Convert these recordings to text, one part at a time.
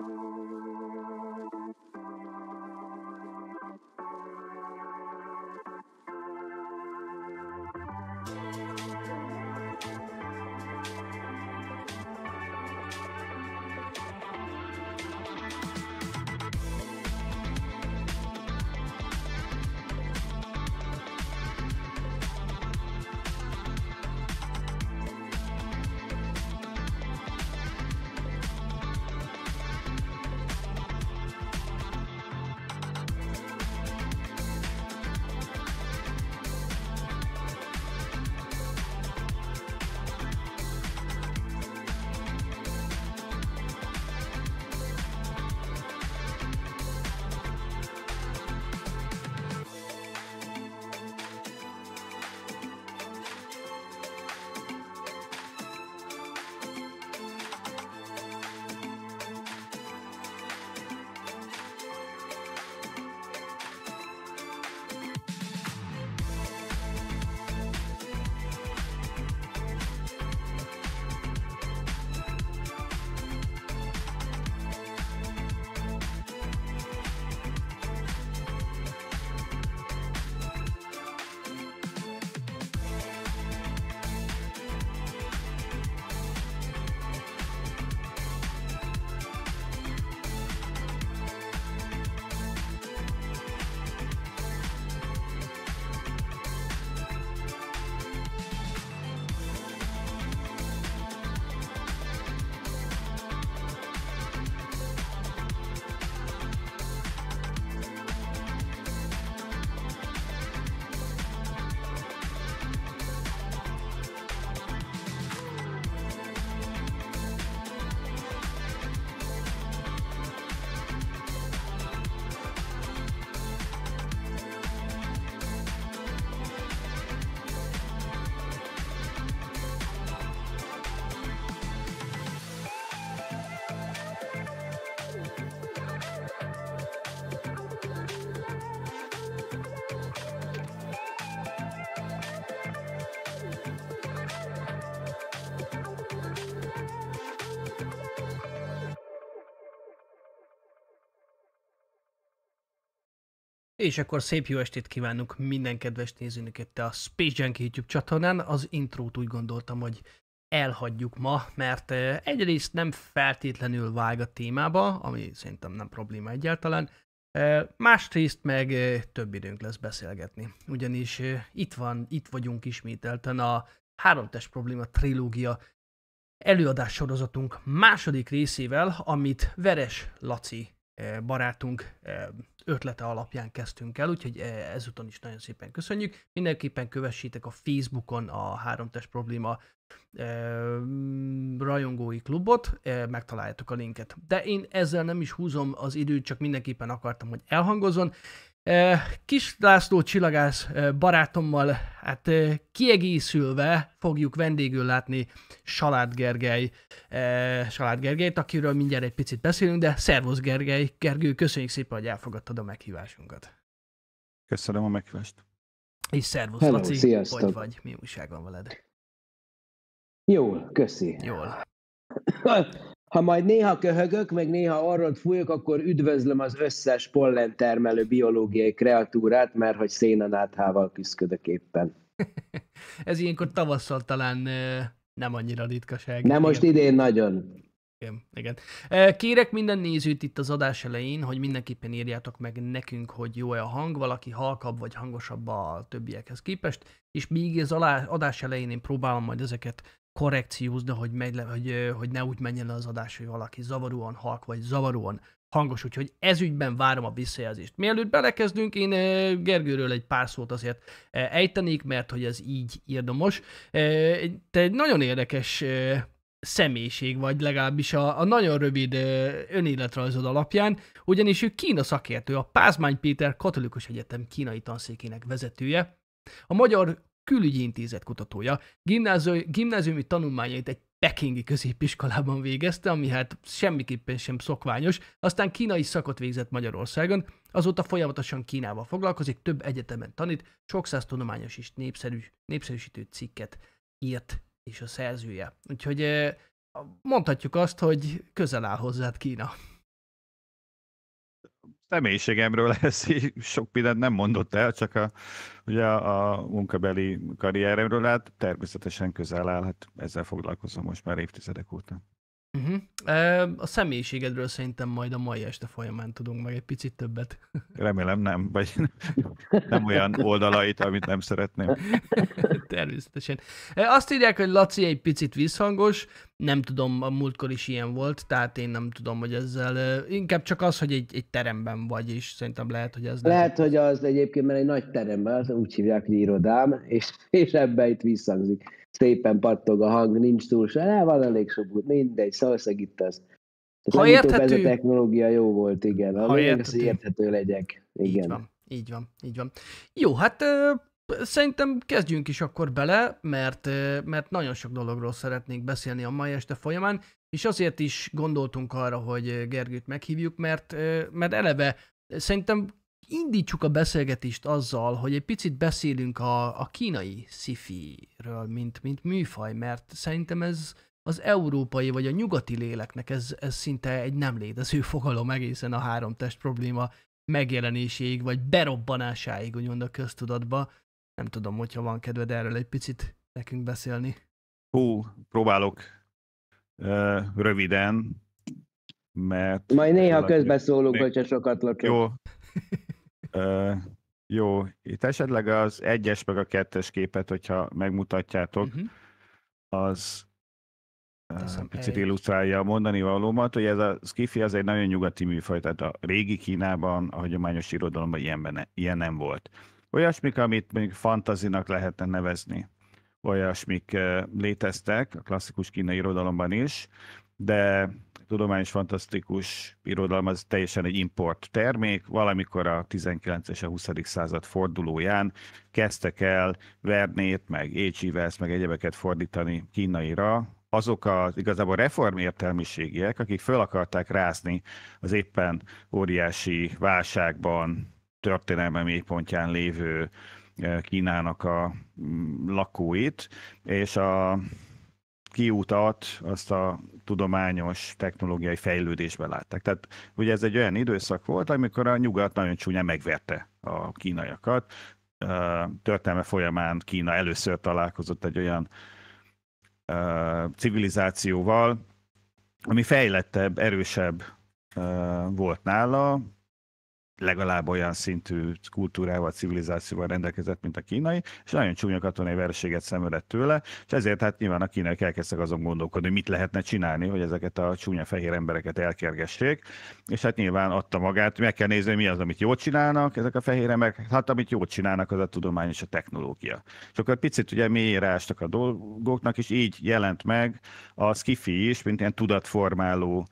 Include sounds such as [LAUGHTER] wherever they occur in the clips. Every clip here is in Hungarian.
Thank you. És akkor szép jó estét kívánunk minden kedves nézőnök itt a Space Junkie YouTube csatornán. Az intrót úgy gondoltam, hogy elhagyjuk ma, mert egyrészt nem feltétlenül vág a témába, ami szerintem nem probléma egyáltalán, másrészt meg több időnk lesz beszélgetni. Ugyanis itt van, itt vagyunk ismételten a három test probléma trilógia előadássorozatunk második részével, amit Veres Laci barátunk ötlete alapján kezdtünk el, úgyhogy ezúton is nagyon szépen köszönjük. Mindenképpen kövessétek a Facebookon a háromtest probléma rajongói klubot, megtaláljátok a linket. De én ezzel nem is húzom az időt, csak mindenképpen akartam, hogy elhangozzon. Kis László csillagász barátommal hát kiegészülve fogjuk vendégül látni Salád Gergely, Salád Gergelyt, akiről mindjárt egy picit beszélünk, de szervusz Gergely, Gergő, köszönjük szépen, hogy elfogadtad a meghívásunkat. Köszönöm a meghívást. És szervusz Hello, Laci, sziasztok. hogy vagy, mi újság van veled? Jól, köszi. Jól. [CLEARS THROAT] Ha majd néha köhögök, meg néha arról fújok, akkor üdvözlöm az összes pollentermelő biológiai kreatúrát, mert hogy szénanáthával küzdök éppen. [LAUGHS] Ez ilyenkor tavasszal talán nem annyira ritkaság. Nem most idén nagyon. Igen, igen. Kérek minden nézőt itt az adás elején, hogy mindenképpen írjátok meg nekünk, hogy jó-e a hang, valaki halkabb vagy hangosabb a többiekhez képest, és még az adás elején én próbálom majd ezeket korrekciózni, hogy, megy le, hogy, hogy ne úgy menjen le az adás, hogy valaki zavaróan halk, vagy zavaróan hangos, úgyhogy ezügyben várom a visszajelzést. Mielőtt belekezdünk, én Gergőről egy pár szót azért ejtenék, mert hogy ez így érdemos. Te egy nagyon érdekes személyiség vagy, legalábbis a, a nagyon rövid önéletrajzod alapján, ugyanis ő Kína szakértő, a Pázmány Péter Katolikus Egyetem kínai tanszékének vezetője, a Magyar külügyi intézet kutatója. Gimnázium, gimnáziumi tanulmányait egy pekingi középiskolában végezte, ami hát semmiképpen sem szokványos, aztán kínai szakot végzett Magyarországon, azóta folyamatosan Kínával foglalkozik, több egyetemen tanít, sok száz tudományos és népszerű, népszerűsítő cikket írt és a szerzője. Úgyhogy eh, mondhatjuk azt, hogy közel áll hozzád Kína személyiségemről [LAUGHS] ez sok mindent nem mondott el, csak a, ugye a munkabeli karrieremről, hát természetesen közel áll, hát ezzel foglalkozom most már évtizedek óta. Uh-huh. A személyiségedről szerintem majd a mai este folyamán tudunk meg egy picit többet. [LAUGHS] Remélem nem, vagy nem olyan oldalait, amit nem szeretném. Természetesen. Azt írják, hogy Laci egy picit visszhangos, nem tudom, a múltkor is ilyen volt, tehát én nem tudom, hogy ezzel, inkább csak az, hogy egy, egy teremben vagy, és szerintem lehet, hogy ez... Lehet, nem... hogy az egyébként, mert egy nagy teremben, úgy hívják, hogy irodám, és, és ebbe itt visszhangzik szépen pattog a hang, nincs túl se, el van elég út, mindegy, szalszag itt az. A ha érthető. Ez a technológia jó volt, igen. Ha érthető. Az, hogy érthető legyek. Igen. Így van, így van, így van. Jó, hát Szerintem kezdjünk is akkor bele, mert, mert nagyon sok dologról szeretnénk beszélni a mai este folyamán, és azért is gondoltunk arra, hogy Gergőt meghívjuk, mert, mert eleve szerintem indítsuk a beszélgetést azzal, hogy egy picit beszélünk a, a kínai szifiről, ről mint, mint műfaj, mert szerintem ez az európai vagy a nyugati léleknek ez, ez szinte egy nem létező fogalom egészen a három test probléma megjelenéséig, vagy berobbanásáig, úgymond a köztudatba. Nem tudom, hogyha van kedved erről egy picit nekünk beszélni. Hú, próbálok uh, röviden, mert... Majd néha közbeszólunk, hogyha sokat lakunk. Jó, uh, [LAUGHS] jó, itt esetleg az egyes meg a kettes képet, hogyha megmutatjátok, uh-huh. az Teszem picit egy. illusztrálja a mondani valómat, hogy ez a skifi az egy nagyon nyugati műfaj, tehát a régi Kínában, a hagyományos irodalomban ilyenben, ilyen nem volt. Olyasmik, amit mondjuk fantazinak lehetne nevezni, olyasmik léteztek a klasszikus kínai irodalomban is, de tudományos fantasztikus irodalom az teljesen egy import termék. Valamikor a 19 és a 20. század fordulóján kezdtek el Vernét, meg H.G. E Wells, meg egyebeket fordítani kínaira, azok az igazából reform értelmiségiek, akik föl akarták rázni az éppen óriási válságban, történelme mélypontján lévő eh, Kínának a mm, lakóit, és a kiutat azt a tudományos, technológiai fejlődésbe látták. Tehát ugye ez egy olyan időszak volt, amikor a nyugat nagyon csúnya megverte a kínaiakat. Történelme folyamán Kína először találkozott egy olyan civilizációval, ami fejlettebb, erősebb volt nála, legalább olyan szintű kultúrával, civilizációval rendelkezett, mint a kínai, és nagyon csúnya katonai verséget szenvedett tőle, és ezért hát nyilván a kínaiak elkezdtek azon gondolkodni, hogy mit lehetne csinálni, hogy ezeket a csúnya fehér embereket elkergessék, és hát nyilván adta magát, meg kell nézni, mi az, amit jól csinálnak ezek a fehér emberek, hát amit jól csinálnak, az a tudomány és a technológia. És akkor picit ugye mélyére ástak a dolgoknak, és így jelent meg a skifi is, mint ilyen tudatformáló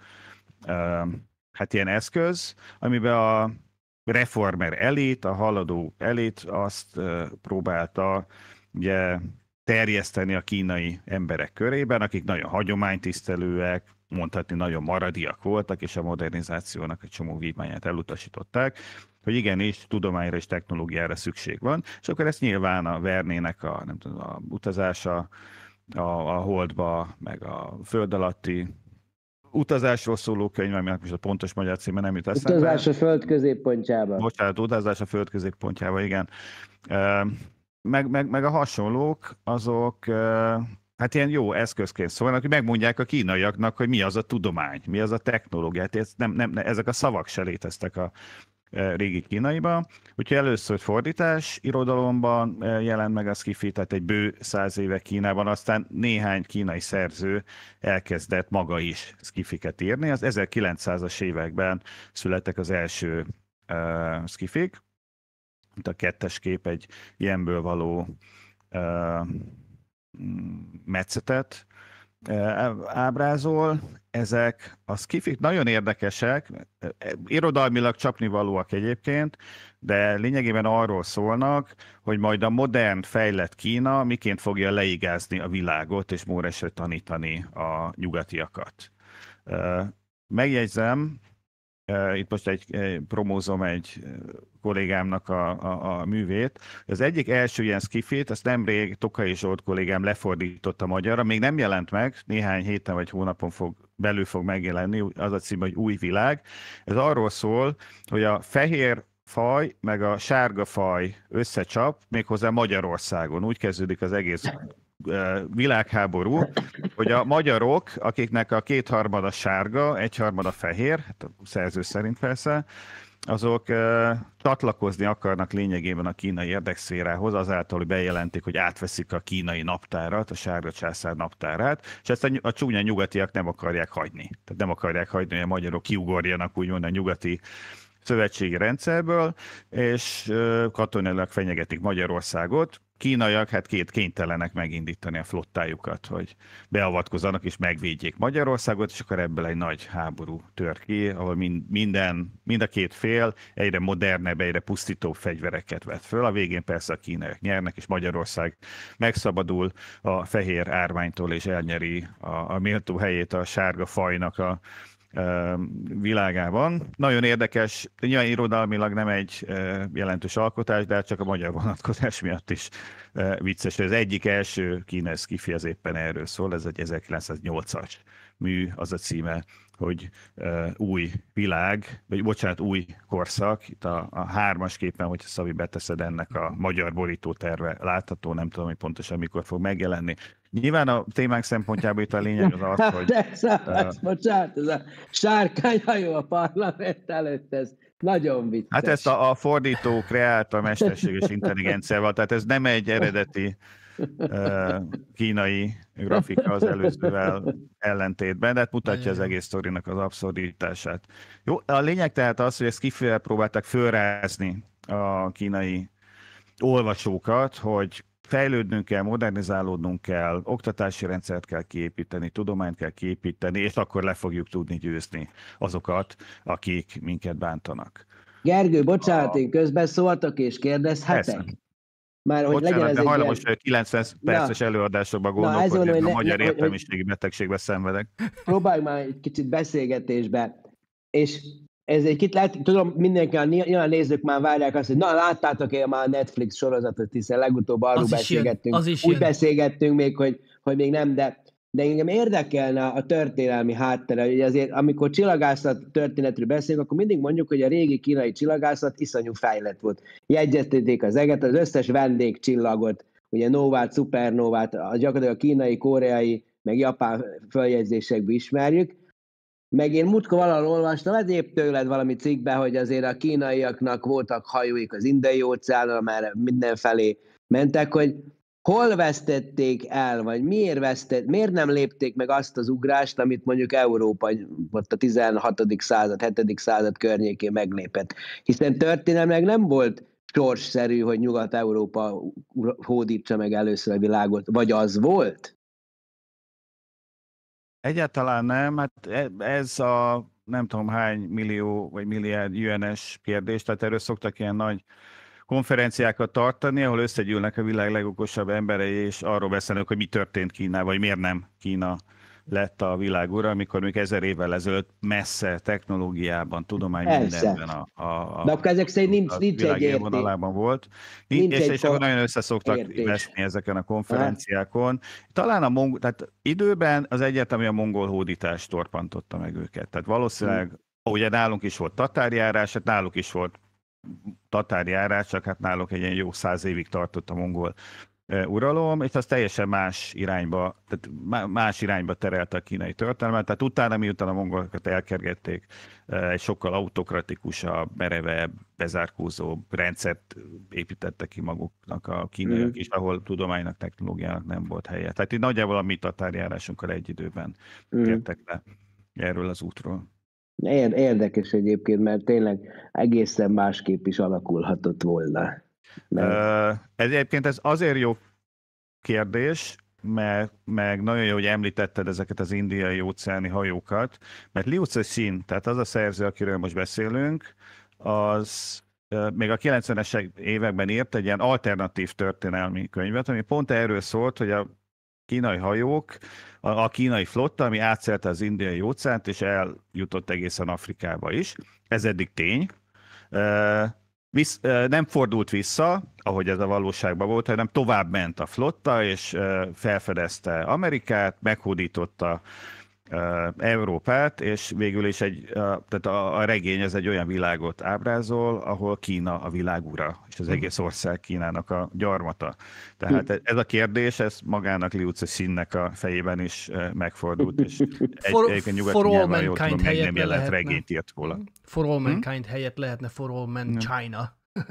hát ilyen eszköz, amiben a reformer elét, a haladó elét azt próbálta ugye, terjeszteni a kínai emberek körében, akik nagyon hagyománytisztelőek, mondhatni nagyon maradiak voltak, és a modernizációnak egy csomó vívmányát elutasították, hogy igenis tudományra és technológiára szükség van, és akkor ezt nyilván a Vernének a, nem tudom, a utazása, a, a holdba, meg a föld alatti utazásról szóló könyv, aminek hát most a pontos magyar címe nem jut eszembe. Utazás a föld középpontjába. Bocsánat, utazás a föld középpontjába, igen. Meg, meg, meg a hasonlók, azok hát ilyen jó eszközként szólnak, hogy megmondják a kínaiaknak, hogy mi az a tudomány, mi az a technológia. Hát ez nem, nem, ezek a szavak se léteztek a Eh, régi kínaiba. Úgyhogy először fordítás irodalomban eh, jelent meg a skifi, tehát egy bő száz éve Kínában, aztán néhány kínai szerző elkezdett maga is skifiket írni. Az 1900-as években születtek az első uh, skifik. A kettes kép egy ilyenből való uh, meccetet ábrázol, ezek a skifik nagyon érdekesek, irodalmilag csapnivalóak egyébként, de lényegében arról szólnak, hogy majd a modern fejlett Kína miként fogja leigázni a világot és móresre tanítani a nyugatiakat. Megjegyzem, itt most egy, promózom egy kollégámnak a, a, a művét. Az egyik első ilyen skifét, ezt nemrég Tokai Zsolt kollégám lefordította magyarra, még nem jelent meg, néhány héten vagy hónapon fog, belül fog megjelenni, az a cím, hogy Új világ. Ez arról szól, hogy a fehér faj, meg a sárga faj összecsap, méghozzá Magyarországon. Úgy kezdődik az egész világháború, hogy a magyarok, akiknek a kétharmada sárga, egyharmada fehér, hát a szerző szerint persze, azok csatlakozni akarnak lényegében a kínai érdekszférához azáltal, hogy bejelentik, hogy átveszik a kínai naptárat, a sárga császár naptárát, és ezt a, a csúnya nyugatiak nem akarják hagyni. Tehát nem akarják hagyni, hogy a magyarok kiugorjanak úgymond a nyugati szövetségi rendszerből, és katonailag fenyegetik Magyarországot, kínaiak hát két kénytelenek megindítani a flottájukat, hogy beavatkozzanak és megvédjék Magyarországot, és akkor ebből egy nagy háború tör ki, ahol minden, mind a két fél egyre modernebb, egyre pusztítóbb fegyvereket vett föl. A végén persze a kínaiak nyernek, és Magyarország megszabadul a fehér árványtól, és elnyeri a, a méltó helyét a sárga fajnak a, világában. Nagyon érdekes, nyilván irodalmilag nem egy jelentős alkotás, de hát csak a magyar vonatkozás [LAUGHS] miatt is vicces. Ez egyik első kínai kifi az éppen erről szól, ez egy 1908-as mű, az a címe, hogy új világ, vagy bocsánat, új korszak. Itt a, a hármas képen, hogyha Szavi beteszed ennek a magyar borítóterve látható, nem tudom, hogy pontosan mikor fog megjelenni. Nyilván a témák szempontjából itt a lényeg az az, hát, hogy... De szállás, uh, bocsánat, ez a sárkányhajó a parlament előtt, ez nagyon vicces. Hát ezt a, a fordító kreálta mesterséges intelligenciával, tehát ez nem egy eredeti uh, kínai grafika az előzővel ellentétben, de hát mutatja az egész sztorinak az abszurditását. Jó, a lényeg tehát az, hogy ezt kifejezően próbálták fölrázni a kínai olvasókat, hogy fejlődnünk kell, modernizálódnunk kell, oktatási rendszert kell kiépíteni, tudományt kell kiépíteni, és akkor le fogjuk tudni győzni azokat, akik minket bántanak. Gergő, bocsánat, a... én közbeszóltak és kérdezhetek? Már hogy Bocsánat, legyen ez de hajlamos ilyen... 90 perces Na. előadásokba gondolkodni, hogy a magyar értelmiségi betegségbe szenvedek. Próbálj már egy kicsit beszélgetésbe. És ez egy kit lehet, tudom, mindenki, a nézők már várják azt, hogy na láttátok-e már a Netflix sorozatot, hiszen legutóbb arról az beszélgettünk. Is jön, az is Úgy beszélgettünk még, hogy, hogy még nem, de, de engem érdekelne a történelmi háttere, hogy azért amikor csillagászat történetről beszélünk, akkor mindig mondjuk, hogy a régi kínai csillagászat iszonyú fejlett volt. Jegyeztették az eget, az összes vendégcsillagot, ugye novát, szupernovát, gyakorlatilag a kínai, koreai, meg japán följegyzésekből ismerjük, meg én múltkor valahol olvastam, ez hát épp tőled valami cikkbe, hogy azért a kínaiaknak voltak hajóik az indiai óceánon, már mindenfelé mentek, hogy hol vesztették el, vagy miért, vesztett, miért nem lépték meg azt az ugrást, amit mondjuk Európa ott a 16. század, 7. század környékén meglépett. Hiszen történelmileg nem volt sorsszerű, hogy Nyugat-Európa hódítsa meg először a világot, vagy az volt? Egyáltalán nem, hát e, ez a nem tudom hány millió vagy milliárd UNS kérdés, tehát erről szoktak ilyen nagy konferenciákat tartani, ahol összegyűlnek a világ legokosabb emberei, és arról beszélnek, hogy mi történt Kínában, vagy miért nem Kína lett a világ ura, amikor még ezer évvel ezelőtt messze technológiában, tudomány Persze. mindenben a, a, a De akkor ezek szerint nincs, nincs egy volt. Nincs, és, egy és akkor nagyon összeszoktak értés. veszni ezeken a hát. konferenciákon. Ha? Talán a mong- tehát időben az egyetem, a mongol hódítás torpantotta meg őket. Tehát valószínűleg, hmm. ugye nálunk is volt tatárjárás, hát náluk is volt tatárjárás, csak hát náluk egy ilyen jó száz évig tartott a mongol uralom, és az teljesen más irányba, tehát más irányba terelte a kínai történelmet. Tehát utána, miután a mongolokat elkergették, egy sokkal autokratikusabb, merevebb, bezárkózóbb rendszert építettek ki maguknak a kínaiak mm. is, ahol tudománynak, technológiának nem volt helye. Tehát itt nagyjából a mi tatárjárásunkkal egy időben mm. le erről az útról. Érdekes egyébként, mert tényleg egészen másképp is alakulhatott volna. Ez egyébként ez azért jó kérdés, mert meg nagyon jó, hogy említetted ezeket az indiai óceáni hajókat, mert Liu Cixin, tehát az a szerző, akiről most beszélünk, az még a 90-es években írt egy ilyen alternatív történelmi könyvet, ami pont erről szólt, hogy a kínai hajók, a kínai flotta, ami átszelte az indiai óceánt, és eljutott egészen Afrikába is. Ez eddig tény visz, nem fordult vissza, ahogy ez a valóságban volt, hanem tovább ment a flotta, és felfedezte Amerikát, meghódította Európát, és végül is egy, tehát a, a regény ez egy olyan világot ábrázol, ahol Kína a világúra, és az egész ország Kínának a gyarmata. Tehát e-, ez a kérdés, ez magának Liu Cixinnek a fejében is megfordult, és [LAUGHS] egy, for, egyébként nyugati for nyelven, jól tudom, meg nem jelent regényt írt volna. Mhm. For All mhm. Mankind hmm? helyett lehetne For All Man hmm. China. [LAUGHS]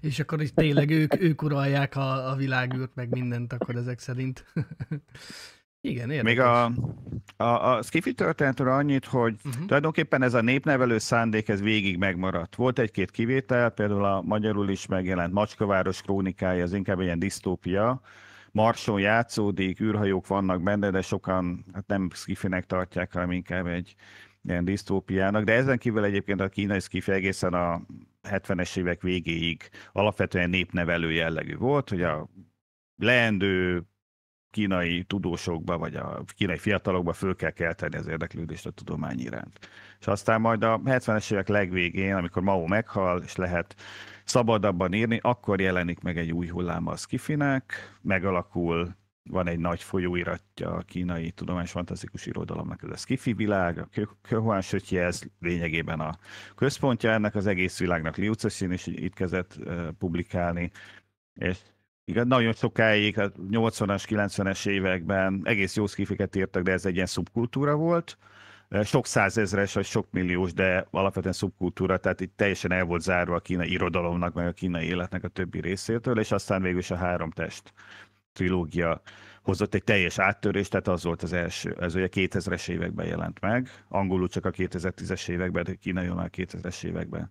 és akkor is tényleg ők, ők uralják a, a világűrt, meg mindent akkor ezek szerint. [LAUGHS] Igen, érdekes. Még a, a, a Skiffy történetről annyit, hogy uh-huh. tulajdonképpen ez a népnevelő szándék ez végig megmaradt. Volt egy-két kivétel, például a magyarul is megjelent Macskaváros krónikája, az inkább ilyen disztópia, Marson játszódik, űrhajók vannak benne, de sokan hát nem skifinek tartják, hanem inkább egy ilyen disztópiának, de ezen kívül egyébként a kínai Skiffy egészen a 70-es évek végéig alapvetően népnevelő jellegű volt, hogy a leendő kínai tudósokba, vagy a kínai fiatalokba föl kell kelteni az érdeklődést a tudomány iránt. És aztán majd a 70-es évek legvégén, amikor Mao meghal, és lehet szabadabban írni, akkor jelenik meg egy új hullám a skifinek, megalakul van egy nagy folyóiratja a kínai tudományos fantasztikus irodalomnak, ez a skifi világ, a Köhuán Sötje, ez lényegében a központja ennek az egész világnak Liu Cixin is itt kezdett eh, publikálni, és igen, nagyon sokáig, 80-as, hát 90-es években egész jó szkifiket írtak, de ez egy ilyen szubkultúra volt. Sok százezres, vagy sok milliós, de alapvetően szubkultúra, tehát itt teljesen el volt zárva a kínai irodalomnak, meg a kínai életnek a többi részétől, és aztán végül is a három test trilógia hozott egy teljes áttörést, tehát az volt az első, ez ugye 2000-es években jelent meg, angolul csak a 2010-es években, de kínaiul már 2000-es években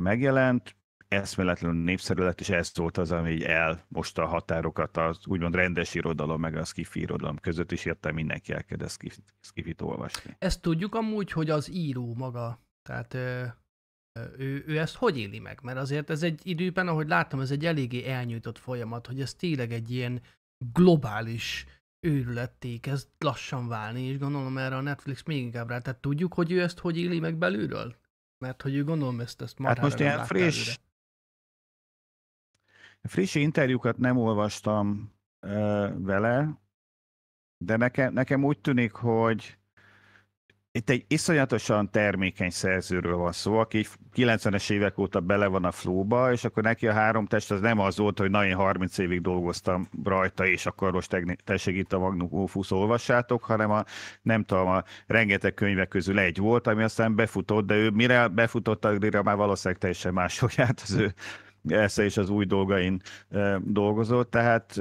megjelent, eszméletlenül népszerű lett, és ez volt az, ami így elmosta a határokat az úgymond rendes irodalom, meg a skifi irodalom között, és értem mindenki elkezdett skifit, skifit olvasni. Ezt tudjuk amúgy, hogy az író maga, tehát ő, ő, ő ezt hogy éli meg? Mert azért ez egy időben, ahogy láttam, ez egy eléggé elnyújtott folyamat, hogy ez tényleg egy ilyen globális őrületté kezd lassan válni, és gondolom erre a Netflix még inkább rá. Tehát tudjuk, hogy ő ezt hogy éli meg belülről? Mert hogy ő gondolom ezt, ezt már Hát most ilyen friss, előre. Friss interjúkat nem olvastam ö, vele, de nekem, nekem úgy tűnik, hogy itt egy iszonyatosan termékeny szerzőről van szó, aki 90-es évek óta bele van a flóba, és akkor neki a három test az nem az volt, hogy na én 30 évig dolgoztam rajta, és akkor most tessék itt a Magnum Opus olvassátok, hanem a, nem tudom, a rengeteg könyvek közül egy volt, ami aztán befutott, de ő mire befutott, addigra már valószínűleg teljesen máshogy hát az ő Esze és az új dolgain dolgozott, tehát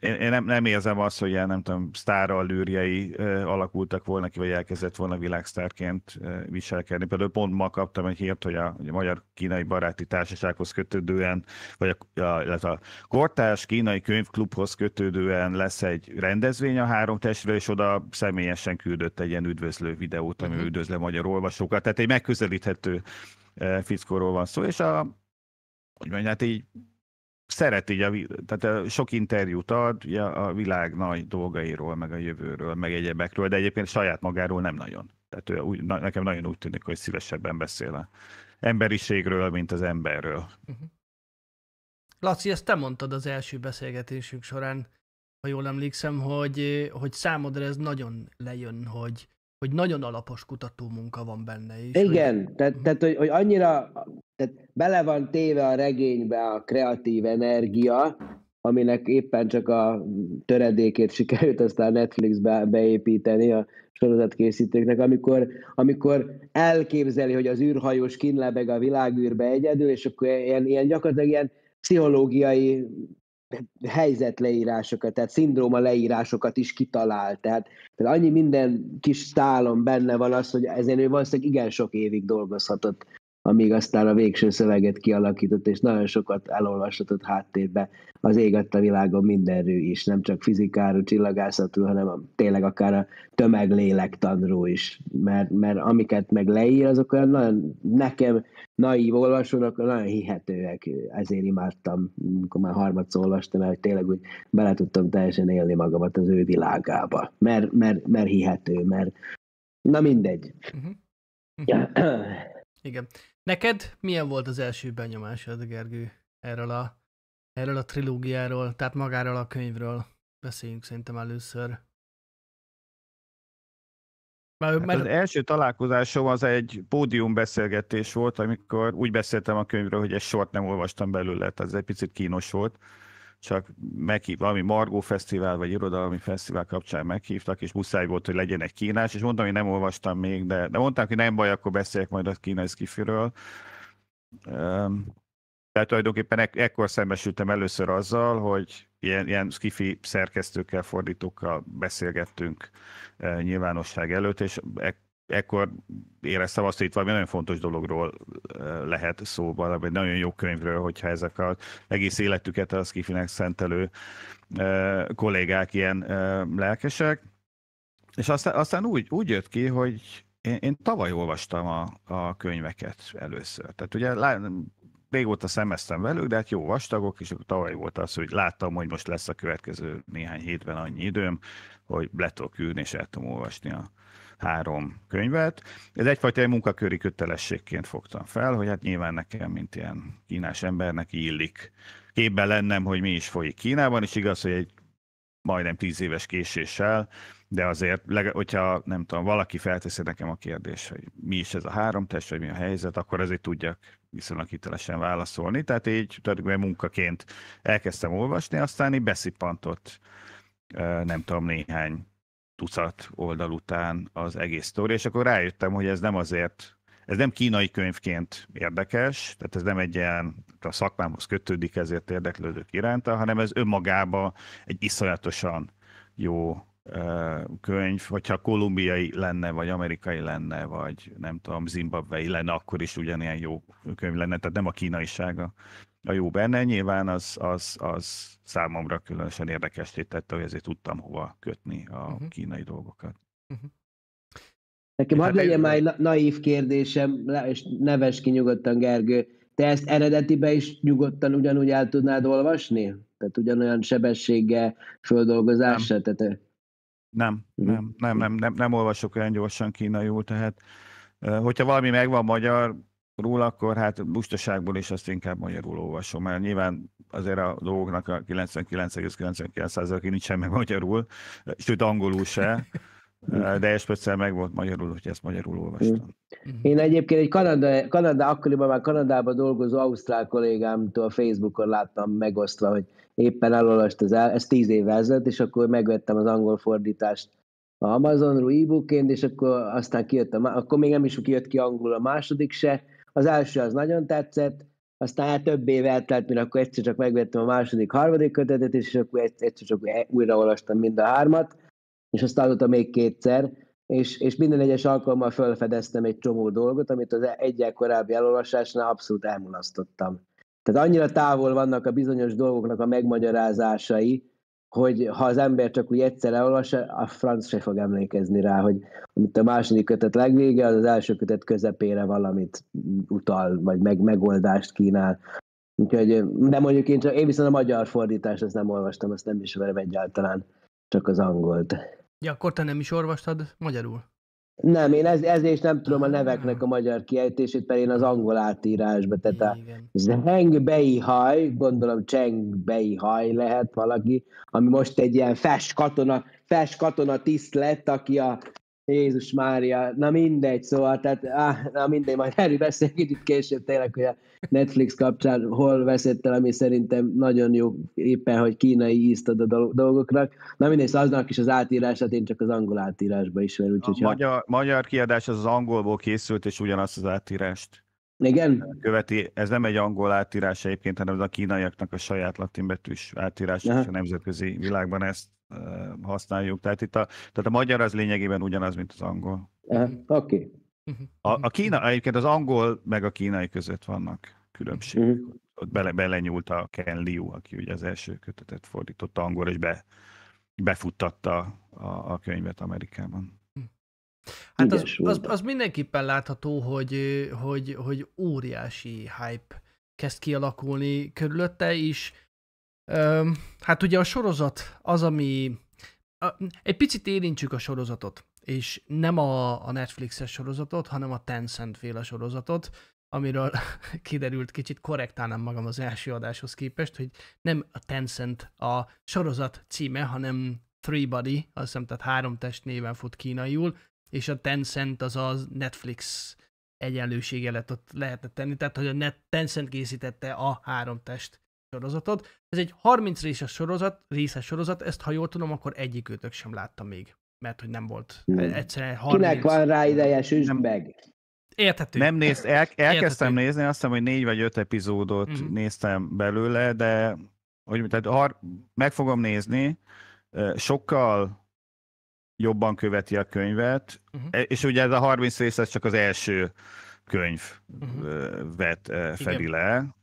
én, én nem, nem érzem azt, hogy ilyen, nem tudom, sztára lűrjei alakultak volna ki, vagy elkezdett volna világsztárként viselkedni. Például pont ma kaptam egy hírt, hogy a, hogy a Magyar-Kínai Baráti Társasághoz kötődően, vagy a, a, illetve a Kortárs Kínai Könyvklubhoz kötődően lesz egy rendezvény a három testről, és oda személyesen küldött egy ilyen üdvözlő videót, ami uh-huh. Mhm. üdvözle magyar olvasókat. Tehát egy megközelíthető fickóról van szó, és a hogy mondja, hát így szeret így, a, tehát sok interjút ad ugye, a világ nagy dolgairól, meg a jövőről, meg egyebekről, de egyébként saját magáról nem nagyon. Tehát ő úgy, nekem nagyon úgy tűnik, hogy szívesebben beszél a emberiségről, mint az emberről. Uh-huh. Laci, ezt te mondtad az első beszélgetésünk során, ha jól emlékszem, hogy, hogy számodra ez nagyon lejön, hogy, hogy nagyon alapos kutató munka van benne. is. Igen, hogy... tehát, mhm. tehát hogy, hogy annyira tehát bele van téve a regénybe a kreatív energia, aminek éppen csak a töredékét [LAUGHS] sikerült aztán Netflixbe beépíteni a sorozatkészítőknek, amikor, amikor elképzeli, hogy az űrhajós kinlebeg a világűrbe egyedül, és akkor ilyen, ilyen gyakorlatilag ilyen pszichológiai helyzetleírásokat, tehát szindróma leírásokat is kitalált. Tehát, tehát annyi minden kis tálon benne van az, hogy ezen ő valószínűleg igen sok évig dolgozhatott amíg aztán a végső szöveget kialakított, és nagyon sokat elolvashatott háttérbe az ég a világon mindenről is, nem csak fizikáról, csillagászatról, hanem a, tényleg akár a tömeglélektanról is, mert, mert amiket meg leír, azok olyan nagyon, nekem naív olvasónak nagyon hihetőek, ezért imádtam, amikor már harmadszor olvastam mert tényleg úgy bele tudtam teljesen élni magamat az ő világába, mert, mert, mert hihető, mert na mindegy. Uh-huh. Uh-huh. Ja. Igen. Neked milyen volt az első benyomásod, Gergő, erről a, erről a trilógiáról, tehát magáról a könyvről? Beszéljünk szerintem először. Már, hát mert... Az első találkozásom az egy pódiumbeszélgetés volt, amikor úgy beszéltem a könyvről, hogy egy sort nem olvastam belőle, tehát ez egy picit kínos volt csak meghív, valami Margó Fesztivál vagy Irodalmi Fesztivál kapcsán meghívtak, és muszáj volt, hogy legyen egy kínás, és mondtam, hogy nem olvastam még, de, de mondták, hogy nem baj, akkor beszéljek majd a kínai skifiről. tehát tulajdonképpen ek- ekkor szembesültem először azzal, hogy ilyen, ilyen skifi szerkesztőkkel, fordítókkal beszélgettünk e, nyilvánosság előtt, és ek- ekkor éreztem azt, hogy itt valami nagyon fontos dologról lehet szó, szóval, valami nagyon jó könyvről, hogyha ezek az egész életüket az kifinek szentelő kollégák ilyen lelkesek. És aztán, aztán úgy, úgy jött ki, hogy én, én tavaly olvastam a, a könyveket először. Tehát ugye lá, régóta szemeztem velük, de hát jó vastagok, és akkor tavaly volt az, hogy láttam, hogy most lesz a következő néhány hétben annyi időm, hogy le tudok ülni, és el tudom olvasni a, három könyvet. Ez egyfajta munkaköri kötelességként fogtam fel, hogy hát nyilván nekem, mint ilyen kínás embernek illik képben lennem, hogy mi is folyik Kínában, és igaz, hogy egy majdnem tíz éves késéssel, de azért, hogyha nem tudom, valaki felteszi nekem a kérdést, hogy mi is ez a három test, vagy mi a helyzet, akkor azért tudjak viszonylag hitelesen válaszolni. Tehát így tulajdonképpen munkaként elkezdtem olvasni, aztán így beszippantott nem tudom, néhány tucat oldal után az egész sztori, és akkor rájöttem, hogy ez nem azért, ez nem kínai könyvként érdekes, tehát ez nem egy ilyen, a szakmámhoz kötődik, ezért érdeklődők iránta, hanem ez önmagában egy iszonyatosan jó könyv, hogyha kolumbiai lenne, vagy amerikai lenne, vagy nem tudom, zimbabvei lenne, akkor is ugyanilyen jó könyv lenne, tehát nem a kínaisága a jó benne. Nyilván az, az, az számomra különösen érdekes tette, hogy ezért tudtam hova kötni a uh-huh. kínai dolgokat. Uh-huh. Nekem hadd hát legyen már egy naív kérdésem, és neves ki nyugodtan, Gergő. Te ezt eredetibe is nyugodtan ugyanúgy el tudnád olvasni? Tehát ugyanolyan sebességgel, földolgozással? Nem. Te... Nem, mhm. nem, nem, nem, nem, nem olvasok olyan gyorsan kínaiul, tehát hogyha valami megvan magyar, róla, akkor hát bustaságból is azt inkább magyarul olvasom, mert nyilván azért a dolgoknak a 9999 i nincs semmi magyarul, sőt angolul se, [LAUGHS] de ez meg volt magyarul, hogy ezt magyarul olvastam. Mm. Én egyébként egy Kanada, Kanada akkoriban már Kanadában dolgozó ausztrál kollégámtól Facebookon láttam megosztva, hogy éppen elolvast az el, ez tíz évvel ezelőtt, és akkor megvettem az angol fordítást a Amazonról e-bookként, és akkor aztán kijött, a, akkor még nem is kijött ki angol a második se, az első az nagyon tetszett, aztán hát több év eltelt, mire akkor egyszer csak megvettem a második, harmadik kötetet, és akkor egyszer csak e-, újraolvastam mind a hármat, és azt adottam még kétszer, és, és minden egyes alkalommal felfedeztem egy csomó dolgot, amit az egyel korábbi elolvasásnál abszolút elmulasztottam. Tehát annyira távol vannak a bizonyos dolgoknak a megmagyarázásai, hogy ha az ember csak úgy egyszer elolvassa, a franc se fog emlékezni rá, hogy amit a második kötet legvége, az az első kötet közepére valamit utal, vagy meg, megoldást kínál. Úgyhogy, de mondjuk én, csak, én viszont a magyar fordítást ezt nem olvastam, ezt nem is ismerem egyáltalán, csak az angolt. Ja, akkor te nem is olvastad magyarul? Nem, én ez, ezért nem tudom a ah. neveknek a magyar kiejtését, mert én az angol átírásba, tehát a Zheng Beihaj, gondolom Cheng Beihaj lehet valaki, ami most egy ilyen fes katona, fes katona tiszt lett, aki a Jézus Mária, na mindegy, szóval, tehát, á, na mindegy, majd erről beszélünk kicsit később tényleg, hogy a Netflix kapcsán hol veszett el, ami szerintem nagyon jó éppen, hogy kínai ízt ad a dolgoknak. Na mindegy, szóval aznak is az átírását én csak az angol átírásba ismerem. Úgyhogy a magyar, ha... magyar kiadás az az angolból készült, és ugyanazt az átírást igen. követi. Ez nem egy angol átírás egyébként, hanem az a kínaiaknak a saját latinbetűs átírás, és a nemzetközi világban ezt használjuk. Tehát itt a, tehát a magyar az lényegében ugyanaz, mint az angol. Oké. Okay. A, a kína, egyébként az angol meg a kínai között vannak különbségek. Uh-huh. Ott bele, belenyúlt a Ken Liu, aki ugye az első kötetet fordította angol, és be, befuttatta a, a könyvet Amerikában. Hm. Hát az, az, az mindenképpen látható, hogy, hogy, hogy óriási hype kezd kialakulni körülötte is, hát ugye a sorozat az, ami... egy picit érintsük a sorozatot, és nem a, a Netflixes sorozatot, hanem a Tencent féle sorozatot, amiről [LAUGHS] kiderült kicsit korrektálnám magam az első adáshoz képest, hogy nem a Tencent a sorozat címe, hanem Three Body, azt hiszem, tehát három test néven fut kínaiul, és a Tencent az a Netflix egyenlősége lett ott lehetett tenni, tehát hogy a Net Tencent készítette a három test sorozatot. Ez egy 30 részes sorozat, részes sorozat, ezt ha jól tudom, akkor egyikőtök sem látta még. Mert hogy nem volt hmm. egyszerűen 30... Kinek van rá ideje, süsd meg! Érthető. Nem néztem, el, elkezdtem Érthető. nézni, azt hiszem, hogy négy vagy öt epizódot hmm. néztem belőle, de hogy, tehát har, meg fogom nézni, sokkal jobban követi a könyvet, uh-huh. és ugye ez a 30 rész, ez csak az első könyv uh-huh. vet, fedi Igen. le,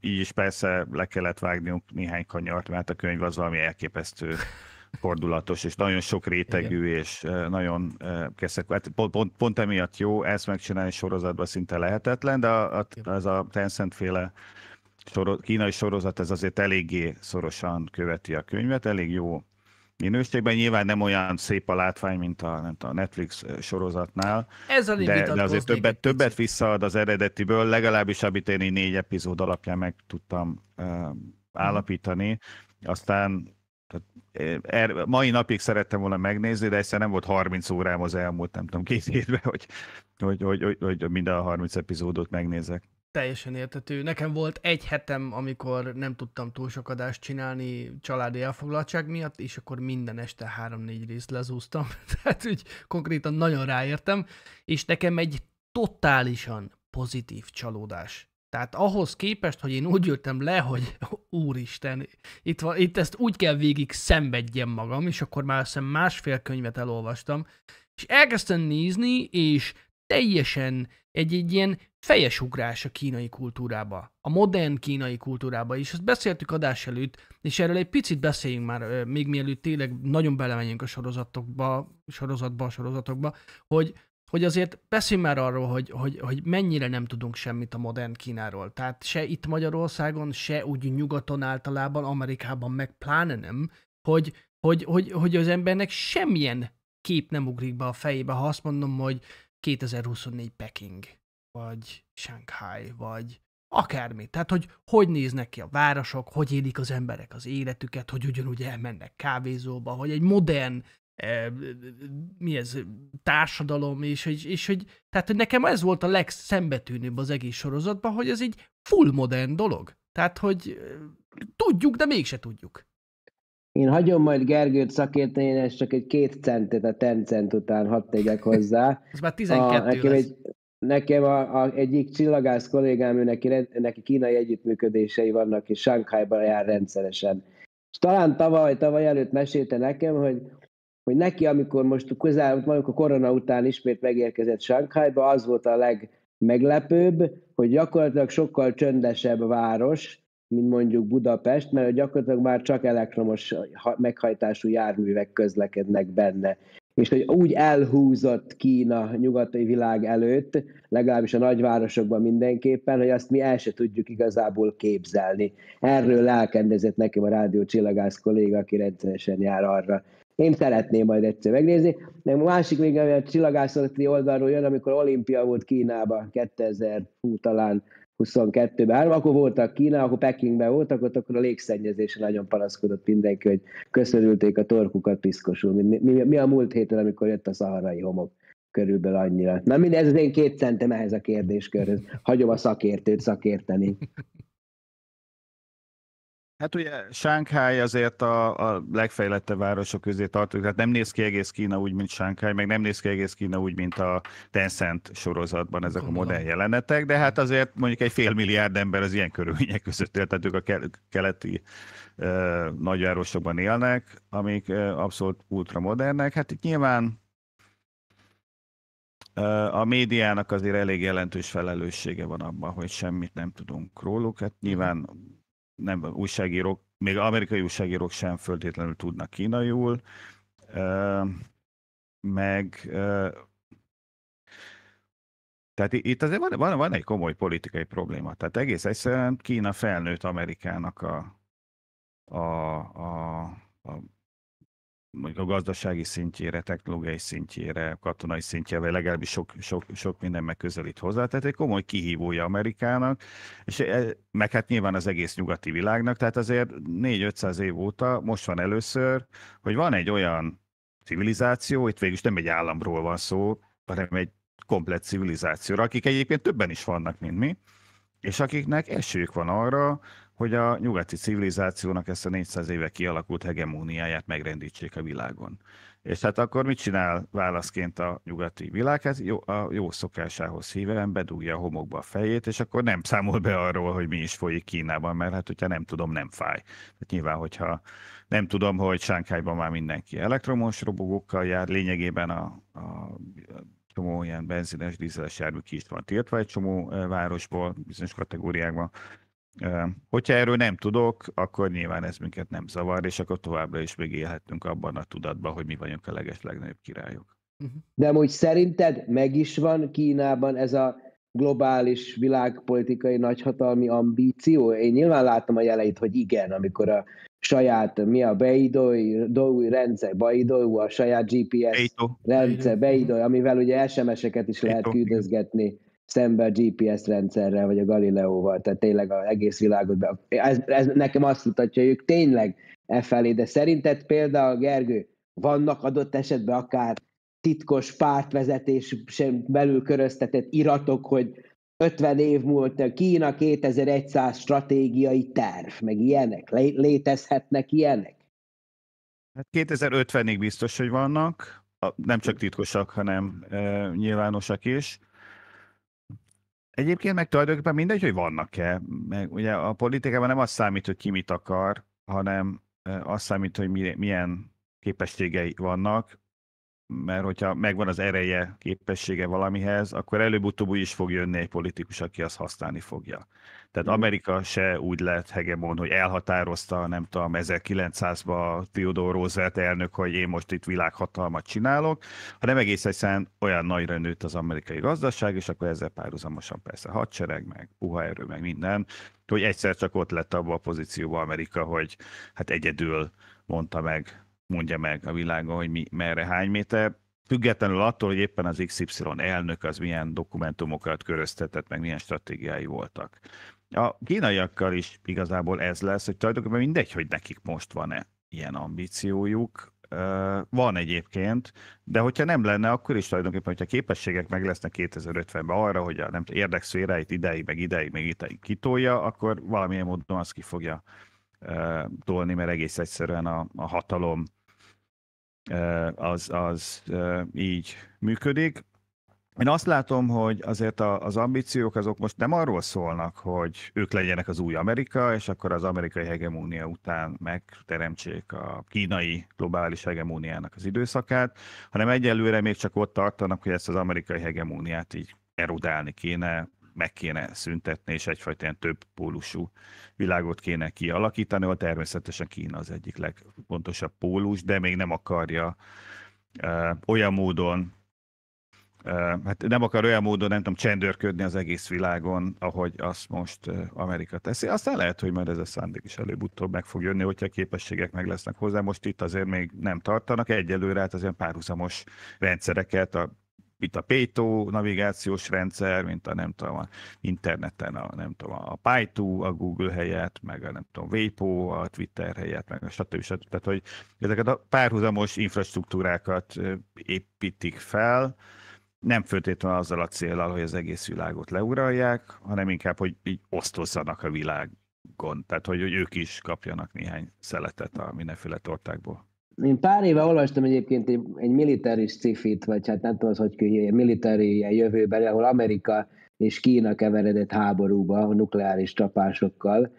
így is persze le kellett vágniunk néhány kanyart, mert hát a könyv az valami elképesztő fordulatos, és nagyon sok rétegű, Igen. és nagyon keszek. Hát pont, pont, pont emiatt jó, ezt megcsinálni sorozatban szinte lehetetlen, de a, a, ez a Tencent féle soro, kínai sorozat, ez azért eléggé szorosan követi a könyvet, elég jó minőségben. Nyilván nem olyan szép a látvány, mint a, nem tudom, a Netflix sorozatnál, a de, de azért többet, többet visszaad az eredetiből, legalábbis amit én így négy epizód alapján meg tudtam uh, állapítani. Aztán tehát, er, mai napig szerettem volna megnézni, de egyszer nem volt 30 órám az elmúlt, nem tudom, két évben, hogy, hogy, hogy, hogy, hogy minden a 30 epizódot megnézek. Teljesen értető. Nekem volt egy hetem, amikor nem tudtam túl sok adást csinálni családi elfoglaltság miatt, és akkor minden este három-négy részt lezúztam. [LAUGHS] Tehát úgy konkrétan nagyon ráértem, és nekem egy totálisan pozitív csalódás. Tehát ahhoz képest, hogy én úgy jöttem le, hogy [LAUGHS] úristen, itt, van, itt ezt úgy kell végig szenvedjem magam, és akkor már azt másfél könyvet elolvastam, és elkezdtem nézni, és teljesen egy, egy ilyen ugrás a kínai kultúrába, a modern kínai kultúrába is. Ezt beszéltük adás előtt, és erről egy picit beszéljünk már, még mielőtt tényleg nagyon belemenjünk a sorozatokba, sorozatba, sorozatokba, hogy, hogy azért beszéljünk már arról, hogy, hogy, hogy mennyire nem tudunk semmit a modern Kínáról. Tehát se itt Magyarországon, se úgy nyugaton általában, Amerikában meg pláne nem, hogy, hogy, hogy, hogy az embernek semmilyen kép nem ugrik be a fejébe, ha azt mondom, hogy 2024 Peking, vagy Shanghai, vagy akármi. Tehát, hogy hogy néznek ki a városok, hogy élik az emberek az életüket, hogy ugyanúgy elmennek kávézóba, hogy egy modern eh, mi ez, társadalom, és, és, és hogy, tehát hogy nekem ez volt a legszembetűnőbb az egész sorozatban, hogy ez egy full modern dolog. Tehát, hogy eh, tudjuk, de mégse tudjuk. Én hagyom majd Gergőt szakérteni, és csak egy két centet a ten cent után hadd tegyek hozzá. [LAUGHS] Ez már 12 a, nekem, lesz. egy, nekem a, a, egyik csillagász kollégám, ő neki, neki kínai együttműködései vannak, és Sánkhájban jár rendszeresen. És talán tavaly, tavaly előtt mesélte nekem, hogy hogy neki, amikor most közel, mondjuk a korona után ismét megérkezett Sánkhájba, az volt a legmeglepőbb, hogy gyakorlatilag sokkal csöndesebb város, mint mondjuk Budapest, mert gyakorlatilag már csak elektromos meghajtású járművek közlekednek benne. És hogy úgy elhúzott Kína nyugati világ előtt, legalábbis a nagyvárosokban mindenképpen, hogy azt mi el se tudjuk igazából képzelni. Erről lelkendezett nekem a rádió csillagász kolléga, aki rendszeresen jár arra. Én szeretném majd egyszer megnézni. De a másik még, ami a csillagászati oldalról jön, amikor olimpia volt Kínába 2000 talán 22-ben, hát, akkor voltak Kína, akkor Pekingben voltak, ott akkor a légszennyezésre nagyon panaszkodott mindenki, hogy köszönülték a torkukat piszkosul. Mi, mi, mi a múlt héten, amikor jött a szaharai homok? Körülbelül annyira. Na mindez, ez az én két centem ehhez a kérdéskörhöz. Hagyom a szakértőt szakérteni. Hát ugye Sánkháj azért a, a legfejlettebb városok közé tartozik, tehát nem néz ki egész Kína úgy, mint Sánkháj, meg nem néz ki egész Kína úgy, mint a Tencent sorozatban ezek Gondolom. a modern jelenetek, de hát azért mondjuk egy fél milliárd ember az ilyen körülmények között él, tehát ők a keleti ö, nagyvárosokban élnek, amik ö, abszolút ultramodernek. Hát itt nyilván a médiának azért elég jelentős felelőssége van abban, hogy semmit nem tudunk róluk. Hát nyilván nem újságírók, még amerikai újságírók sem föltétlenül tudnak kínaiul, meg tehát itt azért van, van, van egy komoly politikai probléma. Tehát egész egyszerűen Kína felnőtt Amerikának a, a, a, a mondjuk a gazdasági szintjére, technológiai szintjére, katonai szintjére, vagy legalábbis sok, sok, sok minden megközelít hozzá. Tehát egy komoly kihívója Amerikának, és e, meg hát nyilván az egész nyugati világnak, tehát azért 4-500 év óta most van először, hogy van egy olyan civilizáció, itt végül is nem egy államról van szó, hanem egy komplet civilizációra, akik egyébként többen is vannak, mint mi, és akiknek esélyük van arra, hogy a nyugati civilizációnak ezt a 400 éve kialakult hegemóniáját megrendítsék a világon. És hát akkor mit csinál válaszként a nyugati világ? Hát jó, a jó szokásához híven bedugja a homokba a fejét, és akkor nem számol be arról, hogy mi is folyik Kínában, mert hát hogyha nem tudom, nem fáj. Tehát nyilván, hogyha nem tudom, hogy Sánkhájban már mindenki elektromos robogókkal jár, lényegében a, a csomó ilyen benzines, dízeles jármű ki is van tiltva egy csomó eh, városból, bizonyos kategóriákban, Hogyha erről nem tudok, akkor nyilván ez minket nem zavar, és akkor továbbra is még élhetünk abban a tudatban, hogy mi vagyunk a leges legnagyobb királyok. Mhm. De amúgy szerinted meg is van Kínában ez a globális világpolitikai nagyhatalmi ambíció? Én nyilván látom a jeleit, hogy igen, amikor a saját, mi a doui rendszer, Beidou, a saját GPS Beidou. rendszer, Beidou, amivel ugye SMS-eket is Beidou. lehet küldözgetni szembe a GPS rendszerrel, vagy a Galileóval, tehát tényleg az egész világot be. Ez, ez nekem azt mutatja, hogy ők tényleg e felé, de szerinted például, Gergő, vannak adott esetben akár titkos pártvezetés sem belül köröztetett iratok, hogy 50 év múlt Kína 2100 stratégiai terv, meg ilyenek, lé- létezhetnek ilyenek? Hát 2050-ig biztos, hogy vannak, nem csak titkosak, hanem e, nyilvánosak is. Egyébként meg tulajdonképpen mindegy, hogy vannak-e. Meg ugye a politikában nem az számít, hogy ki mit akar, hanem az számít, hogy milyen képességei vannak, mert hogyha megvan az ereje, képessége valamihez, akkor előbb-utóbb úgy is fog jönni egy politikus, aki azt használni fogja. Tehát mhm. Amerika se úgy lett hegemon, hogy elhatározta, nem tudom, 1900-ban Theodore Roosevelt elnök, hogy én most itt világhatalmat csinálok, hanem egész egyszerűen olyan nagyra nőtt az amerikai gazdaság, és akkor ezzel párhuzamosan persze hadsereg, meg puha erő, meg minden, hogy egyszer csak ott lett abban a pozícióba Amerika, hogy hát egyedül mondta meg mondja meg a világon, hogy mi, merre hány méter, függetlenül attól, hogy éppen az XY elnök az milyen dokumentumokat köröztetett, meg milyen stratégiái voltak. A kínaiakkal is igazából ez lesz, hogy tulajdonképpen mindegy, hogy nekik most van-e ilyen ambíciójuk, van egyébként, de hogyha nem lenne, akkor is tulajdonképpen, hogyha képességek meg lesznek 2050-ben arra, hogy a nem, érdekszféráit ideig, meg ideig, meg ideig kitolja, akkor valamilyen módon azt ki fogja tolni, mert egész egyszerűen a, a hatalom az, az így működik. Én azt látom, hogy azért az ambíciók azok most nem arról szólnak, hogy ők legyenek az új Amerika, és akkor az amerikai hegemónia után megteremtsék a kínai globális hegemóniának az időszakát, hanem egyelőre még csak ott tartanak, hogy ezt az amerikai hegemóniát így erodálni kéne meg kéne szüntetni, és egyfajta ilyen több pólusú világot kéne kialakítani, ahol természetesen Kína az egyik legfontosabb pólus, de még nem akarja uh, olyan módon hát nem akar olyan módon, nem tudom, csendőrködni az egész világon, ahogy azt most Amerika teszi. Aztán lehet, hogy majd ez a szándék is előbb-utóbb meg fog jönni, hogyha a képességek meg lesznek hozzá. Most itt azért még nem tartanak, egyelőre hát az ilyen párhuzamos rendszereket, a mint a Pétó navigációs rendszer, mint a nem tudom, a interneten a nem tudom, a Pytu a Google helyett, meg a nem tudom, Vapo a Twitter helyett, meg a stb. stb. Tehát, hogy ezeket a párhuzamos infrastruktúrákat építik fel, nem föltétlenül azzal a célral, hogy az egész világot leuralják, hanem inkább, hogy így osztozzanak a világon. Tehát, hogy, hogy ők is kapjanak néhány szeletet a mindenféle tortákból. Én pár éve olvastam egyébként egy, egy militári cifit, vagy hát nem tudom, az, hogy egy militári jövőben, ahol Amerika és Kína keveredett háborúba a nukleáris csapásokkal.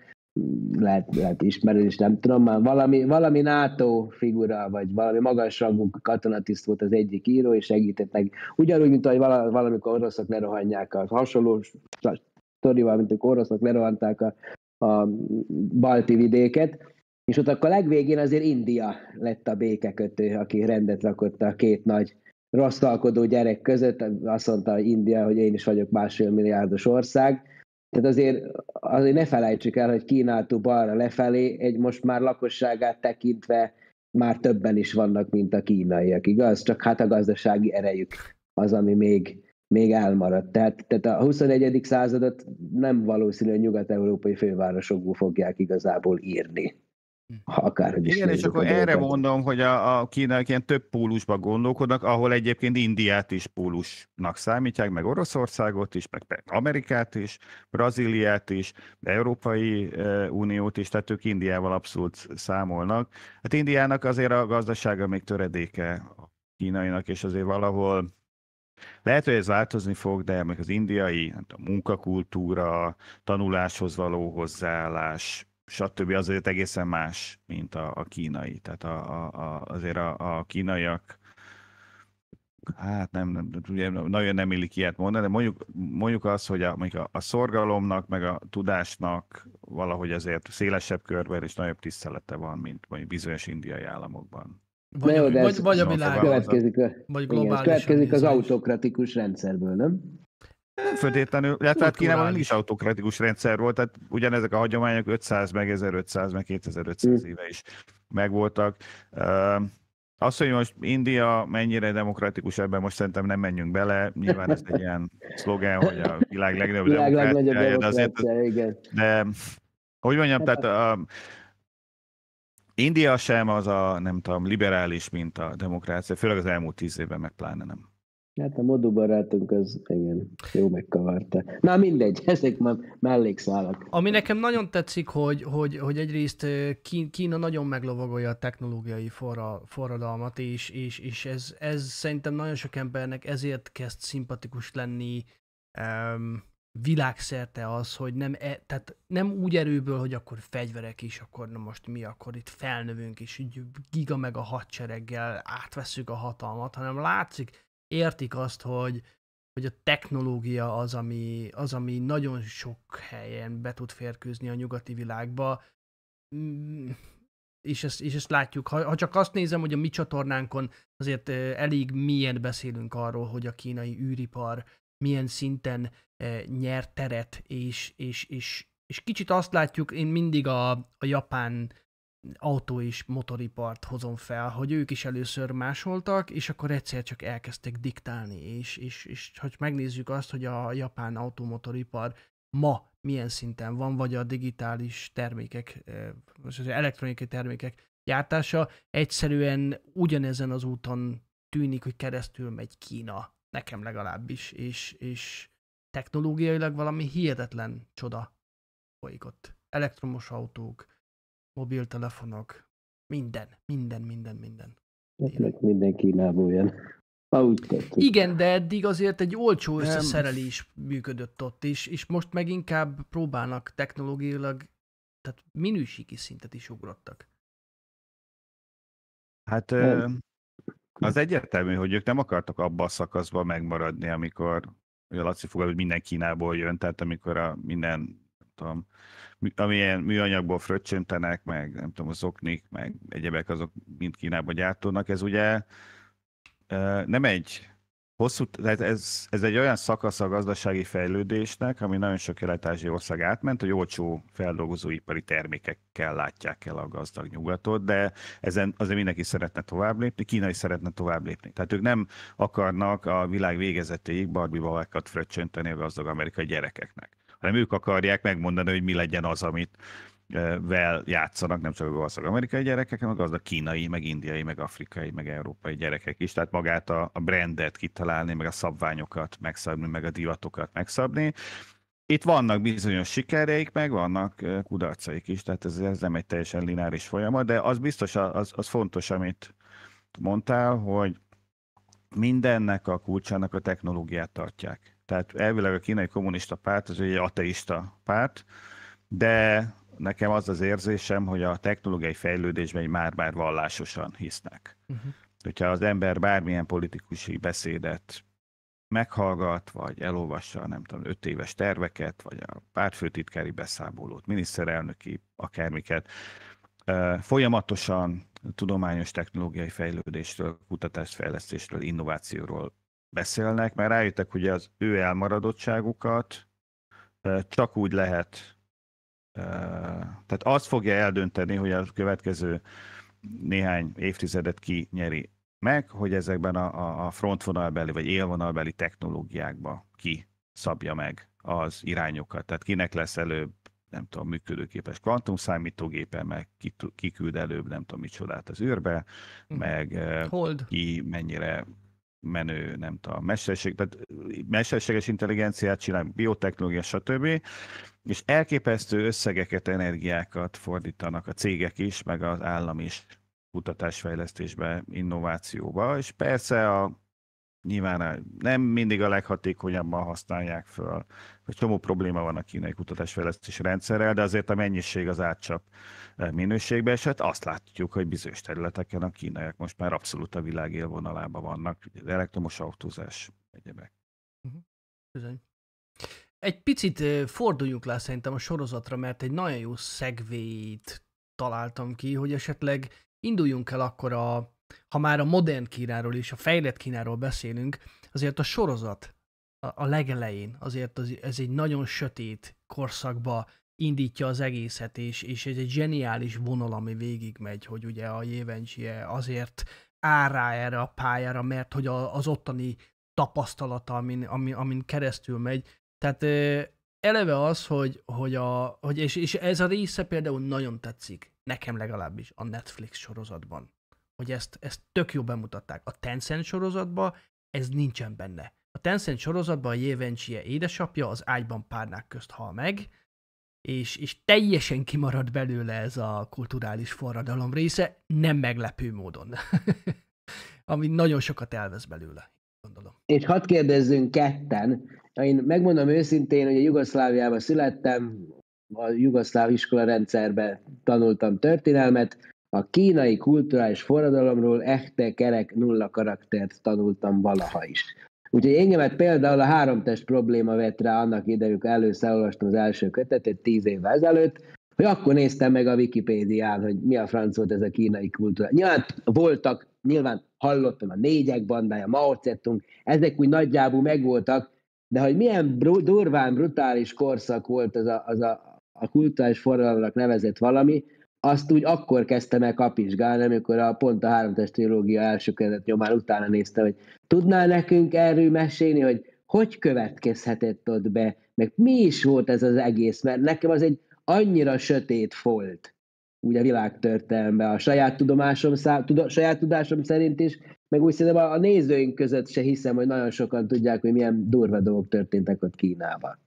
Lehet, lehet ismerős, is, nem tudom, már valami, valami NATO figura, vagy valami magasrangú katonatiszt volt az egyik író, és segített meg Ugyanúgy, mint ahogy valamikor oroszok lerohanják a hasonló sztorival, mint amikor oroszok lerohanták a, a balti vidéket, és ott akkor a legvégén azért India lett a békekötő, aki rendet rakott a két nagy rosszalkodó gyerek között. Azt mondta hogy India, hogy én is vagyok másfél milliárdos ország. Tehát azért, azért ne felejtsük el, hogy Kínától balra lefelé egy most már lakosságát tekintve már többen is vannak, mint a kínaiak, igaz? Csak hát a gazdasági erejük az, ami még, még elmaradt. Tehát, tehát a 21. századot nem valószínű, hogy nyugat-európai fővárosokból fogják igazából írni. Hm. akárhogy is Igen, és akkor erre dolgokat. mondom, hogy a, a kínaiak ilyen több pólusban gondolkodnak, ahol egyébként Indiát is pólusnak számítják, meg Oroszországot is, meg Amerikát is, Brazíliát is, Európai e, Uniót is, tehát ők Indiával abszolút számolnak. Hát Indiának azért a gazdasága még töredéke a kínainak, és azért valahol lehet, hogy ez változni fog, de meg az indiai, hát a munkakultúra, tanuláshoz való hozzáállás, stb. azért egészen más, mint a, a kínai. Tehát a, a, a, azért a, a kínaiak Hát nem, nem, ugye nagyon nem illik ilyet mondani, de mondjuk, mondjuk az, hogy a, mondjuk a, a szorgalomnak, meg a tudásnak valahogy azért szélesebb körben és nagyobb tisztelete van, mint mondjuk bizonyos indiai államokban. Vagy, jó, vagy, vagy a világ. Következik, a, vagy globális. Igen, következik az autokratikus rendszerből, nem? Nem föltétlenül, hát hát Kínában mindig is autokratikus rendszer volt, tehát ugyanezek a hagyományok 500, meg 1500, meg 2500 mm. éve is megvoltak. Azt, hogy most India mennyire demokratikus, ebben most szerintem nem menjünk bele. Nyilván ez egy ilyen szlogán, hogy a világ legnagyobb világ demokráciája, de azért... De, hogy mondjam, hát tehát a, India sem az a, nem tudom, liberális, mint a demokrácia, főleg az elmúlt tíz évben meg pláne nem. Hát a modu barátunk az, igen, jó megkavarta. Na mindegy, [LAUGHS] ezek már mellékszálak. Ami nekem nagyon tetszik, hogy, hogy, hogy egyrészt Kína nagyon meglovagolja a technológiai forra, forradalmat, és, és, és ez, ez szerintem nagyon sok embernek ezért kezd szimpatikus lenni um, világszerte az, hogy nem, e, tehát nem úgy erőből, hogy akkor fegyverek is, akkor na most mi, akkor itt felnövünk, és így giga meg a hadsereggel átveszük a hatalmat, hanem látszik, értik azt, hogy, hogy a technológia az ami, az, ami nagyon sok helyen be tud férkőzni a nyugati világba, mm, és ezt, és ezt látjuk. Ha, ha csak azt nézem, hogy a mi csatornánkon azért elég milyen beszélünk arról, hogy a kínai űripar milyen szinten nyer teret, és, és, és, és kicsit azt látjuk, én mindig a, a japán autó és motoripart hozom fel, hogy ők is először másoltak, és akkor egyszer csak elkezdtek diktálni, és, és, és hogy megnézzük azt, hogy a japán automotoripar ma milyen szinten van, vagy a digitális termékek, eh, az elektronikai termékek gyártása, egyszerűen ugyanezen az úton tűnik, hogy keresztül megy Kína, nekem legalábbis, és, és technológiailag valami hihetetlen csoda folyik ott. Elektromos autók, mobiltelefonok, minden, minden, minden, minden. Meg mindenki Kínából jön. Úgy Igen, de eddig azért egy olcsó összeszerelés működött ott is, és most meg inkább próbálnak technológiailag, tehát minőségi szintet is ugrottak. Hát ö, az egyértelmű, hogy ők nem akartak abba a szakaszba megmaradni, amikor a Laci fogad, hogy minden Kínából jön, tehát amikor a minden tudom, amilyen műanyagból fröccsöntenek, meg nem tudom, az oknik, meg egyebek azok mind Kínában gyártónak. Ez ugye nem egy hosszú, tehát ez, ez egy olyan szakasz a gazdasági fejlődésnek, ami nagyon sok kelet ország átment, hogy olcsó feldolgozóipari termékekkel látják el a gazdag nyugatot, de ezen azért mindenki szeretne tovább lépni, Kínai szeretne tovább lépni. Tehát ők nem akarnak a világ végezetéig barbibalákat fröccsönteni a gazdag amerikai gyerekeknek hanem ők akarják megmondani, hogy mi legyen az, amit vel játszanak, nem csak az amerikai gyerekek, hanem az a kínai, meg indiai, meg afrikai, meg európai gyerekek is. Tehát magát a, a brandet kitalálni, meg a szabványokat megszabni, meg a divatokat megszabni. Itt vannak bizonyos sikereik, meg vannak kudarcaik is, tehát ez, ez nem egy teljesen lineáris folyamat, de az biztos, az, az fontos, amit mondtál, hogy mindennek a kulcsának a technológiát tartják tehát elvileg a kínai kommunista párt az egy ateista párt, de nekem az az érzésem, hogy a technológiai fejlődésben már-már vallásosan hisznek. Uh-huh. Hogyha az ember bármilyen politikusi beszédet meghallgat, vagy elolvassa, nem tudom, öt éves terveket, vagy a pártfőtitkári beszámolót, miniszterelnöki akármiket, folyamatosan tudományos technológiai fejlődésről, kutatásfejlesztésről, innovációról beszélnek, mert rájöttek, hogy az ő elmaradottságukat csak úgy lehet, tehát azt fogja eldönteni, hogy a következő néhány évtizedet ki nyeri meg, hogy ezekben a, a frontvonalbeli vagy élvonalbeli technológiákba ki szabja meg az irányokat. Tehát kinek lesz előbb, nem tudom, működőképes számítógépe, meg ki, ki előbb, nem tudom, micsodát az űrbe, hm. meg Hold. ki mennyire menő, nem tudom, mesterség, tehát mesterséges intelligenciát csinálunk, biotechnológia, stb. És elképesztő összegeket, energiákat fordítanak a cégek is, meg az állam is kutatásfejlesztésbe, innovációba, és persze a nyilván nem mindig a leghatékonyabban használják föl hogy csomó probléma van a kínai kutatásfejlesztés rendszerrel, de azért a mennyiség az átcsap eh, minőségbe, esett, azt látjuk, hogy bizonyos területeken a kínaiak most már abszolút a világ élvonalában vannak, az elektromos autózás, egyebek. Mhm. Egy picit eh, forduljunk le szerintem a sorozatra, mert egy nagyon jó szegvét találtam ki, hogy esetleg induljunk el akkor a, ha már a modern Kínáról és a fejlett Kínáról beszélünk, azért a sorozat a legelején, azért az, ez egy nagyon sötét korszakba indítja az egészet, és, és ez egy zseniális vonal, ami végigmegy, hogy ugye a Jévencsie azért áll rá erre a pályára, mert hogy a, az ottani tapasztalata, amin, amin, amin keresztül megy. Tehát eleve az, hogy, hogy, a, hogy és, és ez a része például nagyon tetszik, nekem legalábbis a Netflix sorozatban, hogy ezt, ezt tök jó bemutatták. A Tencent sorozatban ez nincsen benne a Tencent sorozatban a Jévencsie édesapja az ágyban párnák közt hal meg, és, és teljesen kimarad belőle ez a kulturális forradalom része, nem meglepő módon. [LAUGHS] Ami nagyon sokat elvesz belőle, gondolom. És hadd kérdezzünk ketten. Én megmondom őszintén, hogy a Jugoszláviában születtem, a jugoszláv iskola rendszerben tanultam történelmet, a kínai kulturális forradalomról echte kerek nulla karaktert tanultam valaha is. Úgyhogy engemet például a háromtest probléma vett rá annak idejük, először olvastam az első kötetet tíz évvel ezelőtt, hogy akkor néztem meg a Wikipédián, hogy mi a franc volt ez a kínai kultúra. Nyilván voltak, nyilván hallottam a négyek bandája, Mao Zedong, ezek úgy nagyjából megvoltak, de hogy milyen bru- durván brutális korszak volt az a, az a, a kultúrás forradalomnak nevezett valami, azt úgy akkor kezdtem el kapizsgálni, amikor a pont a háromtest trilógia első kezdet nyomán utána néztem, hogy tudnál nekünk erről mesélni, hogy hogy következhetett ott be, meg mi is volt ez az egész, mert nekem az egy annyira sötét folt, úgy a világtörténelme, a saját tudomásom, szá, tuda, saját tudásom szerint is, meg úgy szerintem a, a nézőink között se hiszem, hogy nagyon sokan tudják, hogy milyen durva dolgok történtek ott Kínában.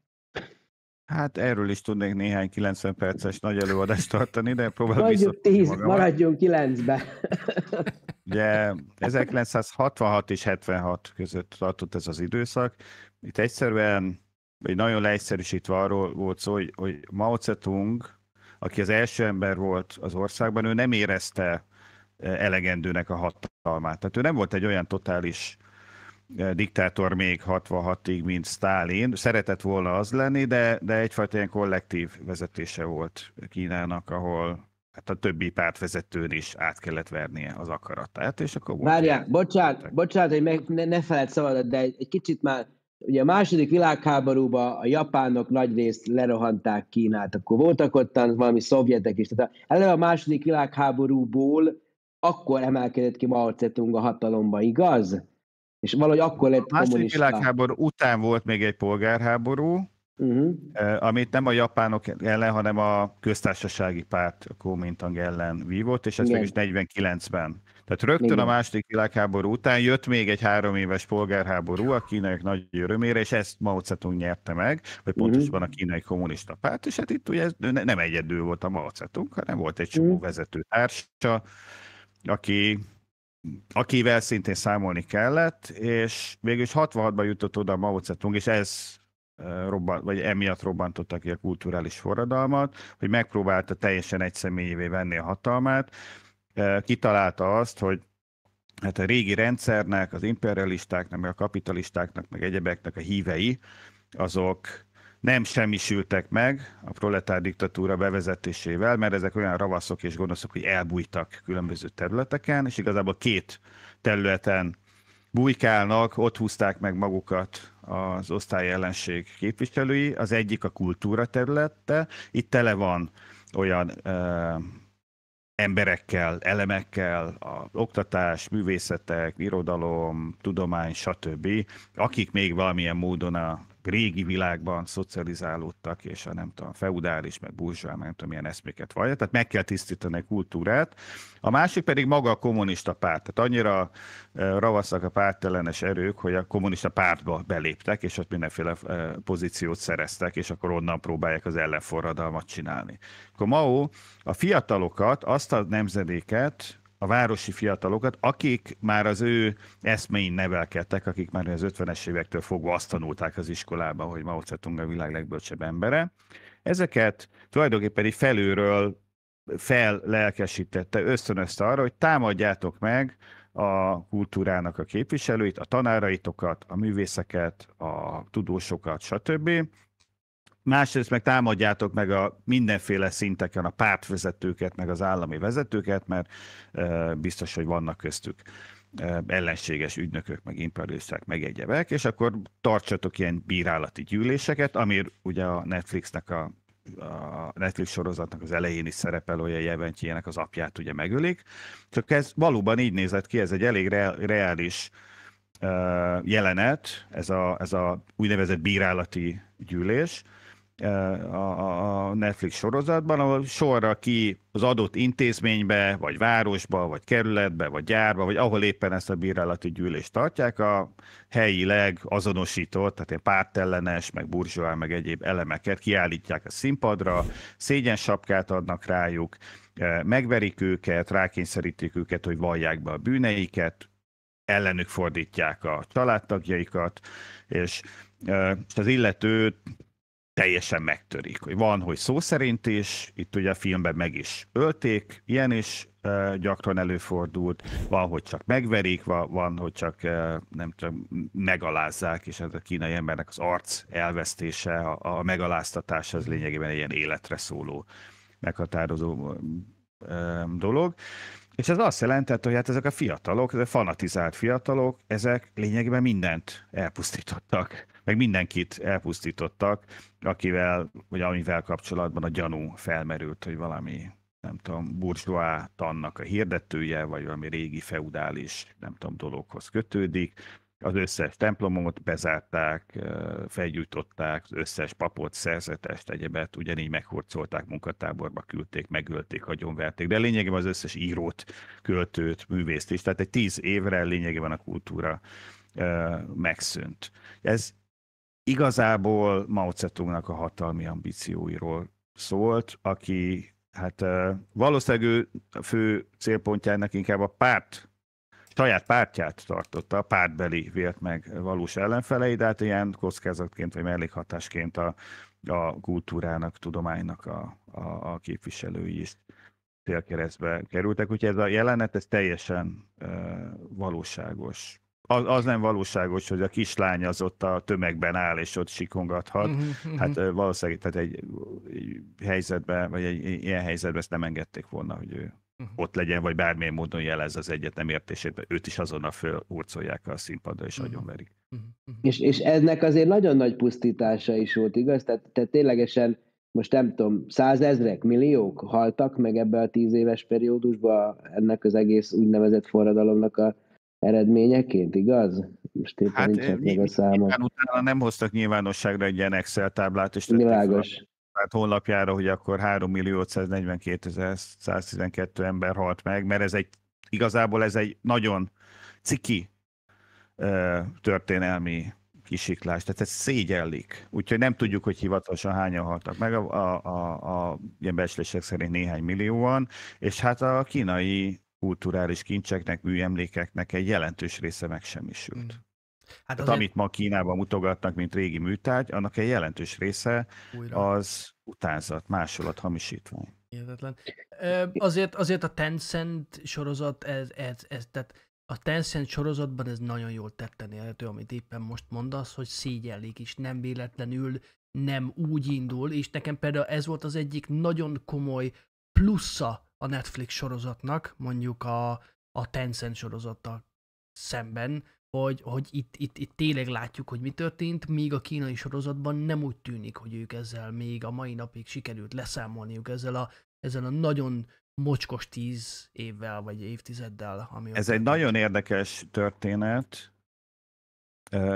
Hát erről is tudnék néhány 90 perces nagy előadást tartani, de próbálom Maradjunk 10, magamat. maradjunk 9-be. Ugye 1966 és 76 között tartott ez az időszak. Itt egyszerűen, vagy nagyon leegyszerűsítve arról volt szó, hogy, hogy Mao Zedong, aki az első ember volt az országban, ő nem érezte elegendőnek a hatalmát. Tehát ő nem volt egy olyan totális Eh, diktátor még 66-ig, mint Stálin. Szeretett volna az lenni, de, de egyfajta ilyen kollektív vezetése volt Kínának, ahol hát a többi pártvezetőn is át kellett vernie az akaratát, és akkor... Várják, bocsánat, bocsánat, hogy meg, ne, ne feled szabadat, de egy, egy kicsit már Ugye a második világháborúban a japánok nagy részt lerohanták Kínát, akkor voltak ott valami szovjetek is. Tehát eleve a második világháborúból akkor emelkedett ki Mao Zedong a hatalomba, igaz? És valahogy akkor lett A második világháború után volt még egy polgárháború, uh-huh. amit nem a japánok ellen, hanem a köztársasági párt, a Kuomintang ellen vívott, és ez mégis 49-ben. Tehát rögtön Igen. a második világháború után jött még egy három éves polgárháború a kínaiak nagy örömére, és ezt Mao Zedong nyerte meg, vagy mhm. pontosabban a kínai kommunista párt, és hát itt ugye ez nem egyedül volt a Mao Zedong, hanem volt egy csomó uh-huh. Mhm. vezető társa, aki akivel szintén számolni kellett, és végül is 66-ban jutott oda a Mao Zedong, és ez robban, vagy emiatt robbantottak ki a kulturális forradalmat, hogy megpróbálta teljesen egy személyévé venni a hatalmát, kitalálta azt, hogy hát a régi rendszernek, az imperialistáknak, meg a kapitalistáknak, meg egyebeknek a hívei, azok nem semmisültek meg a proletár diktatúra bevezetésével, mert ezek olyan ravaszok és gonoszok, hogy elbújtak különböző területeken, és igazából két területen bujkálnak, ott húzták meg magukat az osztály ellenség képviselői. Az egyik a kultúra területe, itt tele van olyan ö, emberekkel, elemekkel, a oktatás, művészetek, irodalom, tudomány, stb., akik még valamilyen módon a régi világban szocializálódtak, és a nem tudom, feudális, meg burzsá, meg nem tudom, milyen eszméket vallja. Tehát meg kell tisztítani a kultúrát. A másik pedig maga a kommunista párt. Tehát annyira ravaszak a pártellenes erők, hogy a kommunista pártba beléptek, és ott mindenféle pozíciót szereztek, és akkor onnan próbálják az ellenforradalmat csinálni. Akkor Mao a fiatalokat, azt a nemzedéket, a városi fiatalokat, akik már az ő eszmein nevelkedtek, akik már az 50-es évektől fogva azt tanulták az iskolában, hogy Mao Zedong a világ legbölcsebb embere. Ezeket tulajdonképpen így felülről fellelkesítette, ösztönözte arra, hogy támadjátok meg a kultúrának a képviselőit, a tanáraitokat, a művészeket, a tudósokat, stb másrészt meg támadjátok meg a mindenféle szinteken a pártvezetőket, meg az állami vezetőket, mert biztos, hogy vannak köztük ellenséges ügynökök, meg imperiuszák, meg egyebek, és akkor tartsatok ilyen bírálati gyűléseket, amir ugye a Netflixnek a a Netflix sorozatnak az elején is szerepel, hogy a jelentjének az apját ugye megölik. Csak ez valóban így nézett ki, ez egy elég reális jelenet, ez a, ez a úgynevezett bírálati gyűlés, a Netflix sorozatban, ahol sorra ki az adott intézménybe, vagy városba, vagy kerületbe, vagy gyárba, vagy ahol éppen ezt a bírálati gyűlést tartják, a helyileg azonosított, tehát ilyen pártellenes, meg burzsóá, meg egyéb elemeket kiállítják a színpadra, sapkát adnak rájuk, megverik őket, rákényszerítik őket, hogy vallják be a bűneiket, ellenük fordítják a családtagjaikat, és az illető teljesen megtörik. Hogy van, hogy szó szerint is, itt ugye a filmben meg is ölték, ilyen is e, gyakran előfordult, van, hogy csak megverik, van, van hogy csak e, nem csak megalázzák, és ez hát a kínai embernek az arc elvesztése, a, a megaláztatás az lényegében egy ilyen életre szóló, meghatározó e, dolog. És ez azt jelentett, hogy hát ezek a fiatalok, ezek a fanatizált fiatalok, ezek lényegében mindent elpusztítottak, meg mindenkit elpusztítottak, akivel, vagy amivel kapcsolatban a gyanú felmerült, hogy valami nem tudom, burzsóá tannak a hirdetője, vagy valami régi feudális, nem tudom, dologhoz kötődik. Az összes templomot bezárták, felgyújtották, az összes papot, szerzetest, egyebet ugyanígy meghurcolták, munkatáborba küldték, megölték, agyonverték, de lényegében az összes írót, költőt, művészt is, tehát egy tíz évre lényegében a kultúra megszűnt. Ez igazából Mao tse a hatalmi ambícióiról szólt, aki hát valószínűleg ő a fő célpontjának inkább a párt, saját pártját tartotta, a pártbeli vélt meg valós ellenfelei, de hát ilyen kockázatként vagy mellékhatásként a, a kultúrának, tudománynak a, a, a képviselői is télkeresztbe kerültek, úgyhogy ez a jelenet, ez teljesen uh, valóságos az, az nem valóságos, hogy a kislány az ott a tömegben áll, és ott sikongathat. Uh-huh, uh-huh. Hát valószínűleg tehát egy, egy helyzetben, vagy egy ilyen helyzetben ezt nem engedték volna, hogy ő uh-huh. ott legyen, vagy bármilyen módon jelez az egyet nem értését, őt is azonnal fölurcolják a színpadra, és uh-huh. agyonverik. Uh-huh. És, és ennek azért nagyon nagy pusztítása is volt, igaz? Tehát, tehát ténylegesen most nem tudom, százezrek, milliók haltak meg ebbe a tíz éves periódusba ennek az egész úgynevezett forradalomnak a eredményeként, igaz? Most éppen hát, nincs eh, meg a számom. Utána nem hoztak nyilvánosságra egy ilyen Excel táblát, és Világos. Tehát honlapjára, hogy akkor 3.842.112 ember halt meg, mert ez egy, igazából ez egy nagyon ciki történelmi kisiklás, tehát ez szégyellik. Úgyhogy nem tudjuk, hogy hivatalosan hányan haltak meg, a, a, a, a ilyen becslések szerint néhány millióan, és hát a kínai kulturális kincseknek, műemlékeknek egy jelentős része megsemmisült. Mm. Hát azért... amit ma Kínában mutogatnak, mint régi műtárgy, annak egy jelentős része Újra. az utánzat, másolat, hamisítvány. Hihetetlen. Azért, azért a Tencent sorozat, ez, ez, ez, tehát a Tencent sorozatban ez nagyon jól tetten élhető, amit éppen most mondasz, hogy szégyellik is, nem véletlenül, nem úgy indul, és nekem például ez volt az egyik nagyon komoly plusza a Netflix sorozatnak, mondjuk a, a Tencent sorozattal szemben, hogy, hogy itt, itt, itt tényleg látjuk, hogy mi történt, míg a kínai sorozatban nem úgy tűnik, hogy ők ezzel még a mai napig sikerült leszámolniuk ezzel a, ezzel a nagyon mocskos tíz évvel vagy évtizeddel. Ami Ez egy történt. nagyon érdekes történet,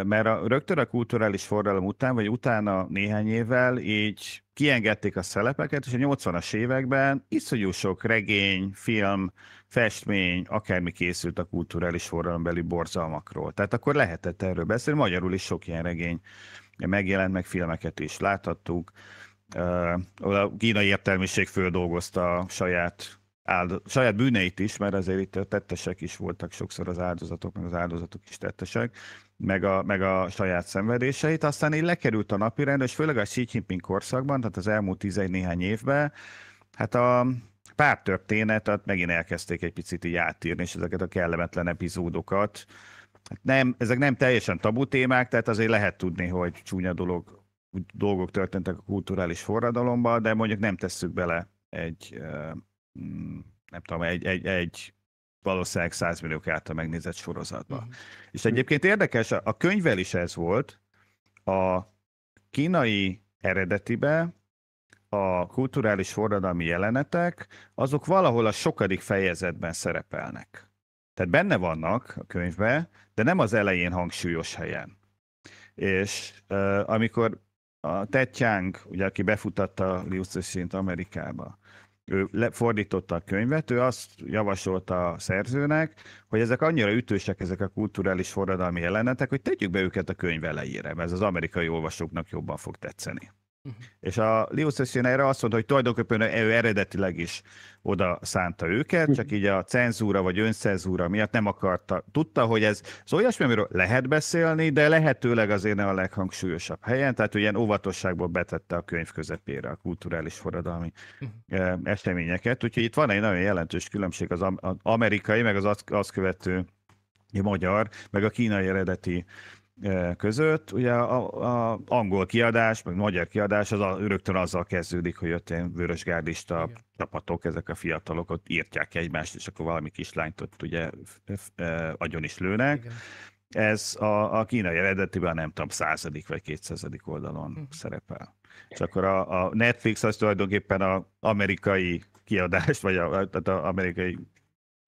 mert a, rögtön a kulturális forradalom után, vagy utána néhány évvel így kiengedték a szelepeket, és a 80-as években iszonyú sok regény, film, festmény, akármi készült a kulturális forralombeli borzalmakról. Tehát akkor lehetett erről beszélni, magyarul is sok ilyen regény megjelent, meg filmeket is láthattuk. A kínai értelmiség földolgozta a saját áld, saját bűneit is, mert azért itt a tettesek is voltak sokszor az áldozatok, meg az áldozatok is tettesek meg a, meg a saját szenvedéseit, aztán így lekerült a napirend és főleg a Xi Jinping korszakban, tehát az elmúlt tizegy néhány évben, hát a pártörténetet megint elkezdték egy picit így átírni, és ezeket a kellemetlen epizódokat. Hát nem, ezek nem teljesen tabu témák, tehát azért lehet tudni, hogy csúnya dolog, dolgok történtek a kulturális forradalomban, de mondjuk nem tesszük bele egy, mm, nem tudom, egy, egy, egy valószínűleg 100 milliók által megnézett sorozatba. Mm. És egyébként érdekes, a könyvvel is ez volt, a kínai eredetibe a kulturális forradalmi jelenetek, azok valahol a sokadik fejezetben szerepelnek. Tehát benne vannak a könyvben, de nem az elején hangsúlyos helyen. És uh, amikor a Ted ugye, aki befutatta Liu Cixint Amerikába, ő lefordította a könyvet, ő azt javasolta a szerzőnek, hogy ezek annyira ütősek, ezek a kulturális forradalmi jelenetek, hogy tegyük be őket a könyv elejére, mert ez az amerikai olvasóknak jobban fog tetszeni. Uh-huh. És a Cixin erre azt mondta, hogy tulajdonképpen ő eredetileg is oda szánta őket, uh-huh. csak így a cenzúra vagy öncenzúra miatt nem akarta. Tudta, hogy ez az olyasmi, amiről lehet beszélni, de lehetőleg azért ne a leghangsúlyosabb helyen, tehát ilyen óvatosságból betette a könyv közepére a kulturális forradalmi uh-huh. eh, eseményeket. Úgyhogy itt van egy nagyon jelentős különbség az amerikai, meg az azt követő magyar, meg a kínai eredeti között. Ugye a, a angol kiadás, meg magyar kiadás az a, rögtön azzal kezdődik, hogy ott ilyen vörösgárdista Igen. csapatok, ezek a fiatalok ott írtják egymást, és akkor valami kislányt ott ugye agyon is lőnek. Igen. Ez a, a kínai eredetiben nem tudom, századik vagy kétszázadik oldalon Igen. Mhm. szerepel. És akkor a, a Netflix az tulajdonképpen az amerikai kiadást, vagy a, tehát az amerikai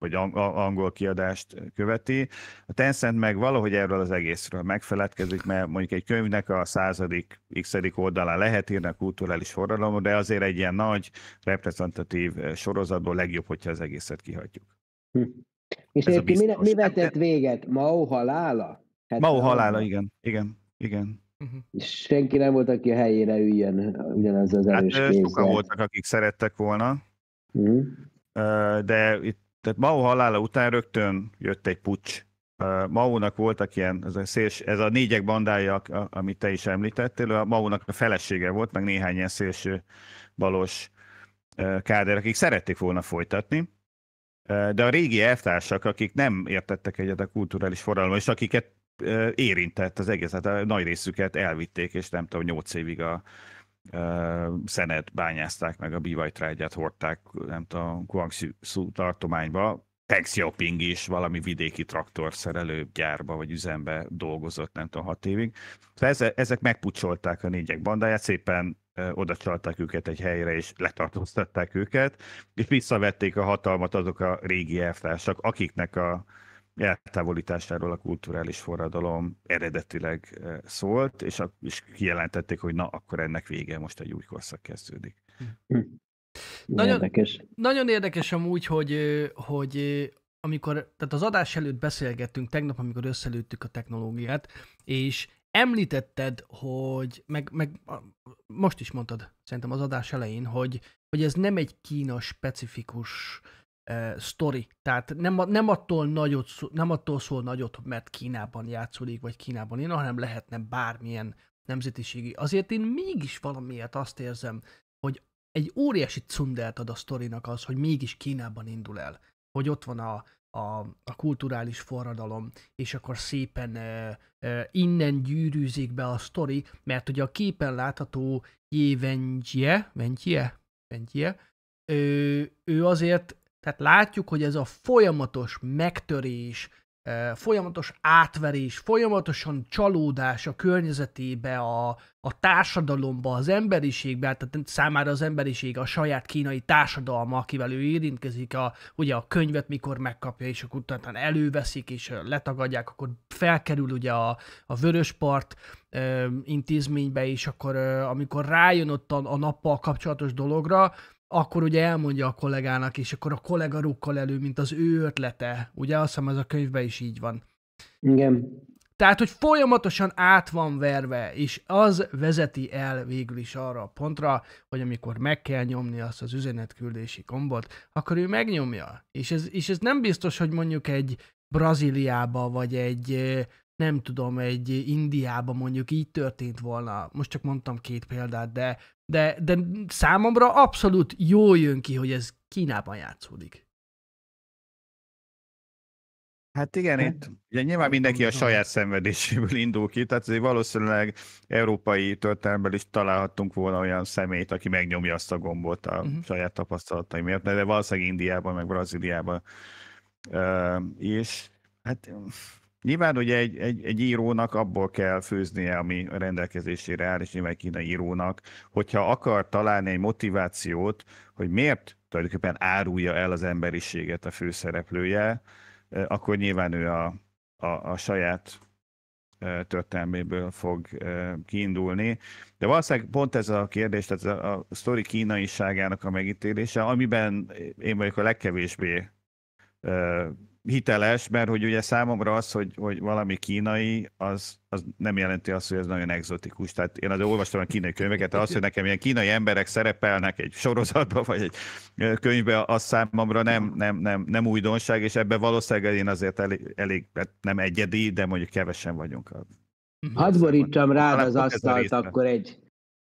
vagy angol kiadást követi. A Tencent meg valahogy erről az egészről megfeledkezik, mert mondjuk egy könyvnek a századik, x oldalán lehet írni a kulturális forradalom, de azért egy ilyen nagy, reprezentatív eh, sorozatból legjobb, hogyha az egészet kihagyjuk. Hm. És Ez érti, mi, mi vetett hát, véget? Mao halála? Hát Mao halála, igen, igen, igen. Uh-huh. Senki nem volt, aki a helyére üljön ugyanez az hát, erős hát, kézzel. Sokan voltak, akik szerettek volna, uh-huh. de itt tehát Mao halála után rögtön jött egy pucs. Mao-nak voltak ilyen, ez a, széls, ez a négyek bandája, amit te is említettél, a Mao-nak a felesége volt, meg néhány ilyen szélső balos káder, akik szerették volna folytatni, de a régi elvtársak, akik nem értettek egyet a kulturális forradalommal, és akiket érintett az egész, hát a nagy részüket elvitték, és nem tudom, nyolc évig a szenet bányázták meg, a bivajtrágyát hordták, nem tudom, Guangxu tartományba, Peng Xiaoping is valami vidéki traktorszerelő gyárba vagy üzembe dolgozott, nem tudom, hat évig. Szóval ezek megpucsolták a négyek bandáját, szépen oda csalták őket egy helyre, és letartóztatták őket, és visszavették a hatalmat azok a régi elvtársak, akiknek a eltávolításáról a kulturális forradalom eredetileg eh, szólt, és, a, és kijelentették, hogy na, akkor ennek vége, most egy új korszak kezdődik. Hm. Hm. Nagyon érdekes. Nagyon érdekes amúgy, hogy, eh, hogy eh, amikor, tehát az adás előtt beszélgettünk tegnap, amikor összelőttük a technológiát, és említetted, hogy, meg, meg most is mondtad, szerintem az adás elején, hogy, hogy ez nem egy kína specifikus uh, uh, Tehát nem, nem, attól nagyot, nem attól szól nagyot, mert Kínában játszódik, vagy Kínában én, hanem lehetne bármilyen nemzetiségi. Azért én mégis valamiért azt érzem, hogy egy óriási cundelt ad a sztorinak az, hogy mégis Kínában indul el. Hogy ott van a, a, a kulturális forradalom, és akkor szépen ö, ö, innen gyűrűzik be a sztori, mert ugye a képen látható Jé Wenjie, Wenjie, Wenjie ő, ő azért tehát látjuk, hogy ez a folyamatos megtörés, folyamatos átverés, folyamatosan csalódás a környezetébe, a, a társadalomba, az emberiségbe, tehát számára az emberiség a saját kínai társadalma, akivel ő érintkezik, a, ugye a könyvet mikor megkapja, és akkor utána előveszik, és letagadják, akkor felkerül ugye a, a Vöröspart ö, intézménybe, és akkor ö, amikor rájön ott a, a nappal kapcsolatos dologra, akkor ugye elmondja a kollégának, és akkor a kollega rukkal elő, mint az ő ötlete. Ugye azt hiszem, ez a könyvben is így van. Igen. Tehát, hogy folyamatosan át van verve, és az vezeti el végül is arra a pontra, hogy amikor meg kell nyomni azt az üzenetküldési gombot, akkor ő megnyomja. És ez, és ez nem biztos, hogy mondjuk egy Brazíliába, vagy egy nem tudom, egy Indiában mondjuk így történt volna, most csak mondtam két példát, de, de, de számomra abszolút jó jön ki, hogy ez Kínában játszódik. Hát igen, hát, itt ugye nyilván mindenki a saját szenvedéséből indul ki, tehát azért valószínűleg európai történelemben is találhattunk volna olyan szemét, aki megnyomja azt a gombot a uh-huh. saját tapasztalatai miatt, de valószínűleg Indiában, meg Brazíliában uh, Hát Nyilván ugye egy, egy, egy írónak abból kell főznie, ami a rendelkezésére áll, és nyilván kínai írónak, hogyha akar találni egy motivációt, hogy miért tulajdonképpen árulja el az emberiséget a főszereplője, akkor nyilván ő a, a, a saját történelméből fog kiindulni. De valószínűleg pont ez a kérdés, tehát a, a sztori kínaiságának a megítélése, amiben én vagyok a legkevésbé hiteles, mert hogy ugye számomra az, hogy, hogy valami kínai, az, az nem jelenti azt, hogy ez nagyon exotikus. Tehát én azért olvastam a kínai könyveket, az, hogy nekem ilyen kínai emberek szerepelnek egy sorozatban vagy egy könyvben, az számomra nem, nem, nem, nem újdonság, és ebben valószínűleg én azért elég, elég hát nem egyedi, de mondjuk kevesen vagyunk. A... Mhm. Hadd borítsam rá az asztalt akkor egy,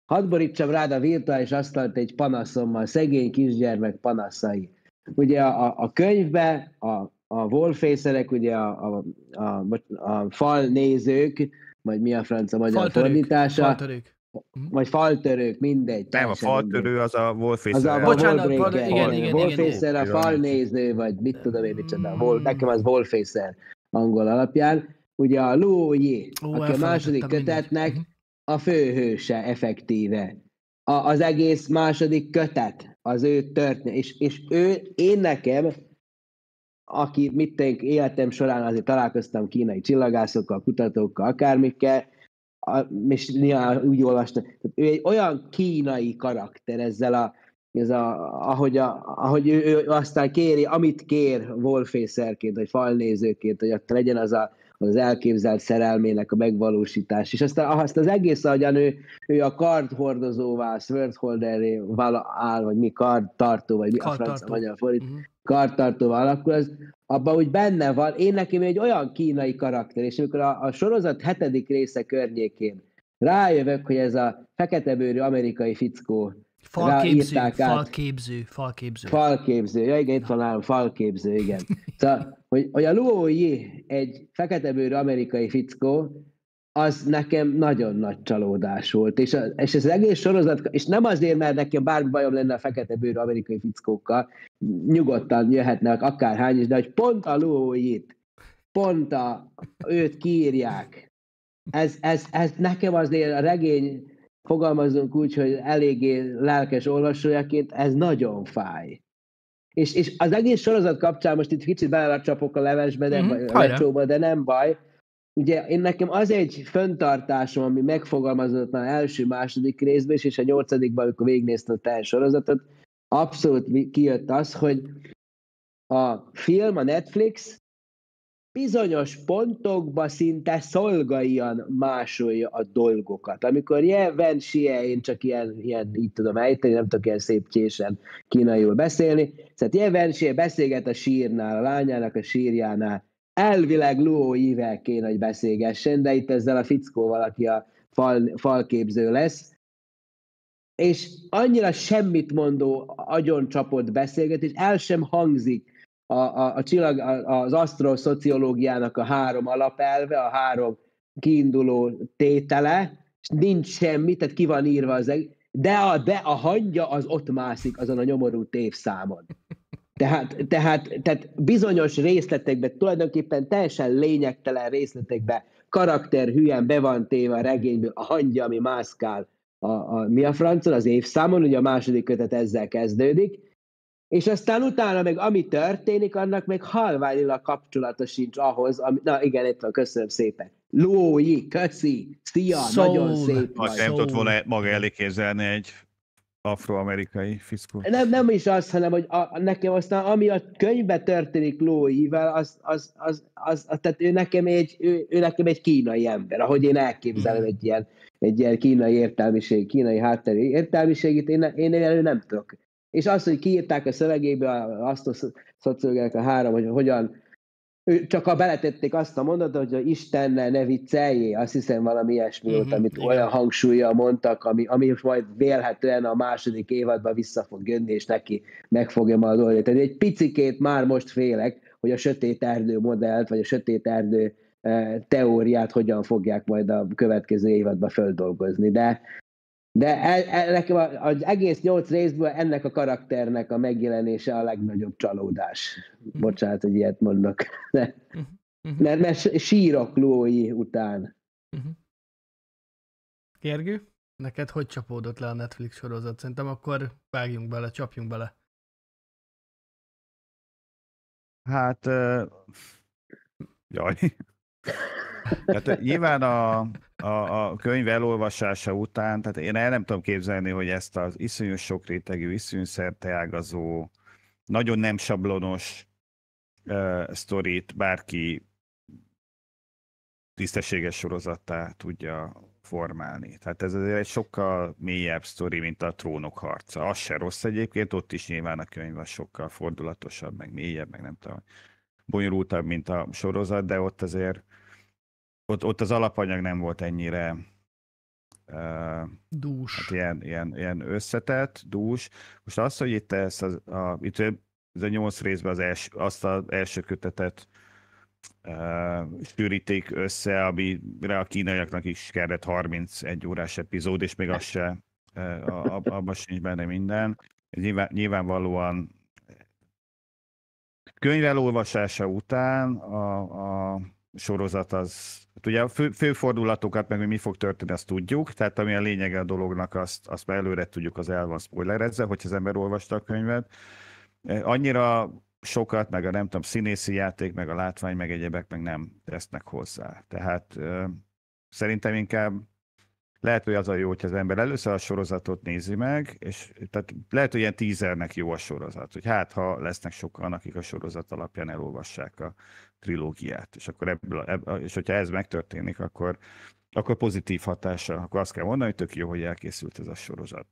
hadd borítsam rád a virtuális asztalt egy panaszommal, szegény kisgyermek panaszai. Ugye a, a könyvben a a wallfacerek, ugye a, a, a, a fal nézők, vagy mi a a magyar faltörők, fordítása. Faltörők. Mhm. Vagy faltörők, mindegy. Nem, a faltörő az a wallfacer. Az a Bocsánat, fal, igen, igen, igen, wallfacer, a falnéző, vagy mit tudom én, micsoda. Wall, mm. nekem az wallfacer angol alapján. Ugye a Ó, aki a második kötetnek mindegy. Mhm. a főhőse effektíve. A, az egész második kötet, az ő történet. És, és ő, én nekem aki mit én életem során azért találkoztam kínai csillagászokkal, kutatókkal, akármikkel, a, és nyilván úgy olvastam, tehát ő egy olyan kínai karakter ezzel a, ez a, ahogy, a, ahogy ő, ő, aztán kéri, amit kér Wolfészerként, vagy falnézőként, hogy ott legyen az a az elképzelt szerelmének a megvalósítás. És aztán ah, azt az egész agyan ő, ő a kardhordozóvá, vala áll, vagy mi kardtartó, vagy mi a francia magyar fordít, uh-huh. Mhm. kardtartóval, akkor az abban úgy benne van. Én nekem egy olyan kínai karakter, és amikor a, a sorozat hetedik része környékén rájövök, hogy ez a feketebőrű amerikai fickó Falképző, át, falképző, falképző. Falképző, ja igen, itt van nálam, falképző, igen. Szóval, hogy, hogy a Luo Yi, egy bőrű amerikai fickó, az nekem nagyon nagy csalódás volt. És, a, és ez az egész sorozat, és nem azért, mert nekem bármi bajom lenne a fekete bőrű amerikai fickókkal, nyugodtan jöhetnek akárhány is, de hogy pont a lóit, pont a, őt kiírják, ez, ez, ez nekem azért a regény fogalmazunk úgy, hogy eléggé lelkes olvasójaként, ez nagyon fáj. És, és az egész sorozat kapcsán most itt kicsit belecsapok a levesbe, de, mm-hmm, lecsóba, de nem baj. Ugye én nekem az egy föntartásom, ami megfogalmazott már első-második részben, és a nyolcadikban, amikor végignéztem a teljes sorozatot, abszolút kijött az, hogy a film, a Netflix bizonyos pontokba szinte szolgaian másolja a dolgokat. Amikor jelven, Sie, én csak ilyen, ilyen így tudom ejteni, nem tudok ilyen szép késen kínaiul beszélni, tehát jelven, Sie beszélget a sírnál, a lányának a sírjánál, elvileg Luó ível kéne, hogy beszélgessen, de itt ezzel a fickóval, aki a fal, falképző lesz, és annyira semmit mondó, agyoncsapott beszélgetés, el sem hangzik a, a, a csillag, az asztroszociológiának a három alapelve, a három kiinduló tétele, és nincs semmi, tehát ki van írva az egész, de a, de a hangya az ott mászik azon a nyomorú tévszámon. Tehát, tehát, tehát bizonyos részletekbe, tulajdonképpen teljesen lényegtelen részletekbe karakter hülyen be van téve a regényből a hangya, ami mászkál a, a, mi a francon, az évszámon, ugye a második kötet ezzel kezdődik, és aztán utána meg ami történik, annak még halványilag kapcsolata sincs ahhoz, ami, na igen, itt van, köszönöm szépen. Lói, köszi, szia, Soul. nagyon szép Azt Ha nem tudott volna maga elé képzelni egy afroamerikai fickó. Nem, nem is az, hanem hogy a, nekem aztán, ami a könyvben történik Lóival, az, az, az, az, az, tehát ő nekem, egy, ő, ő nekem egy kínai ember, ahogy én elképzelem hmm. egy ilyen, egy ilyen kínai értelmiség, kínai hátterű értelmiségét, én, én elő nem tudok és azt, hogy kiírták a szövegébe azt a szociológiák a három, hogy hogyan ő csak ha beletették azt a mondatot, hogy a Istennel ne vicceljé, azt hiszem valami ilyesmi mm-hmm, volt, mhm, amit igen. olyan hangsúlya mondtak, ami, ami majd vélhetően a második évadban vissza fog jönni, és neki meg fogja majd oldani. Tehát egy picikét már most félek, hogy a sötét erdő modellt, vagy a sötét erdő eh, teóriát hogyan fogják majd a következő évadban földolgozni, de de el, el, nekem az egész nyolc részből ennek a karakternek a megjelenése a legnagyobb csalódás. Mhm. Bocsánat, hogy ilyet mondok. [LAUGHS] De, mhm. Mhm. mert, mert sírok Lói után. Kérgő, neked hogy csapódott le a Netflix sorozat? Szerintem akkor vágjunk bele, csapjunk bele. Hát, euh... jaj. [LAUGHS] Hát nyilván a, a, a könyv elolvasása után, tehát én el nem tudom képzelni, hogy ezt az iszonyú rétegű, iszonyú szerteágazó, nagyon nem sablonos uh, sztorit bárki tisztességes sorozattá tudja formálni. Tehát ez azért egy sokkal mélyebb sztori, mint a trónok harca. Az se rossz egyébként, ott is nyilván a könyv az sokkal fordulatosabb, meg mélyebb, meg nem tudom, bonyolultabb, mint a sorozat, de ott azért ott, ott az alapanyag nem volt ennyire uh, dús. Hát ilyen, ilyen, ilyen összetett, dús. Most az, hogy itt ez a, a, itt ez a nyolc részben az els, azt az első kötetet uh, sűríték össze, amire a kínaiaknak is kellett 31 órás epizód, és még az se, uh, abban sincs benne minden. nyilván, nyilvánvalóan könyvelolvasása után a, a sorozat az, hát ugye a fő, fő fordulatokat, meg hogy mi fog történni, azt tudjuk, tehát ami a lényege a dolognak, azt, azt már előre tudjuk, az el van spoilerezve, hogy az ember olvasta a könyvet. Eh, annyira sokat, meg a nem tudom, színészi játék, meg a látvány, meg egyebek, meg nem tesznek hozzá. Tehát szerintem inkább lehet, hogy az a jó, hogy az ember először a sorozatot nézi meg, és tehát lehet, hogy ilyen tízernek jó a sorozat, hogy hát ha lesznek sokan, akik a sorozat alapján elolvassák a, trilógiát. És akkor ebből, ebből, és hogyha ez megtörténik, akkor, akkor pozitív hatása, akkor azt kell mondani, hogy tök jó, hogy elkészült ez a sorozat.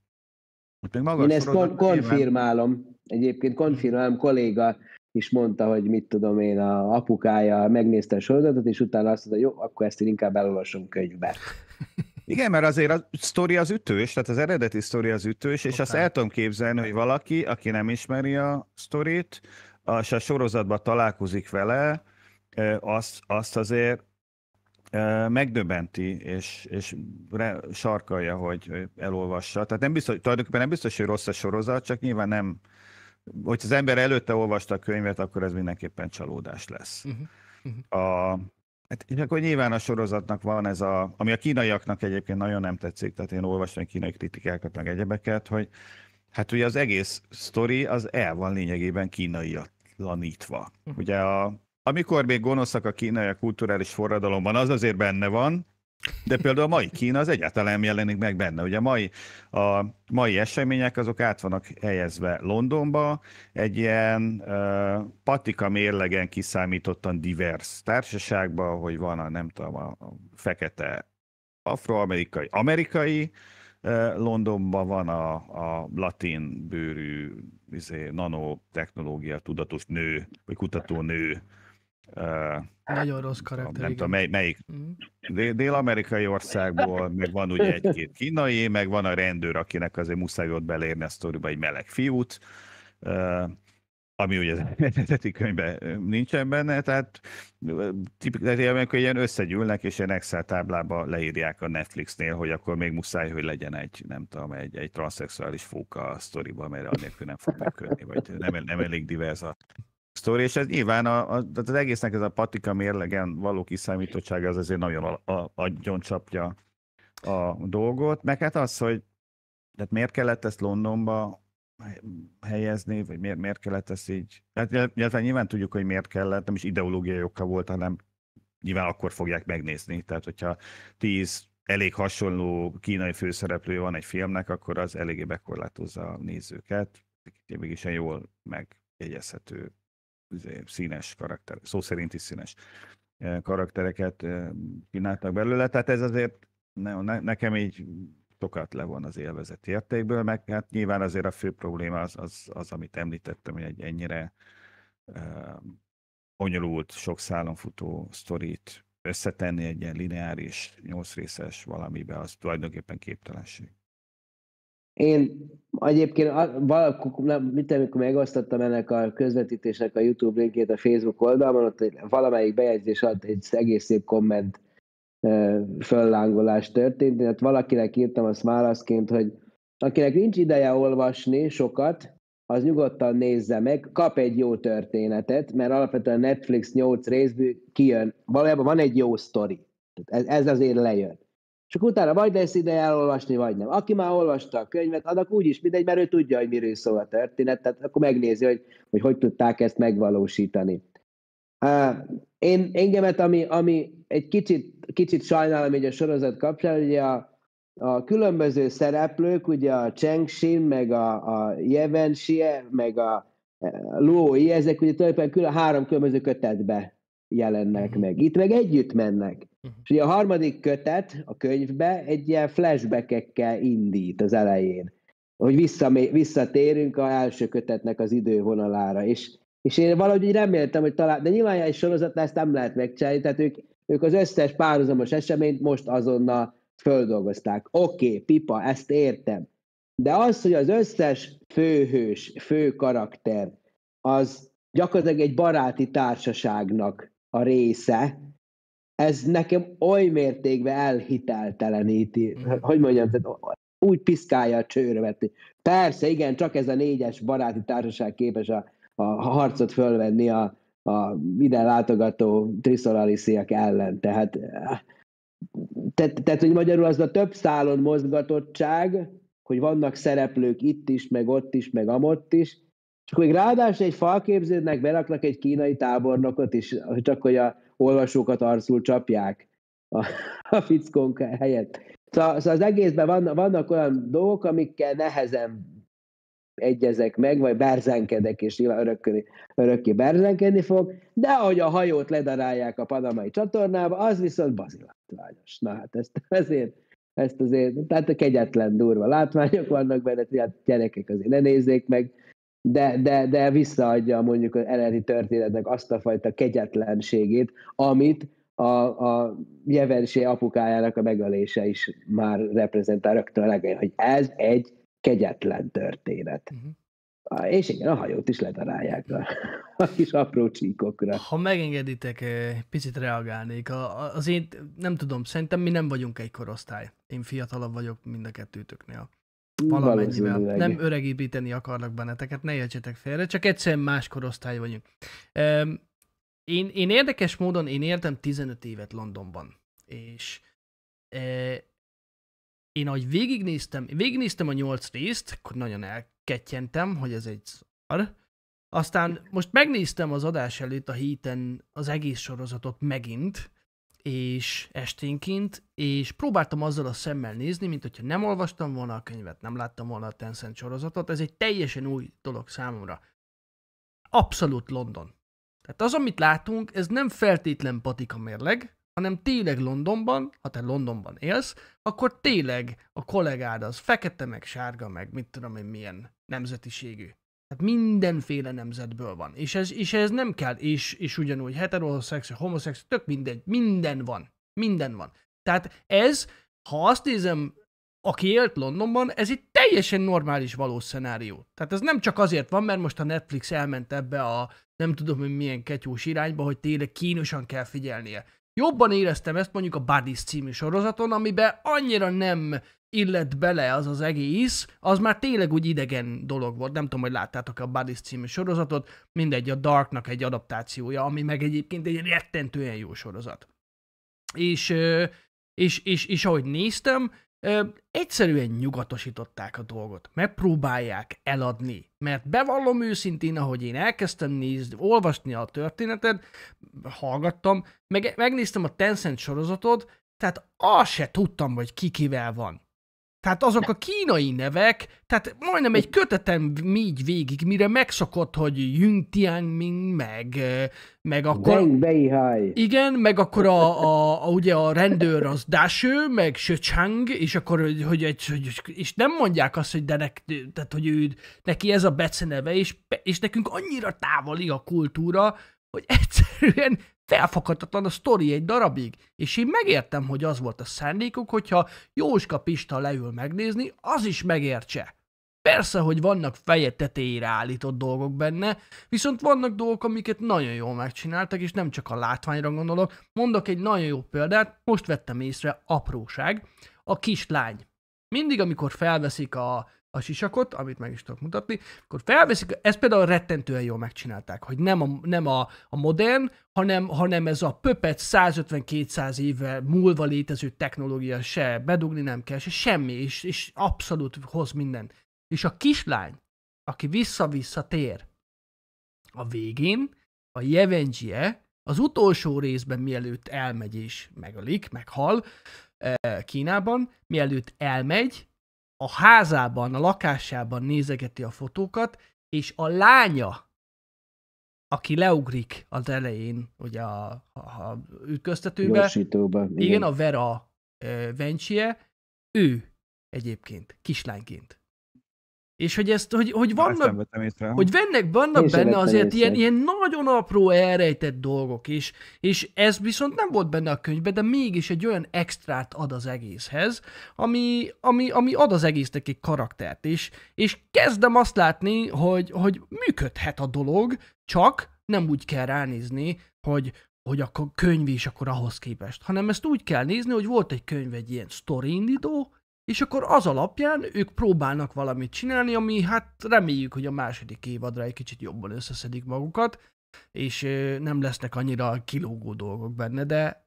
Még maga Én ezt kon- konfirmálom. Éven... Egyébként konfirmálom, kolléga is mondta, hogy mit tudom én, a apukája megnézte a sorozatot, és utána azt mondta, jó, akkor ezt én inkább elolvasom könyvbe. Igen, mert azért a sztori az ütős, tehát az eredeti sztori az ütős, és okay. azt el tudom képzelni, hogy valaki, aki nem ismeri a sztorit, és a sorozatban találkozik vele, azt, azt azért megdöbenti, és, és re, sarkalja, hogy elolvassa. Tehát nem biztos, tulajdonképpen nem biztos, hogy rossz a sorozat, csak nyilván nem, hogy az ember előtte olvasta a könyvet, akkor ez mindenképpen csalódás lesz. Uh-huh. Uh-huh. A, hát, és akkor nyilván a sorozatnak van ez a, ami a kínaiaknak egyébként nagyon nem tetszik, tehát én olvastam kínai kritikákat, meg egyebeket, hogy hát ugye az egész sztori az el van lényegében kínaiatlanítva. uh Ugye a amikor még gonoszak a kínai a kulturális forradalomban, az azért benne van, de például a mai Kína az egyáltalán jelenik meg benne. Ugye a mai, a mai események azok át vannak helyezve Londonba, egy ilyen uh, patika mérlegen kiszámítottan divers társaságba, hogy van a nem tudom, a fekete afroamerikai, amerikai, uh, Londonban van a, a latin bőrű izé, nanotechnológia tudatos nő, vagy kutató nő, nagyon rossz karakter. Nem igen. tudom, mely, melyik mm. dél-amerikai országból, meg van ugye egy-két kínai, meg van a rendőr, akinek azért muszáj ott belérni a sztoriba egy meleg fiút, ami ugye az eredeti könyvben nincsen benne, tehát tipikusan, amikor ilyen összegyűlnek, és ilyen Excel táblába leírják a Netflixnél, hogy akkor még muszáj, hogy legyen egy, nem tudom, egy, egy transzexuális fóka a sztoriba, mert annélkül nem fog működni, vagy nem, nem elég divers a sztori, és ez nyilván a, a, az egésznek ez a patika mérlegen való kiszámítottsága az azért nagyon a, a, csapja a dolgot, meg hát az, hogy tehát miért kellett ezt Londonba helyezni, vagy miért, miért kellett ezt így, hát nyilván, nyilván tudjuk, hogy miért kellett, nem is ideológiai oka volt, hanem nyilván akkor fogják megnézni, tehát hogyha tíz elég hasonló kínai főszereplő van egy filmnek, akkor az eléggé bekorlátozza a nézőket, mégis jól megjegyezhető Izé, színes karakter, szó szerint is színes e, karaktereket e, kínáltak belőle, tehát ez azért ne, nekem így sokat levon az élvezeti értékből, meg hát nyilván azért a fő probléma az, az, az amit említettem, hogy egy ennyire uh, sok szálon futó sztorit összetenni egy ilyen lineáris, nyolc részes valamibe, az tulajdonképpen képtelenség. Én egyébként valamit, amikor megosztottam ennek a közvetítésnek a YouTube linkjét a Facebook oldalon, ott valamelyik bejegyzés alatt egy egész szép komment föllángolás történt, tehát valakinek írtam azt válaszként, hogy akinek nincs ideje olvasni sokat, az nyugodtan nézze meg, kap egy jó történetet, mert alapvetően Netflix 8 részből kijön, valójában van egy jó sztori. Ez, ez azért lejön csak utána vagy lesz ide elolvasni, vagy nem. Aki már olvasta a könyvet, annak úgyis mindegy, mert ő tudja, hogy miről szól a történet, tehát akkor megnézi, hogy hogy, hogy tudták ezt megvalósítani. Én, engemet, ami, ami egy kicsit, kicsit sajnálom így a sorozat kapcsán, ugye a, a különböző szereplők, ugye a Cheng Shin, meg a, a Yevan Xie, meg a e, Luo Yi, ezek ugye tulajdonképpen külön, három különböző kötetbe jelennek mhm. meg. Itt meg együtt mennek. Mhm. És ugye a harmadik kötet a könyvbe egy ilyen flashbackekkel indít az elején, hogy visszatérünk a első kötetnek az idővonalára, és, és én valahogy reméltem, hogy talán, de nyilván egy sorozat ezt nem lehet megcsinálni, tehát ők, ők az összes párhuzamos eseményt most azonnal földolgozták. Oké, okay, pipa, ezt értem. De az, hogy az összes főhős, fő karakter, az gyakorlatilag egy baráti társaságnak a része, ez nekem oly mértékben elhitelteleníti. Mhm. hogy mondjam, tehát úgy piszkálja a csőrövet. Persze, igen, csak ez a négyes baráti társaság képes a, a harcot fölvenni a, a ide látogató triszolalisiak ellen. Tehát, tehát, tehát, hogy magyarul az a több szálon mozgatottság, hogy vannak szereplők itt is, meg ott is, meg amott is, és akkor még ráadásul egy falképződnek, beraknak egy kínai tábornokot is, csak hogy a, olvasókat arcul csapják a, a fickónk helyett. Szóval, szóval az egészben van, vannak olyan dolgok, amikkel nehezen egyezek meg, vagy berzenkedek, és nyilván örökké, örökké berzenkedni fog, de ahogy a hajót ledarálják a panamai csatornába, az viszont bazilatványos. Na hát ezt azért, ezt azért, tehát a kegyetlen durva látványok vannak benne, tehát gyerekek azért ne nézzék meg, de, de, de visszaadja mondjuk az eredeti történetnek azt a fajta kegyetlenségét, amit a, a jevensé apukájának a megölése is már reprezentál rögtön a legjobb, hogy ez egy kegyetlen történet. Uh-huh. És igen, a hajót is ledarálják a, a kis apró csíkokra. Ha megengeditek, eh, picit reagálnék. Az én, nem tudom, szerintem mi nem vagyunk egy korosztály. Én fiatalabb vagyok mind a kettőtöknél. Mm, valamennyivel. Nem öregébíteni akarnak benneteket, ne értsetek félre, csak egyszerűen más korosztály vagyunk. Én, én érdekes módon, én éltem 15 évet Londonban, és e, én ahogy végignéztem, végignéztem a 8 részt, akkor nagyon elkettyentem, hogy ez egy szar. Aztán most megnéztem az adás előtt a héten az egész sorozatot megint, és esténként, és próbáltam azzal a szemmel nézni, mint hogyha nem olvastam volna a könyvet, nem láttam volna a Tencent sorozatot, ez egy teljesen új dolog számomra. Abszolút London. Tehát az, amit látunk, ez nem feltétlen patika mérleg, hanem tényleg Londonban, ha te Londonban élsz, akkor tényleg a kollégád az fekete, meg sárga, meg mit tudom én milyen nemzetiségű. Tehát mindenféle nemzetből van. És ez, és ez nem kell, és, és ugyanúgy heteroszex, homoszex, tök mindegy, minden van. Minden van. Tehát ez, ha azt nézem, aki élt Londonban, ez egy teljesen normális való szenárió. Tehát ez nem csak azért van, mert most a Netflix elment ebbe a nem tudom, hogy milyen ketyús irányba, hogy tényleg kínosan kell figyelnie. Jobban éreztem ezt mondjuk a Buddies című sorozaton, amiben annyira nem illet bele az az egész, az már tényleg úgy idegen dolog volt. Nem tudom, hogy láttátok a Buddies című sorozatot, mindegy, a Darknak egy adaptációja, ami meg egyébként egy rettentően jó sorozat. És, és, és, és ahogy néztem, egyszerűen nyugatosították a dolgot, megpróbálják eladni, mert bevallom őszintén, ahogy én elkezdtem nézni, olvasni a történetet, hallgattam, meg, megnéztem a Tencent sorozatot, tehát azt se tudtam, hogy kikivel van. Tehát azok a kínai nevek, tehát majdnem egy kötetem így végig, mire megszokott, hogy Yun Tianming, meg, meg akkor... Deng Igen, meg akkor a, a, a, ugye a rendőr az Dashu, meg Chang, és akkor, hogy, hogy, hogy, és nem mondják azt, hogy de nek, tehát, hogy ő, neki ez a beceneve, és, és nekünk annyira távoli a kultúra, hogy egyszerűen felfoghatatlan a sztori egy darabig, és én megértem, hogy az volt a szándékuk, hogyha Jóska Pista leül megnézni, az is megértse. Persze, hogy vannak feje tetejére állított dolgok benne, viszont vannak dolgok, amiket nagyon jól megcsináltak, és nem csak a látványra gondolok. Mondok egy nagyon jó példát, most vettem észre apróság, a kislány. Mindig, amikor felveszik a a sisakot, amit meg is tudok mutatni, akkor felveszik, ezt például rettentően jól megcsinálták, hogy nem a, nem a, a modern, hanem, hanem ez a pöpet 150-200 évvel múlva létező technológia se bedugni nem kell, se semmi, és, és abszolút hoz minden. És a kislány, aki vissza-vissza tér a végén, a Jevengie, az utolsó részben mielőtt elmegy és megölik, meghal eh, Kínában, mielőtt elmegy, a házában, a lakásában nézegeti a fotókat, és a lánya, aki leugrik az elején, ugye a, a, a ütköztetőbe. Igen. igen, a Vera e, Vencsie, ő egyébként, kislányként. És hogy ezt, hogy, hogy vannak, hogy vennek, vannak benne azért ilyen, ilyen nagyon apró elrejtett dolgok is, és ez viszont nem volt benne a könyvben, de mégis egy olyan extrát ad az egészhez, ami, ami, ami ad az egésznek egy karaktert is, és kezdem azt látni, hogy, hogy működhet a dolog, csak nem úgy kell ránézni, hogy, hogy akkor könyv is akkor ahhoz képest, hanem ezt úgy kell nézni, hogy volt egy könyv, egy ilyen sztori indító, és akkor az alapján ők próbálnak valamit csinálni, ami hát reméljük, hogy a második évadra egy kicsit jobban összeszedik magukat, és nem lesznek annyira kilógó dolgok benne, de,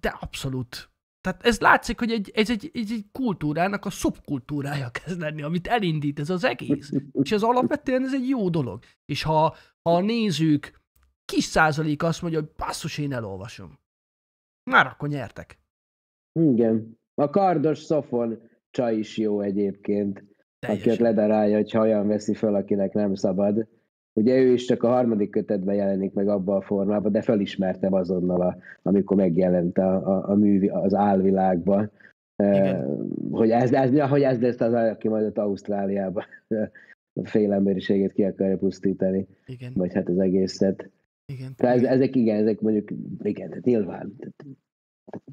de abszolút. Tehát ez látszik, hogy egy, ez egy, egy, egy kultúrának a szubkultúrája kezd lenni, amit elindít ez az egész. És ez alapvetően ez egy jó dolog. És ha, ha a nézők kis százalék azt mondja, hogy basszus, én elolvasom. Már akkor nyertek. Igen, a kardos szofon csaj is jó egyébként, aki ott ledarálja, hogy hajan veszi föl, akinek nem szabad. Ugye ő is csak a harmadik kötetben jelenik meg abban a formában, de felismertem azonnal, a, amikor megjelent a, a, a művi, az Álvilágban, e, Igen. Hogy ez, ez, hogy ez lesz az, aki majd ott Ausztráliában a [LAUGHS] fél emberiséget ki akarja pusztítani. Igen. Vagy hát az egészet. Igen. Tehát ezek igen, ezek mondjuk, igen, tehát nyilván. Tehát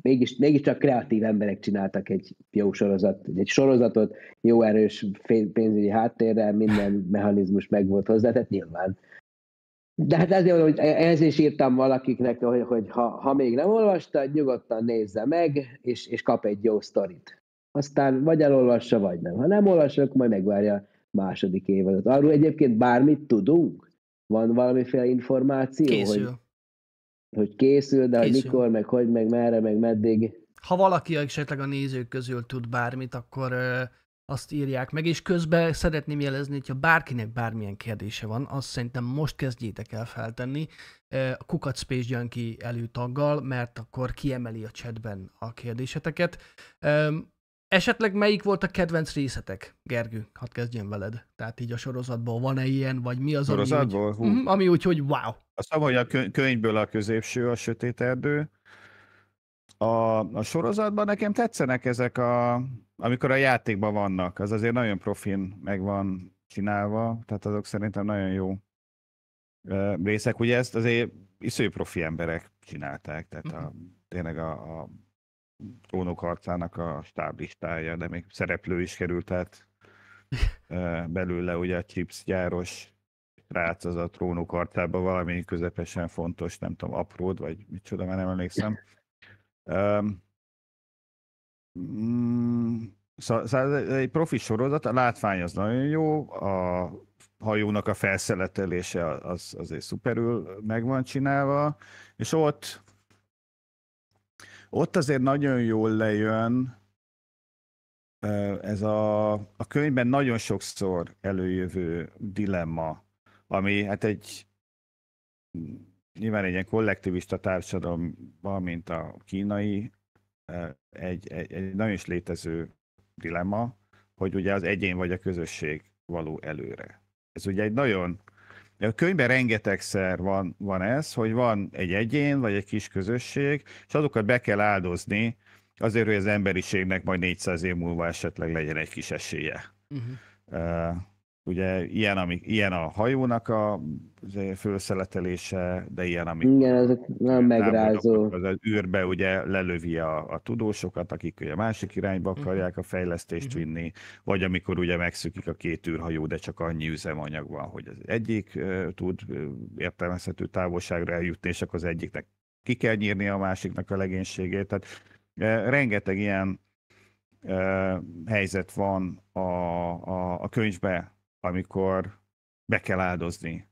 mégis, mégis csak kreatív emberek csináltak egy jó sorozat, egy sorozatot, jó erős pénzügyi háttérrel, minden mechanizmus meg volt hozzá, tehát nyilván. De hát ezért hogy ez is írtam valakiknek, hogy, hogy ha, ha még nem olvasta, nyugodtan nézze meg, és, és kap egy jó sztorit. Aztán vagy elolvassa, vagy nem. Ha nem olvassa, akkor majd megvárja a második évadot. Arról egyébként bármit tudunk? Van valamiféle információ? Készül. Hogy hogy készül, de hogy mikor, meg hogy, meg merre, meg meddig. Ha valaki esetleg a nézők közül tud bármit, akkor ö, azt írják meg, és közben szeretném jelezni, hogyha bárkinek bármilyen kérdése van, azt szerintem most kezdjétek el feltenni a Kukat Space Junkie előtaggal, mert akkor kiemeli a chatben a kérdéseteket. Esetleg melyik volt a kedvenc részetek, Gergő? Hadd kezdjem veled. Tehát így a sorozatból van-e ilyen, vagy mi az, sorozatból? ami úgy, uh-huh, ami úgy, hogy wow. Azt mondom, hogy a kö- könyvből a középső, a sötét erdő. A, a sorozatban nekem tetszenek ezek a, amikor a játékban vannak, az azért nagyon profin meg van csinálva, tehát azok szerintem nagyon jó részek. Ugye ezt azért iszonyú profi emberek csinálták, tehát a, mhm. tényleg a, a trónok harcának a stáblistája, de még szereplő is került tehát [LAUGHS] belőle, ugye a chips gyáros rác az a trónok harcában valami közepesen fontos, nem tudom, apród, vagy micsoda, már nem emlékszem. Um, szóval, szóval egy profi sorozat, a látvány az nagyon jó, a hajónak a felszeletelése az azért szuperül meg van csinálva, és ott ott azért nagyon jól lejön, ez a, a könyvben nagyon sokszor előjövő dilemma, ami hát egy nyilván egy ilyen kollektivista társadalomban, mint a kínai, egy, egy, egy nagyon is létező dilemma, hogy ugye az egyén vagy a közösség való előre. Ez ugye egy nagyon de a könyvben rengetegszer van, van ez, hogy van egy egyén, vagy egy kis közösség, és azokat be kell áldozni, azért, hogy az emberiségnek majd 400 év múlva esetleg legyen egy kis esélye. Uh-huh. Ugye ilyen, ami, ilyen a hajónak a fölszeletelése, de ilyen, ami... Igen, ez nem megrázó. Az, az űrbe ugye lelövi a, a tudósokat, akik ugye másik irányba mhm. akarják a fejlesztést uh-huh. vinni, vagy amikor ugye megszűkik a két űrhajó, de csak annyi üzemanyag van, hogy az egyik uh, tud uh, értelmezhető távolságra eljutni, és akkor az egyiknek ki kell nyírni a másiknak a legénységét. Tehát uh, rengeteg ilyen helyzet van a, a, a könyvbe, amikor be kell áldozni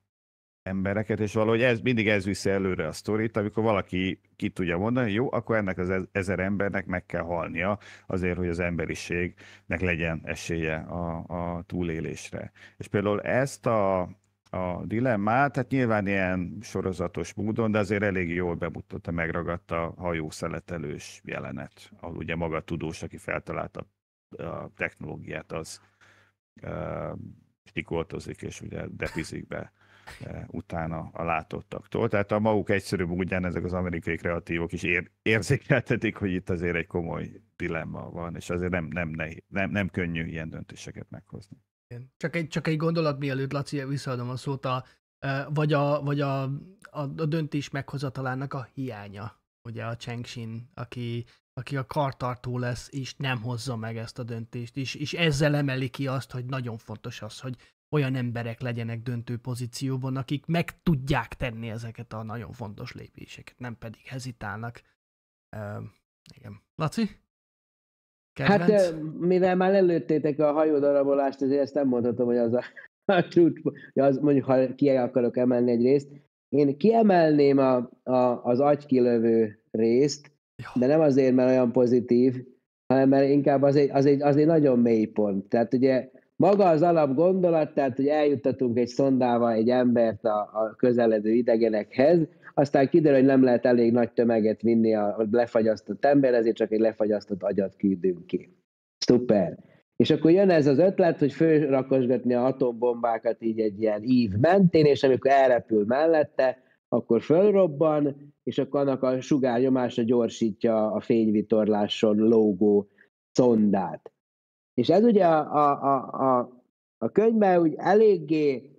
embereket, és valahogy ez, mindig ez viszi előre a sztorit, amikor valaki ki tudja mondani, jó, akkor ennek az ezer embernek meg kell halnia azért, hogy az emberiségnek legyen esélye a, a túlélésre. És például ezt a, a dilemmát, tehát nyilván ilyen sorozatos módon, de azért elég jól bemutatta, megragadta a hajószeletelős jelenet, ahol ugye maga a tudós, aki feltalálta a technológiát, az kikoltozik, és ugye depizik be e, utána a látottaktól. Tehát a maguk egyszerűbb módján ezek az amerikai kreatívok is ér, érzékeltetik, hogy itt azért egy komoly dilemma van, és azért nem, nem, ne, nem, nem könnyű ilyen döntéseket meghozni. Csak egy, csak egy gondolat, mielőtt Laci visszaadom a szót, a, e, vagy, a, vagy a, a, a döntés meghozatalának a hiánya. Ugye a Chengxin, aki aki a kartartó lesz, és nem hozza meg ezt a döntést, és, és ezzel emeli ki azt, hogy nagyon fontos az, hogy olyan emberek legyenek döntő pozícióban, akik meg tudják tenni ezeket a nagyon fontos lépéseket, nem pedig hezitálnak. Uh, igen. Laci? Kedvenc? Hát, mivel már előttétek a hajódarabolást, ezért ezt nem mondhatom, hogy az a, [LAUGHS] a csúcs, hogy az, mondjuk, ha ki akarok emelni egy részt. Én kiemelném a, a, az agykilövő részt, de nem azért, mert olyan pozitív, hanem mert inkább az egy, az egy, az egy nagyon mély pont. Tehát ugye maga az alap gondolat, tehát hogy eljuttatunk egy szondával egy embert a, a közeledő idegenekhez, aztán kiderül, hogy nem lehet elég nagy tömeget vinni a lefagyasztott ember, ezért csak egy lefagyasztott agyat küldünk ki. Szuper. És akkor jön ez az ötlet, hogy fölrakosgatni a atombombákat így egy ilyen ív mentén, és amikor elrepül mellette, akkor fölrobban, és akkor annak a sugárnyomása gyorsítja a fényvitorláson lógó szondát. És ez ugye a, a, a, a, a könyvben úgy eléggé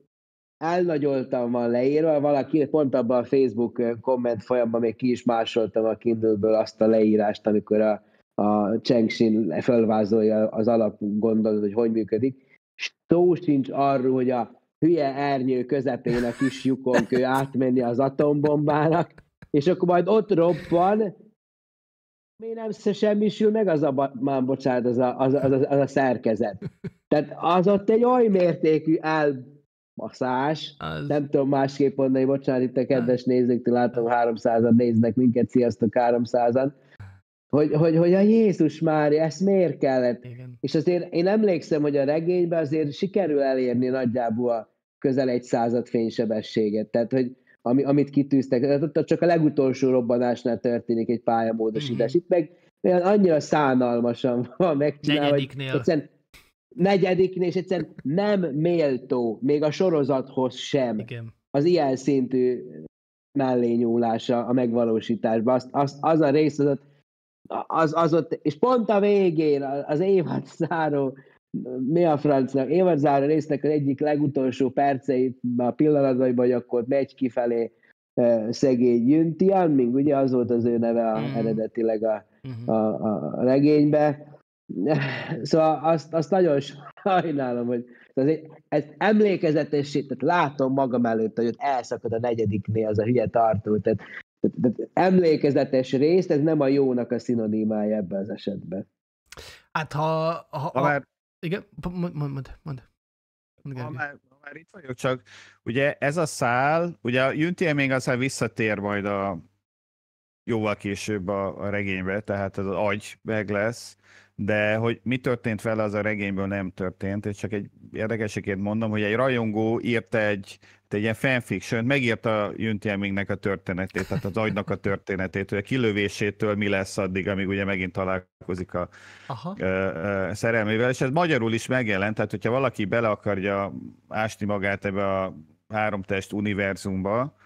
elnagyoltam van leírva, valaki pont abban a Facebook komment folyamban még ki is másoltam a Kindle-ből azt a leírást, amikor a, a Chengxin fölvázolja az alapgondolatot, hogy hogy működik. Szó sincs arról, hogy a hülye ernyő közepén a kis lyukonkő átmenni az atombombának, és akkor majd ott roppan, miért nem semmisül meg az a, már bocsánat, az a, az, az, az, az a szerkezet. Tehát az ott egy oly mértékű elbaszás, az... nem tudom másképp mondani, bocsánat, itt a kedves nézőktől látom 300-an néznek minket, sziasztok 300-an, hogy, hogy, hogy a Jézus már, ezt miért kellett? Igen. És azért én emlékszem, hogy a regényben azért sikerül elérni nagyjából a közel egy század fénysebességet. Tehát, hogy, ami, amit kitűztek. Csak a legutolsó robbanásnál történik egy pályamódosítás. Mhm. Itt meg olyan annyira szánalmasan van megcsinálva. Negyediknél. negyediknél, és egyszerűen nem méltó, még a sorozathoz sem. Igen. Az ilyen szintű mellényúlása a megvalósításban. Azt, azt, az a rész az ott, az, az ott, és pont a végén, az évad záró mi a francnak, évadzár résznek az egyik legutolsó perceit, a pillanatban, hogy akkor megy kifelé szegény Jün Tianming, ugye az volt az ő neve a, mhm. eredetileg a, mhm. a, a regénybe. [LAUGHS] Szóval azt, azt nagyon sajnálom, hogy ez, ez emlékezetesség, tehát látom magam előtt, hogy ott elszakad a negyediknél az a hülye tartó, tehát, tehát, tehát emlékezetes rész, ez nem a jónak a szinonimája ebben az esetben. Hát ha... ha, ha, ha igen, mond, mond, mond. mond. Ha már, ha már itt vagyok, csak ugye ez a szál, ugye a Juntiel még aztán visszatér majd a jóval később a, a regénybe, tehát ez az agy meg lesz, de hogy mi történt vele, az a regényből nem történt, és csak egy érdekeseként mondom, hogy egy rajongó írta egy, hát egy ilyen fanfiction, megírta Jüntjelmingnek a történetét, tehát az agynak a történetét, hogy a kilövésétől mi lesz addig, amíg ugye megint találkozik a Aha. szerelmével, és ez magyarul is megjelent, tehát hogyha valaki bele akarja ásni magát ebbe a háromtest univerzumba,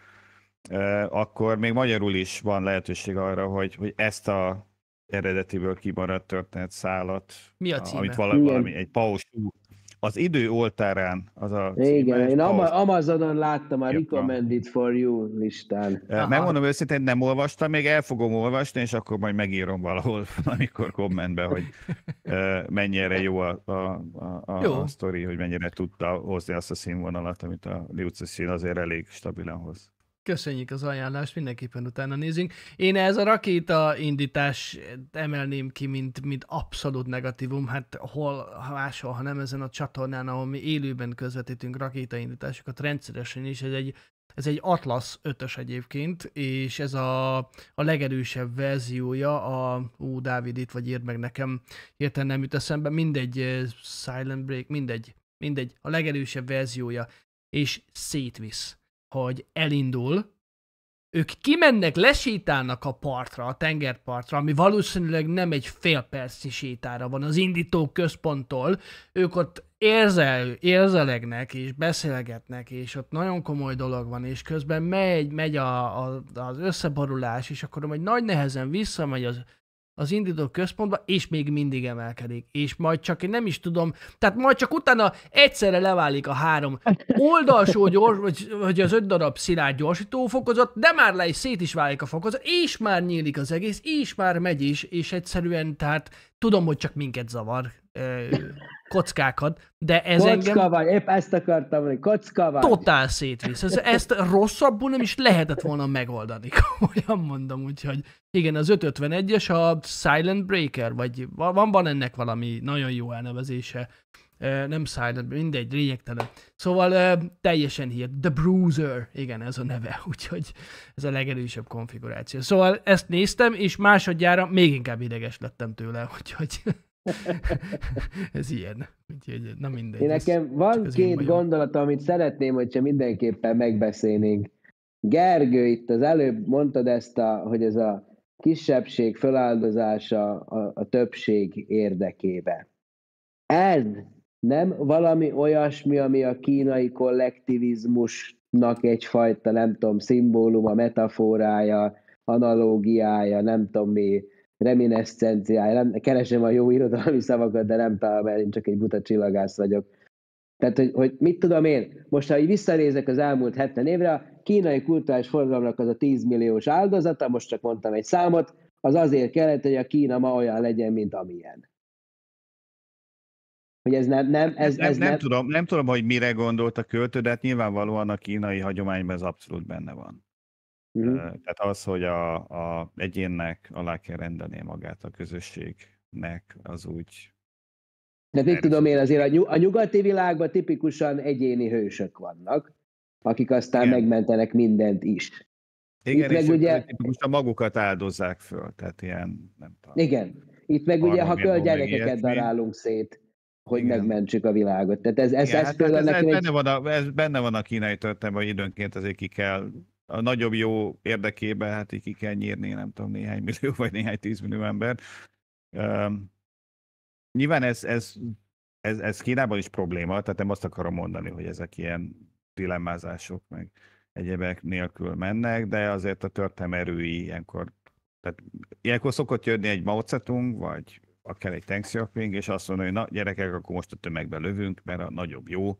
akkor még magyarul is van lehetőség arra, hogy, hogy ezt a eredetiből kimaradt történet szálat. Mi a címe? Amit valami, valami egy pausú. Az idő oltárán az a címe, Igen, én paus... Amazonon láttam a Recommended for You listán. Aha. Megmondom őszintén, nem olvastam, még el fogom olvasni, és akkor majd megírom valahol, [LAUGHS] amikor kommentbe, hogy mennyire jó a, a, a, a, jó. a sztori, hogy mennyire tudta hozni azt a színvonalat, amit a Liuce szín azért elég stabilan hoz. Köszönjük az ajánlást, mindenképpen utána nézünk. Én ez a rakéta indítás emelném ki, mint, mint abszolút negatívum, hát hol máshol, ha nem ezen a csatornán, ahol mi élőben közvetítünk rakétaindításokat rendszeresen is, ez egy, ez egy Atlas 5-ös egyébként, és ez a, a legerősebb verziója, a, ú, Dávid itt vagy írd meg nekem, értem nem jut eszembe, mindegy, eh, Silent Break, mindegy, mindegy, a legerősebb verziója, és szétvisz hogy elindul, ők kimennek, lesétálnak a partra, a tengerpartra, ami valószínűleg nem egy fél percnyi sétára van az indító központtól. Ők ott érzel, érzelegnek, és beszélgetnek, és ott nagyon komoly dolog van, és közben megy, megy a, a, az összeborulás, és akkor majd nagy nehezen visszamegy az, az indító központba, és még mindig emelkedik. És majd csak én nem is tudom, tehát majd csak utána egyszerre leválik a három oldalsó gyors, vagy, vagy az öt darab szilárd gyorsító fokozat, de már le is szét is válik a fokozat, és már nyílik az egész, és már megy is, és egyszerűen, tehát tudom, hogy csak minket zavar, ö, kockákat, de ez kocka engem... vagy, épp ezt akartam mondani, kocka vagy. Totál szétvisz. Ez, ezt rosszabbul nem is lehetett volna megoldani, [LAUGHS] olyan mondom, úgyhogy igen, az 551-es a Silent Breaker, vagy van, van ennek valami nagyon jó elnevezése, nem Silent, mindegy, lényegtelen. Szóval teljesen hihet. The Bruiser, igen, ez a neve, [LAUGHS] úgyhogy ez a legerősebb konfiguráció. Szóval ezt néztem, és másodjára még inkább ideges lettem tőle, [LAUGHS] úgyhogy [LAUGHS] ez ilyen. Úgyhogy, na mindegy. Én nekem van két gondolata, amit szeretném, hogyha mindenképpen megbeszélnénk. Gergő, itt az előbb mondtad ezt, a, hogy ez a kisebbség feláldozása a, a többség érdekébe. Ez nem valami olyasmi, ami a kínai kollektivizmusnak egyfajta, nem tudom, szimbóluma, metaforája, analógiája, nem tudom mi, reminiscenciája, nem, keresem a jó irodalmi szavakat, de nem találom, mert én csak egy buta csillagász vagyok. Tehát, hogy, hogy mit tudom én, most ha így visszanézek az elmúlt 70 évre, a kínai kulturális forgalomnak az a 10 milliós áldozata, most csak mondtam egy számot, az azért kellett, hogy a Kína ma olyan legyen, mint amilyen. Hogy ez nem, nem, ez, nem, ez nem, nem, tudom, nem tudom, hogy mire gondolt a költő, de hát nyilvánvalóan a kínai hagyományban ez abszolút benne van. Uh-huh. Tehát az, hogy a, a egyénnek alá kell rendelni magát a közösségnek, az úgy... De mit tudom én, azért a, nyug- a nyugati világban tipikusan egyéni hősök vannak, akik aztán Igen. megmentenek mindent is. Igen, Itt és meg ugye... tipikusan magukat áldozzák föl, tehát ilyen, nem tudom. Igen. Itt meg ugye, ha gyerekeket darálunk szét, hogy Igen. megmentsük a világot. Tehát ez, ez, Igen, ez, hát, ez, ez, benne van a, ez benne van a kínai történetben, hogy időnként azért ki kell a nagyobb jó érdekében hát így ki kell nyírni, nem tudom, néhány millió vagy néhány tízmillió ember. Um, nyilván ez, ez, ez, ez Kínában is probléma, tehát nem azt akarom mondani, hogy ezek ilyen dilemmázások meg egyebek nélkül mennek, de azért a történelem erői ilyenkor, tehát ilyenkor szokott jönni egy Mao Zedong, vagy akár egy Teng Xiaoping, és azt mondja, hogy na gyerekek, akkor most a tömegbe lövünk, mert a nagyobb jó,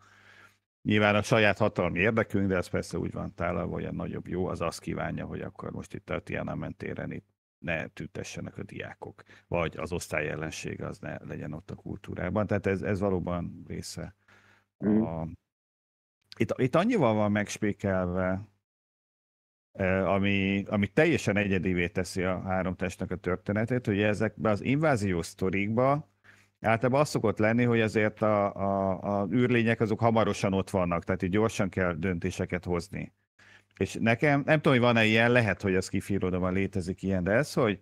Nyilván a saját hatalmi érdekünk, de ez persze úgy van tálalva, hogy a nagyobb jó az azt kívánja, hogy akkor most itt a Tiananmen téren itt ne tüntessenek a diákok, vagy az osztály ellenség az ne legyen ott a kultúrában. Tehát ez, ez valóban része. Mm. A... Itt, itt annyival van megspékelve, e, ami, ami teljesen egyedivé teszi a három testnek a történetét, hogy ezekben az inváziós sztorikban általában az szokott lenni, hogy azért a, a, a űrlények azok hamarosan ott vannak, tehát így gyorsan kell döntéseket hozni. És nekem, nem tudom, hogy van-e ilyen, lehet, hogy az kifírodóban létezik ilyen, de ez, hogy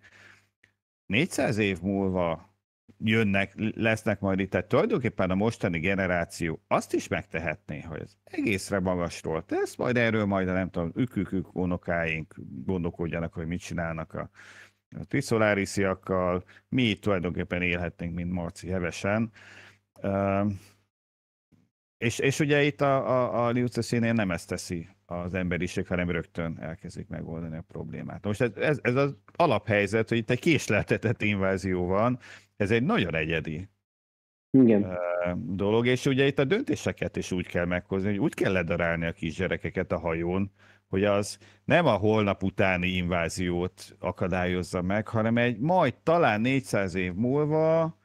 400 év múlva jönnek, lesznek majd itt, tehát tulajdonképpen a mostani generáció azt is megtehetné, hogy az egészre magasról tesz, majd erről majd a nem tudom, ükükük, -ük, unokáink gondolkodjanak, hogy mit csinálnak a a triszolárisiakkal, mi itt tulajdonképpen élhetnénk, mint Marci hevesen. És, és ugye itt a, a, a színén nem ezt teszi az emberiség, hanem rögtön elkezdik megoldani a problémát. Most ez, ez, ez az alaphelyzet, hogy itt egy késleltetett invázió van, ez egy nagyon egyedi igen. dolog, és ugye itt a döntéseket is úgy kell meghozni, hogy úgy kell ledarálni a kisgyerekeket a hajón, hogy az nem a holnap utáni inváziót akadályozza meg, hanem egy majd talán 400 év múlva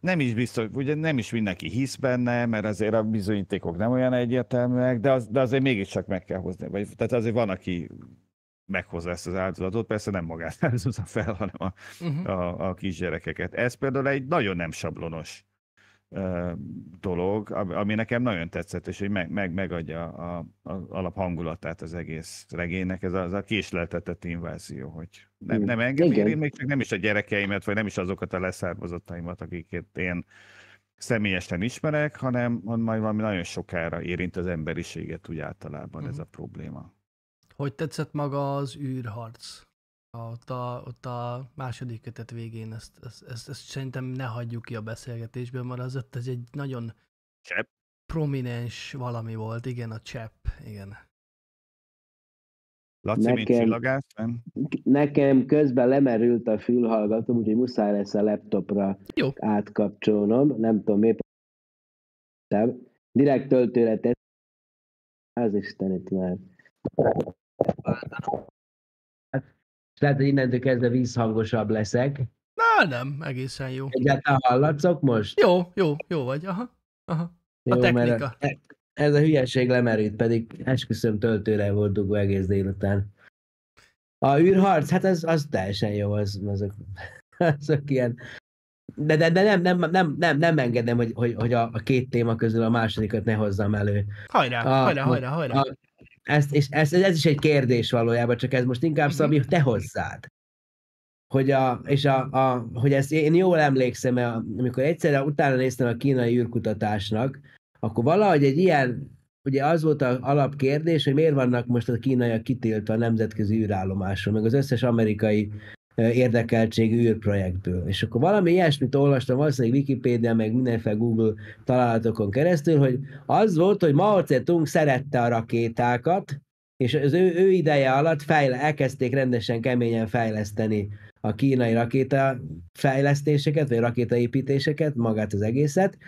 nem is biztos, ugye nem is mindenki hisz benne, mert azért a bizonyítékok nem olyan egyértelműek, de, az, de azért mégiscsak meg kell hozni. Vagy, tehát azért van, aki meghozza ezt az áldozatot, persze nem magát áldozza [LAUGHS] fel, hanem a, uh-huh. a, a kisgyerekeket. Ez például egy nagyon nem sablonos dolog, ami nekem nagyon tetszett, és hogy meg, meg, megadja a, a, az alaphangulatát az egész regénynek, ez az a késleltetett invázió, hogy nem, nem engem Igen. én még csak nem is a gyerekeimet, vagy nem is azokat a leszármazottaimat, akiket én személyesen ismerek, hanem majd valami nagyon sokára érint az emberiséget úgy általában uh-huh. ez mhm. a probléma. Hogy tetszett maga az űrharc? ott a, ott a második kötet végén ezt, ezt, ezt, ezt szerintem ne hagyjuk ki a beszélgetésből, mert az ott ez egy nagyon csepp. prominens valami volt, igen, a csepp, igen. Laci, nekem, mint Nekem közben lemerült a fülhallgatóm, úgyhogy muszáj lesz a laptopra Jó. átkapcsolnom, nem tudom miért. Direkt töltőre tett. Az Istenit már. És lehet, hogy innentől kezdve vízhangosabb leszek. Na, nem, egészen jó. Egyáltalán hallatszok most? Jó, jó, jó vagy, aha. aha. Jó, a technika. A, e, ez a hülyeség lemerült, pedig esküszöm töltőre volt dugva egész délután. A űrharc, hát az, az teljesen jó, az, azok, [LAUGHS] azok ilyen de, de, de nem, nem, nem, nem, nem engedem, hogy, hogy, hogy a, a két téma közül a másodikat ne hozzam elő. Hajrá, a, hajrá, hajrá, hajrá. A, ezt, és ez, ez is egy kérdés valójában, csak ez most inkább mhm. Szabi, te hozzád. Hogy, a, és a, a, hogy ezt én jól emlékszem, amikor egyszerre utána néztem a kínai űrkutatásnak, akkor valahogy egy ilyen, ugye az volt az alapkérdés, hogy miért vannak most a kínaiak kitiltva a nemzetközi űrállomásról, meg az összes amerikai mhm érdekeltségű űrprojektből. És akkor valami ilyesmit olvastam, valószínűleg Wikipédia, meg mindenféle Google találatokon keresztül, hogy az volt, hogy Mao Zedong szerette a rakétákat, és az ő, ő ideje alatt fejle, elkezdték rendesen keményen fejleszteni a kínai rakéta fejlesztéseket, vagy rakétaépítéseket, magát az egészet.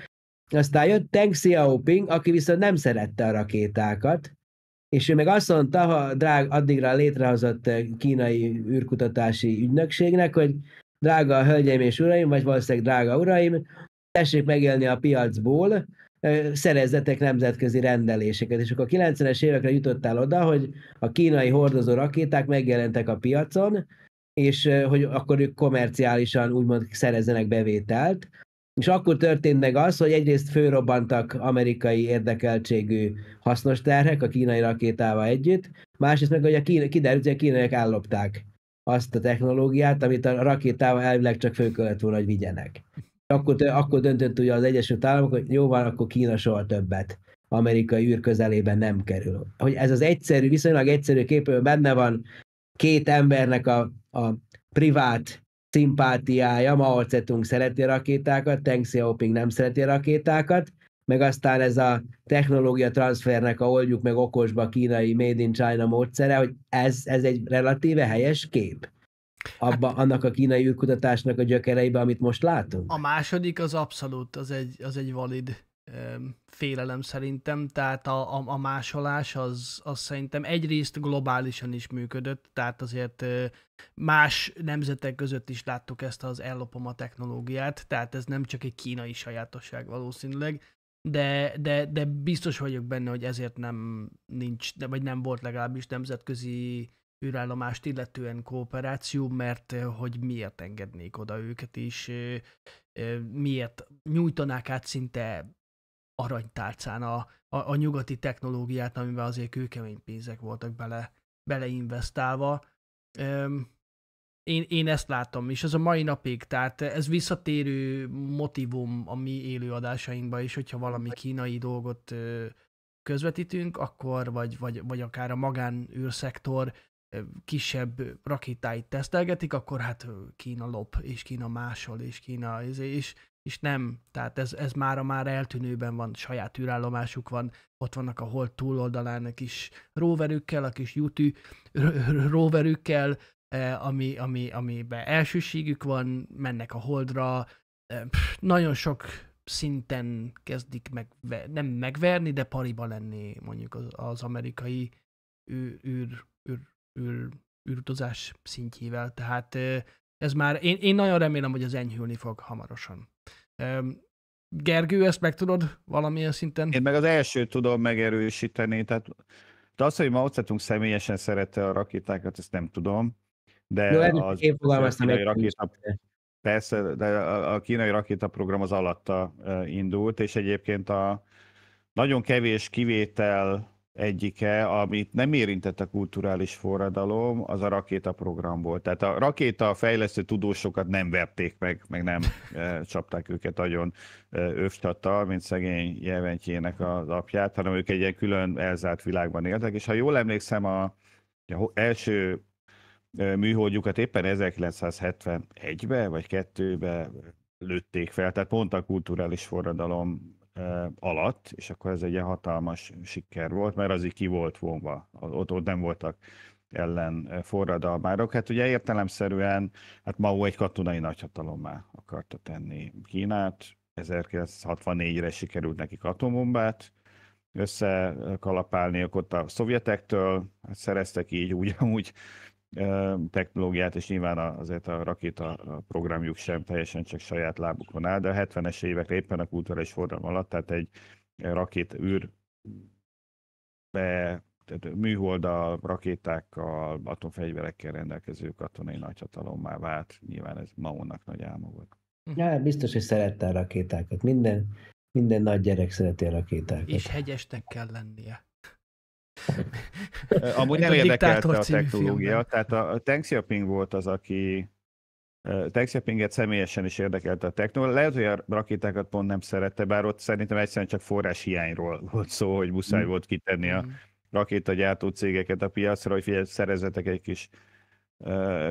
Aztán jött Deng Xiaoping, aki viszont nem szerette a rakétákat, és ő meg azt mondta, ha drág, addigra létrehozott kínai űrkutatási ügynökségnek, hogy drága hölgyeim és uraim, vagy valószínűleg drága uraim, tessék megélni a piacból, szerezzetek nemzetközi rendeléseket. És akkor a 90-es évekre jutottál oda, hogy a kínai hordozó rakéták megjelentek a piacon, és hogy akkor ők komerciálisan úgymond szerezzenek bevételt, és akkor történt meg az, hogy egyrészt főrobbantak amerikai érdekeltségű hasznos terhek a kínai rakétával együtt, másrészt meg, hogy a kínai kiderült, hogy a kínaiak ellopták azt a technológiát, amit a rakétával elvileg csak föl kellett volna, hogy vigyenek. Akkor, akkor döntött ugye az Egyesült Államok, hogy jó van, akkor Kína soha többet amerikai űr közelében nem kerül. Hogy ez az egyszerű, viszonylag egyszerű képben benne van két embernek a, a privát szimpátiája, Mao Zedong szereti rakétákat, Teng Xiaoping nem szereti rakétákat, meg aztán ez a technológia transfernek a oldjuk meg okosba kínai Made in China módszere, hogy ez, ez egy relatíve helyes kép. Abba, hát, annak a kínai űrkutatásnak a gyökereibe, amit most látunk? A második az abszolút, az egy, az egy valid félelem szerintem, tehát a, a, a másolás az, az szerintem egyrészt globálisan is működött, tehát azért más nemzetek között is láttuk ezt az ellopom a technológiát, tehát ez nem csak egy kínai sajátosság valószínűleg, de, de, de biztos vagyok benne, hogy ezért nem nincs, vagy nem volt legalábbis nemzetközi űrállomást illetően kooperáció, mert hogy miért engednék oda őket is, miért nyújtanák át szinte aranytárcán a, a, a nyugati technológiát, amiben azért kőkemény pénzek voltak bele, beleinvestálva. Öm, én, én ezt látom, és ez a mai napig, tehát ez visszatérő motivum a mi élőadásainkban is, hogyha valami kínai dolgot közvetítünk, akkor, vagy, vagy, vagy akár a magánűrszektor kisebb rakétáit tesztelgetik, akkor hát Kína lop, és Kína másol, és Kína, és és nem, tehát ez, ez már a már eltűnőben van, saját űrállomásuk van, ott vannak a hol túloldalán a kis roverükkel, a kis jutű roverükkel, eh, ami, ami, amiben elsőségük van, mennek a holdra, eh, Pff, nagyon sok szinten kezdik meg, nem megverni, de pariba lenni mondjuk az, az amerikai űr, űr, űr, űr, űrutazás szintjével. Tehát eh, ez már, én, én nagyon remélem, hogy ez enyhülni fog hamarosan. Gergő, ezt meg tudod valamilyen szinten? Én meg az elsőt tudom megerősíteni, tehát de az, hogy Mao Zedong személyesen szerette a rakétákat, ezt nem tudom, de Jó, no, az, én az a kínai rakéta, persze, de a kínai rakétaprogram az alatta indult, és egyébként a nagyon kevés kivétel egyike, amit nem érintett a kulturális forradalom, az a rakéta program volt. Tehát a rakéta fejlesztő tudósokat nem verték meg, meg nem [LAUGHS] e, csapták őket nagyon e, eh, övcsattal, mint szegény jelventjének az apját, hanem ők egy ilyen külön elzárt világban éltek, és ha jól emlékszem, a, a első eh, műholdjukat éppen 1971-ben vagy 2 be lőtték fel, tehát pont a kulturális forradalom alatt, és akkor ez egy ilyen hatalmas siker volt, mert az így ki volt vonva, ott, ott nem voltak ellen forradalmárok. Hát ugye értelemszerűen, hát Mao egy katonai nagyhatalommá akarta tenni Kínát, 1964-re sikerült nekik atombombát összekalapálni, ott a szovjetektől hát szereztek így úgy, technológiát, és nyilván azért a rakéta programjuk sem teljesen csak saját lábukon áll, de a 70-es évek éppen a kulturális forradalom alatt, tehát egy rakét űr be, tehát műholdal, rakétákkal, atomfegyverekkel rendelkező katonai nagyhatalommá vált. Nyilván ez Maónak nagy álma volt. Ja, biztos, hogy szerette a rakétákat. Minden, minden nagy gyerek szereti a rakétákat. És hegyesnek kell lennie. Amúgy nem érdekelte a technológia, tehát a Teng Xiaoping volt az, aki Teng Xiaopinget személyesen is érdekelte a technológia. Lehet, hogy a rakétákat pont nem szerette, bár ott szerintem egyszerűen csak forrás hiányról volt szó, hogy muszáj mm. volt kitenni a mm. rakétagyártó cégeket a piacra, hogy figyelj, szerezzetek egy kis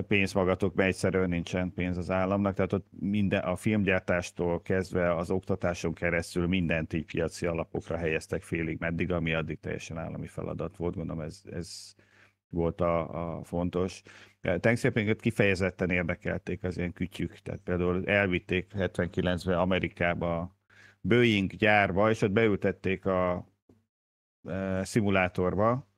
pénz magatok, mert egyszerűen nincsen pénz az államnak, tehát ott minden, a filmgyártástól kezdve az oktatáson keresztül mindent így piaci alapokra helyeztek félig meddig, ami addig teljesen állami feladat volt, gondolom ez, ez volt a, a fontos. Tengszépinket kifejezetten érdekelték az ilyen kütyük, tehát például elvitték 79-ben Amerikába a Boeing gyárba, és ott beültették a a szimulátorba,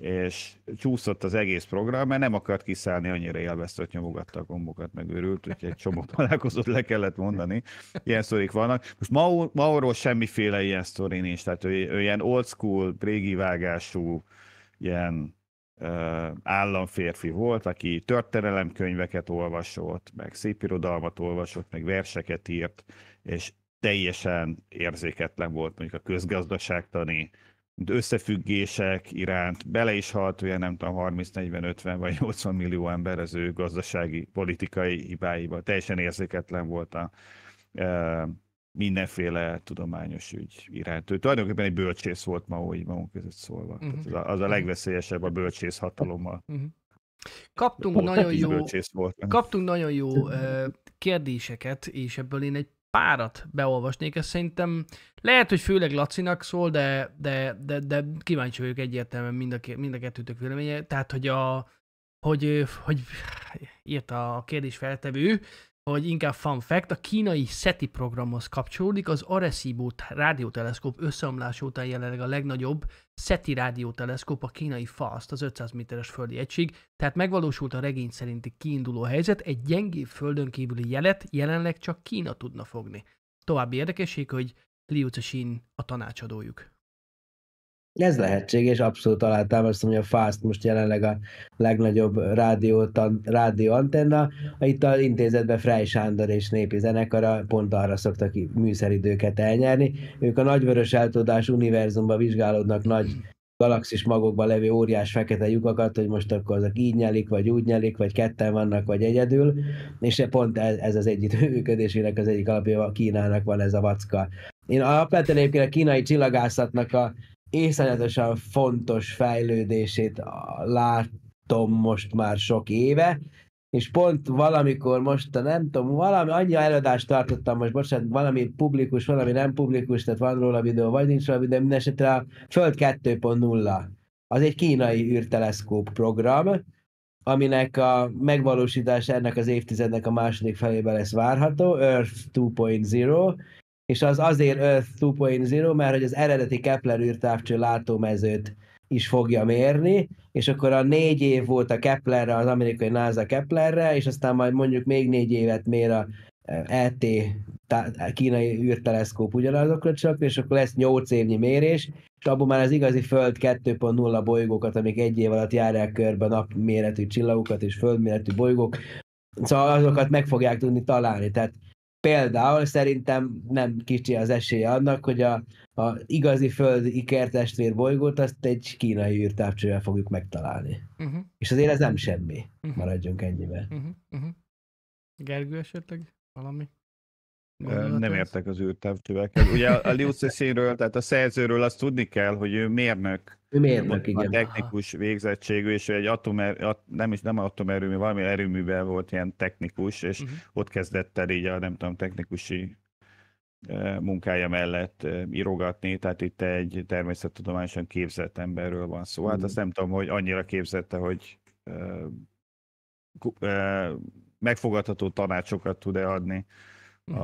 és csúszott az egész program, mert nem akart kiszállni, annyira élvezte, hogy nyomogatta a gombokat, meg őrült, úgyhogy egy csomó [LAUGHS] találkozót le kellett mondani. Ilyen sztorik vannak. Most Mauro Maurról semmiféle ilyen sztori nincs, tehát ő, ő ilyen old school, régi vágású, ilyen államférfi volt, aki történelemkönyveket olvasott, meg szépirodalmat olvasott, meg verseket írt, és teljesen érzéketlen volt mondjuk a közgazdaságtani összefüggések iránt bele is halt, ugye nem tudom, 30, 40, 50 vagy 80 millió ember az ő gazdasági, politikai hibáiba. Teljesen érzéketlen volt a e, mindenféle tudományos ügy iránt. Ő tulajdonképpen egy bölcsész volt ma, úgy magunk között szólva. Uh-huh. Tehát mhm. az, a, az a mhm. legveszélyesebb a bölcsész hatalommal. Uh-huh. Kaptunk, Pont, nagyon jó, volt, kaptunk nagyon jó kérdéseket, és ebből én egy párat beolvasnék, ez szerintem lehet, hogy főleg Lacinak szól, de, de, de, de kíváncsi vagyok egyértelműen mind a, mind a kettőtök véleménye. Tehát, hogy a, hogy, hogy írt a kérdés feltevő, hogy inkább fun fact, a kínai SETI programhoz kapcsolódik, az Arecibo rádióteleszkóp összeomlás után jelenleg a legnagyobb SETI rádióteleszkóp a kínai FAST, az 500 méteres földi egység, tehát megvalósult a regény szerinti kiinduló helyzet, egy gyengébb földön kívüli jelet jelenleg csak Kína tudna fogni. További érdekesség, hogy Liu Cixin a tanácsadójuk. Ez lehetséges, abszolút alátámasztom, hogy a FAST most jelenleg a legnagyobb rádió, tan, rádió antenna. Itt az intézetben Frey Sándor és népi zenekara pont arra szoktak műszeridőket elnyerni. Ők a nagyvörös eltudás univerzumba vizsgálódnak nagy galaxis magokban levő óriás fekete lyukakat, hogy most akkor azok így nyelik, vagy úgy nyelik, vagy ketten vannak, vagy egyedül, és pont ez, ez az [LAUGHS] működésének az egyik alapja, a Kínának van ez a vacka. Én alapvetően egyébként a kínai csillagászatnak a iszonyatosan fontos fejlődését látom most már sok éve, és pont valamikor most, nem tudom, valami, annyi előadást tartottam most, bocsánat, valami publikus, valami nem publikus, tehát van róla videó, vagy nincs róla videó, mindesetre a Föld 2.0. Az egy kínai űrteleszkóp program, aminek a megvalósítása ennek az évtizednek a második felébe lesz várható, Earth 2.0, és az azért Earth 2.0, mert hogy az eredeti Kepler űrtávcső látómezőt is fogja mérni, és akkor a négy év volt a Keplerre, az amerikai NASA Keplerre, és aztán majd mondjuk még négy évet mér a ET e kínai űrteleszkóp ugyanazokra csak, és akkor lesz nyolc évnyi mérés, és abban már az igazi Föld 2.0 bolygókat, amik egy év alatt járják körbe napméretű csillagokat és földméretű bolygók, szóval azokat meg fogják tudni találni. Tehát Például szerintem nem kicsi az esély annak, hogy a, a igazi földi ikertestvér bolygót azt egy kínai űrtávcsővel fogjuk megtalálni. Uh-huh. És azért ez nem semmi. Uh-huh. Maradjunk ennyiben. Uh-huh. Uh-huh. Gergő esetleg valami? Gondolat nem értek az űrtávcsövekkel. Ugye a Liuszeszénről, tehát a szerzőről azt tudni kell, hogy ő mérnök. Ő mérnök, igen. technikus végzettségű, és ő egy atomer, nem is nem atomerőmű, valami erőművel volt ilyen technikus, és uh-huh. ott kezdett el így a nem tudom, technikusi munkája mellett írogatni, tehát itt egy természettudományosan képzett emberről van szó. Hát uh-huh. azt nem tudom, hogy annyira képzette, hogy uh, uh, megfogadható tanácsokat tud-e adni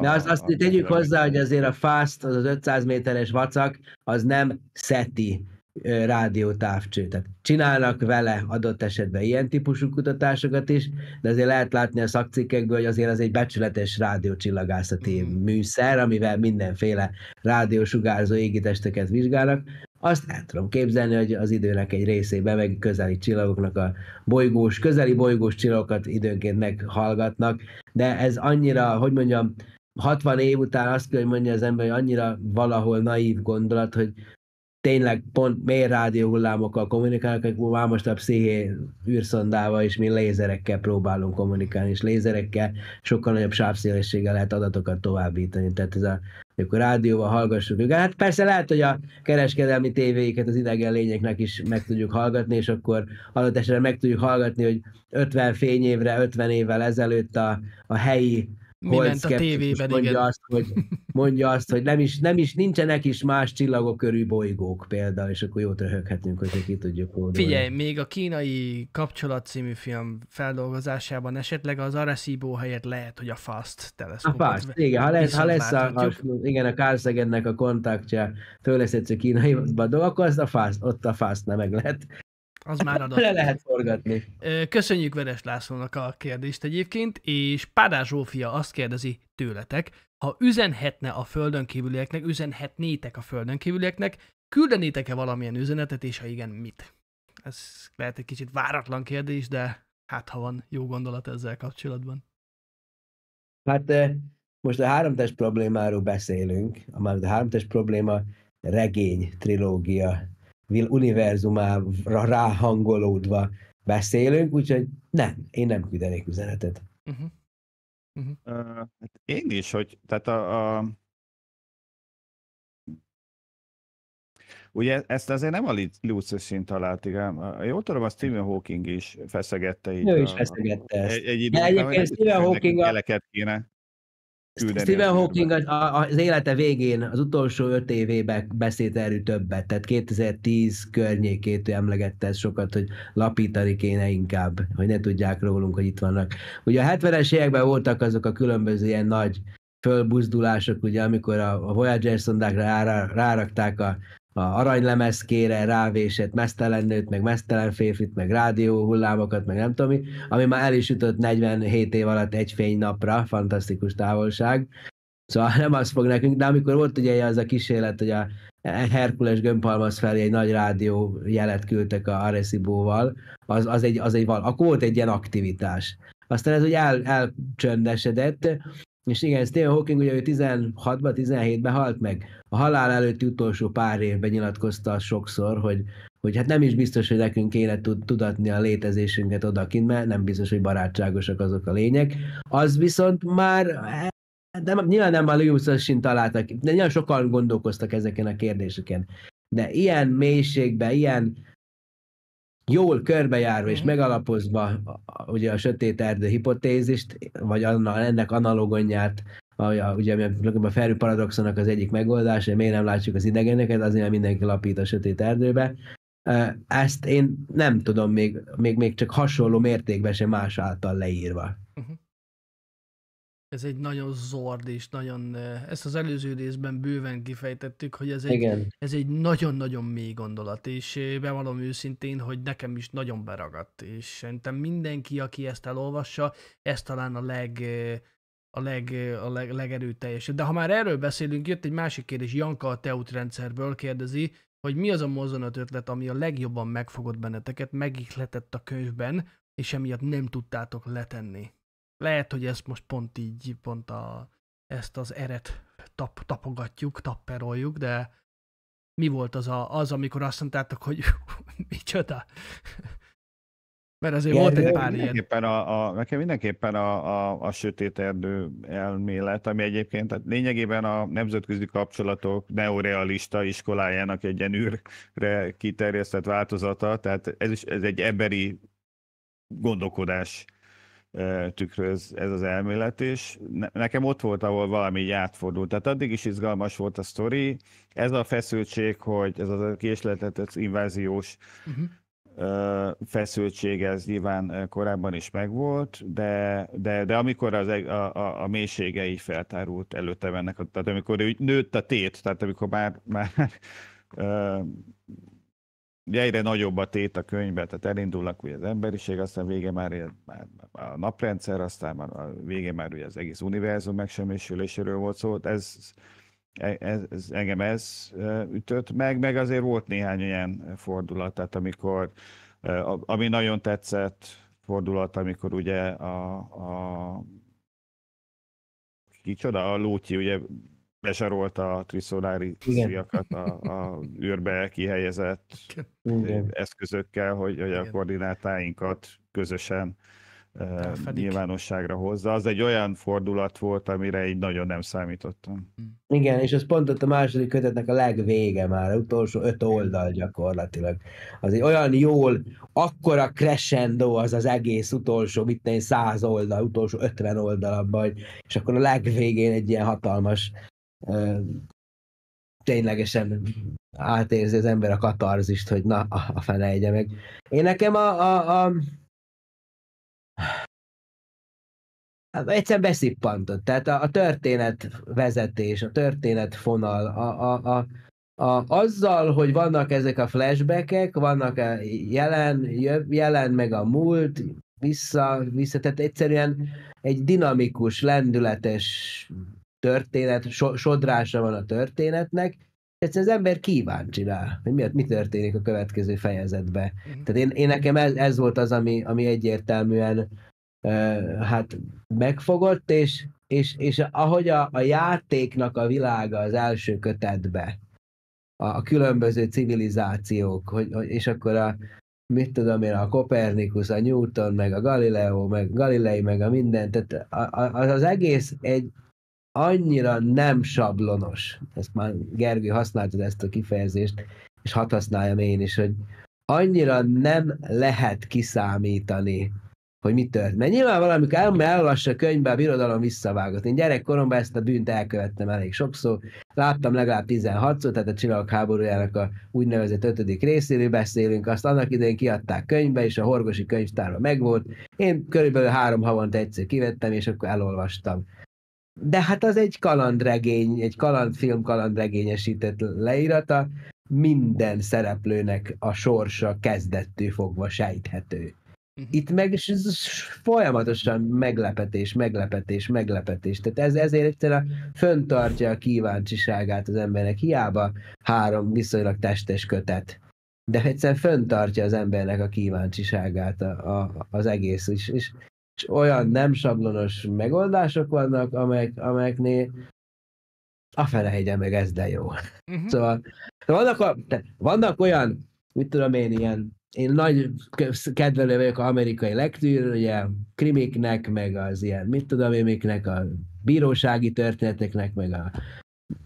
de azt, azt a, tegyük hozzá, hogy azért a FAST, az az 500 méteres vacak, az nem SETI rádiótávcső. Tehát csinálnak vele adott esetben ilyen típusú kutatásokat is, de azért lehet látni a szakcikkekből, hogy azért az egy becsületes rádiócsillagászati mm. műszer, amivel mindenféle rádiósugárzó égitesteket vizsgálnak. Azt nem tudom képzelni, hogy az időnek egy részében meg közeli csillagoknak a bolygós, közeli bolygós csillagokat időnként meghallgatnak, de ez annyira, hogy mondjam, 60 év után azt kell, hogy mondja az ember, hogy annyira valahol naív gondolat, hogy tényleg pont mély rádióhullámokkal kommunikálnak, akkor már most a psziché űrszondával és mi lézerekkel próbálunk kommunikálni, és lézerekkel sokkal nagyobb sávszélességgel lehet adatokat továbbítani. Tehát ez a, amikor rádióval hallgassuk őket, hát persze lehet, hogy a kereskedelmi tévéiket az idegen lényeknek is meg tudjuk hallgatni, és akkor adott esetben meg tudjuk hallgatni, hogy 50 fényévre, 50 évvel ezelőtt a, a helyi mi ment a tévében, mondja igen. Azt, hogy, mondja azt, hogy nem is, nem is, nincsenek is más csillagok körű bolygók például, és akkor jót röhöghetünk, hogy ki tudjuk oldani. Figyelj, még a kínai kapcsolat című film feldolgozásában esetleg az Arecibo helyett lehet, hogy a FAST teleszkópot. A FAST, igen, ha lesz, ha lesz a, a, igen, a Carl Sagannek a kontaktja, tőle lesz egyszer kínai, [LAUGHS] akkor az a FAST, ott a FAST nem meg lehet az már hát, adat. Le lehet forgatni. Köszönjük Veres Lászlónak a kérdést egyébként, és Pádás Zsófia azt kérdezi tőletek, ha üzenhetne a földön kívülieknek, üzenhetnétek a földön kívülieknek, küldenétek-e valamilyen üzenetet, és ha igen, mit? Ez lehet egy kicsit váratlan kérdés, de hát ha van jó gondolat ezzel kapcsolatban. Hát most a háromtest problémáról beszélünk, a háromtest probléma regény trilógia univerzumára ráhangolódva beszélünk, úgyhogy nem, én nem küldenék üzenetet. Uh-huh. Uh-huh. Uh, hát én is, hogy tehát a, a Ugye ezt azért nem a lucius szint találták, ám jól tudom, a Stephen Hawking is feszegette így. Ő is feszegette ezt. Egy, egy időben, egyébként Stephen Hawking a... kéne küldeni. Stephen Hawking az, az élete végén, az utolsó öt évében beszélt erről többet, tehát 2010 környékét emlegette ez sokat, hogy lapítani kéne inkább, hogy ne tudják rólunk, hogy itt vannak. Ugye a 70-es években voltak azok a különböző ilyen nagy fölbuzdulások, ugye amikor a, a Voyager szondákra rárakták a a aranylemezkére rávésett mesztelen nőt, meg mesztelen férfit, meg rádió hullámokat, meg nem tudom mi, ami már el is jutott 47 év alatt egy fény napra, fantasztikus távolság. Szóval nem az fog nekünk, de amikor volt ugye az a kísérlet, hogy a Herkules gömbhalmaz felé egy nagy rádió jelet küldtek a Arecibo-val, az, az, egy, az egy val, akkor volt egy ilyen aktivitás. Aztán ez úgy el, elcsöndesedett, és igen, Stephen Hawking ugye ő 16-ban, 17-ben halt meg. A halál előtti utolsó pár évben nyilatkozta sokszor, hogy, hogy hát nem is biztos, hogy nekünk kéne tud, tudatni a létezésünket odakint, mert nem biztos, hogy barátságosak azok a lények. Az viszont már de hát nyilván nem a lewis sin találtak, de nyilván sokan gondolkoztak ezeken a kérdéseken. De ilyen mélységben, ilyen jól körbejárva és megalapozva ugye a sötét erdő hipotézist, vagy annál ennek analogonját, ugye a Ferry paradoxonnak az egyik megoldása, hogy miért nem látjuk az idegeneket, azért mindenki lapít a sötét erdőbe. Ezt én nem tudom még, még, még csak hasonló mértékben sem más által leírva. Uh-huh ez egy nagyon zord és nagyon, eh, ezt az előző részben bőven kifejtettük, hogy ez egy, ez egy nagyon-nagyon mély gondolat, és eh, bevallom őszintén, hogy nekem is nagyon beragadt, és szerintem mindenki, aki ezt elolvassa, ez talán a leg, eh, a, leg, a leg, legerőteljesebb. De ha már erről beszélünk, jött egy másik kérdés, Janka a Teut rendszerből kérdezi, hogy mi az a mozzanat ötlet, ami a legjobban megfogott benneteket, megihletett a könyvben, és emiatt nem tudtátok letenni lehet, hogy ezt most pont így, pont a, ezt az eret tap, tapogatjuk, tapperoljuk, de mi volt az, a, az amikor azt mondtátok, hogy [LAUGHS] micsoda? Mert azért Igen, volt egy pár mindenképpen ilyen. A, a, nekem mindenképpen a, a, a sötét erdő elmélet, ami egyébként tehát lényegében a nemzetközi kapcsolatok neorealista iskolájának egy űrre kiterjesztett változata, tehát ez is ez egy emberi gondolkodás tükröz ez az elmélet, és nekem ott volt, ahol valami így átfordult. Tehát addig is izgalmas volt a sztori. Ez a feszültség, hogy ez a késletet, inváziós uh-huh feszültség ez nyilván korábban is megvolt, de, de, de amikor az, a, a, a mélysége így feltárult előtte ennek, tehát amikor úgy nőtt a tét, tehát amikor már, már egyre nagyobb a tét a könyvbe, tehát elindulnak ugye az emberiség, aztán vége már, már a naprendszer, aztán már a vége már ugye az egész univerzum megsemmisüléséről volt szó, ez, e, ez, ez, engem ez e, ütött meg, meg azért volt néhány ilyen fordulat, tehát amikor, e, ami nagyon tetszett fordulat, amikor ugye a, a kicsoda, a Lótyi ugye bezsarolt a triszolári szíjakat a, a űrbe kihelyezett Igen. eszközökkel, hogy, hogy a koordinátáinkat közösen eh, Elfedik. nyilvánosságra hozza. Az egy olyan fordulat volt, amire így nagyon nem számítottam. Hmm. Igen, és az pont ott a második kötetnek a legvége már, az utolsó öt oldal gyakorlatilag. Az egy olyan jól, akkora crescendo az az egész utolsó, mit száz oldal, utolsó ötven oldal abban, és akkor a legvégén egy ilyen hatalmas ténylegesen átérzi az ember a katarzist, hogy na, a fene egye meg. Én nekem a, a, a hát Egyszer beszippantott. Tehát a, a történet vezetés, a történet fonal, a, a, a, a, azzal, hogy vannak ezek a flashbackek, vannak a jelen, jelen, meg a múlt, vissza, vissza, tehát egyszerűen egy dinamikus, lendületes történet, so, sodrása van a történetnek, egyszerűen az ember kíváncsi rá, hogy mi, mi történik a következő fejezetben. Mm. Tehát én, én nekem ez, ez volt az, ami, ami egyértelműen uh, hát megfogott, és, és, és ahogy a, a játéknak a világa az első kötetbe, a, a különböző civilizációk, hogy, és akkor a, mit tudom én, a Kopernikus, a Newton, meg a Galileo, meg Galilei, meg a minden, tehát az, az egész egy, annyira nem sablonos, ezt már Gergő használtad ezt a kifejezést, és hat használjam én is, hogy annyira nem lehet kiszámítani, hogy mi tört. Mert nyilván valamik el, elolvassa a könyvbe, a birodalom visszavágott. Én gyerekkoromban ezt a bűnt elkövettem elég sokszor. Láttam legalább 16-szor, tehát a Csillagok háborújának a úgynevezett ötödik részéről beszélünk. Azt annak idején kiadták könyvbe, és a horgosi könyvtárban megvolt. Én körülbelül három havonta egyszer kivettem, és akkor elolvastam de hát az egy kalandregény, egy kalandfilm kalandregényesített leírata, minden szereplőnek a sorsa kezdettől fogva sejthető. Mhm. Itt meg folyamatosan meglepetés, meglepetés, meglepetés. Tehát ez, ezért egyszerűen föntartja a kíváncsiságát az embernek. Hiába három viszonylag testes kötet, de egyszerűen föntartja az embernek a kíváncsiságát a, a, az egész. És, és és olyan nem sablonos megoldások vannak, amelyek, amelyeknél a fele hegyen meg ez de jó. Uh-huh. Szóval vannak, a, vannak olyan, mit tudom én, ilyen én nagy kedvelő vagyok az amerikai lektűr, ugye krimiknek, meg az ilyen, mit tudom én, miknek, a bírósági történeteknek, meg a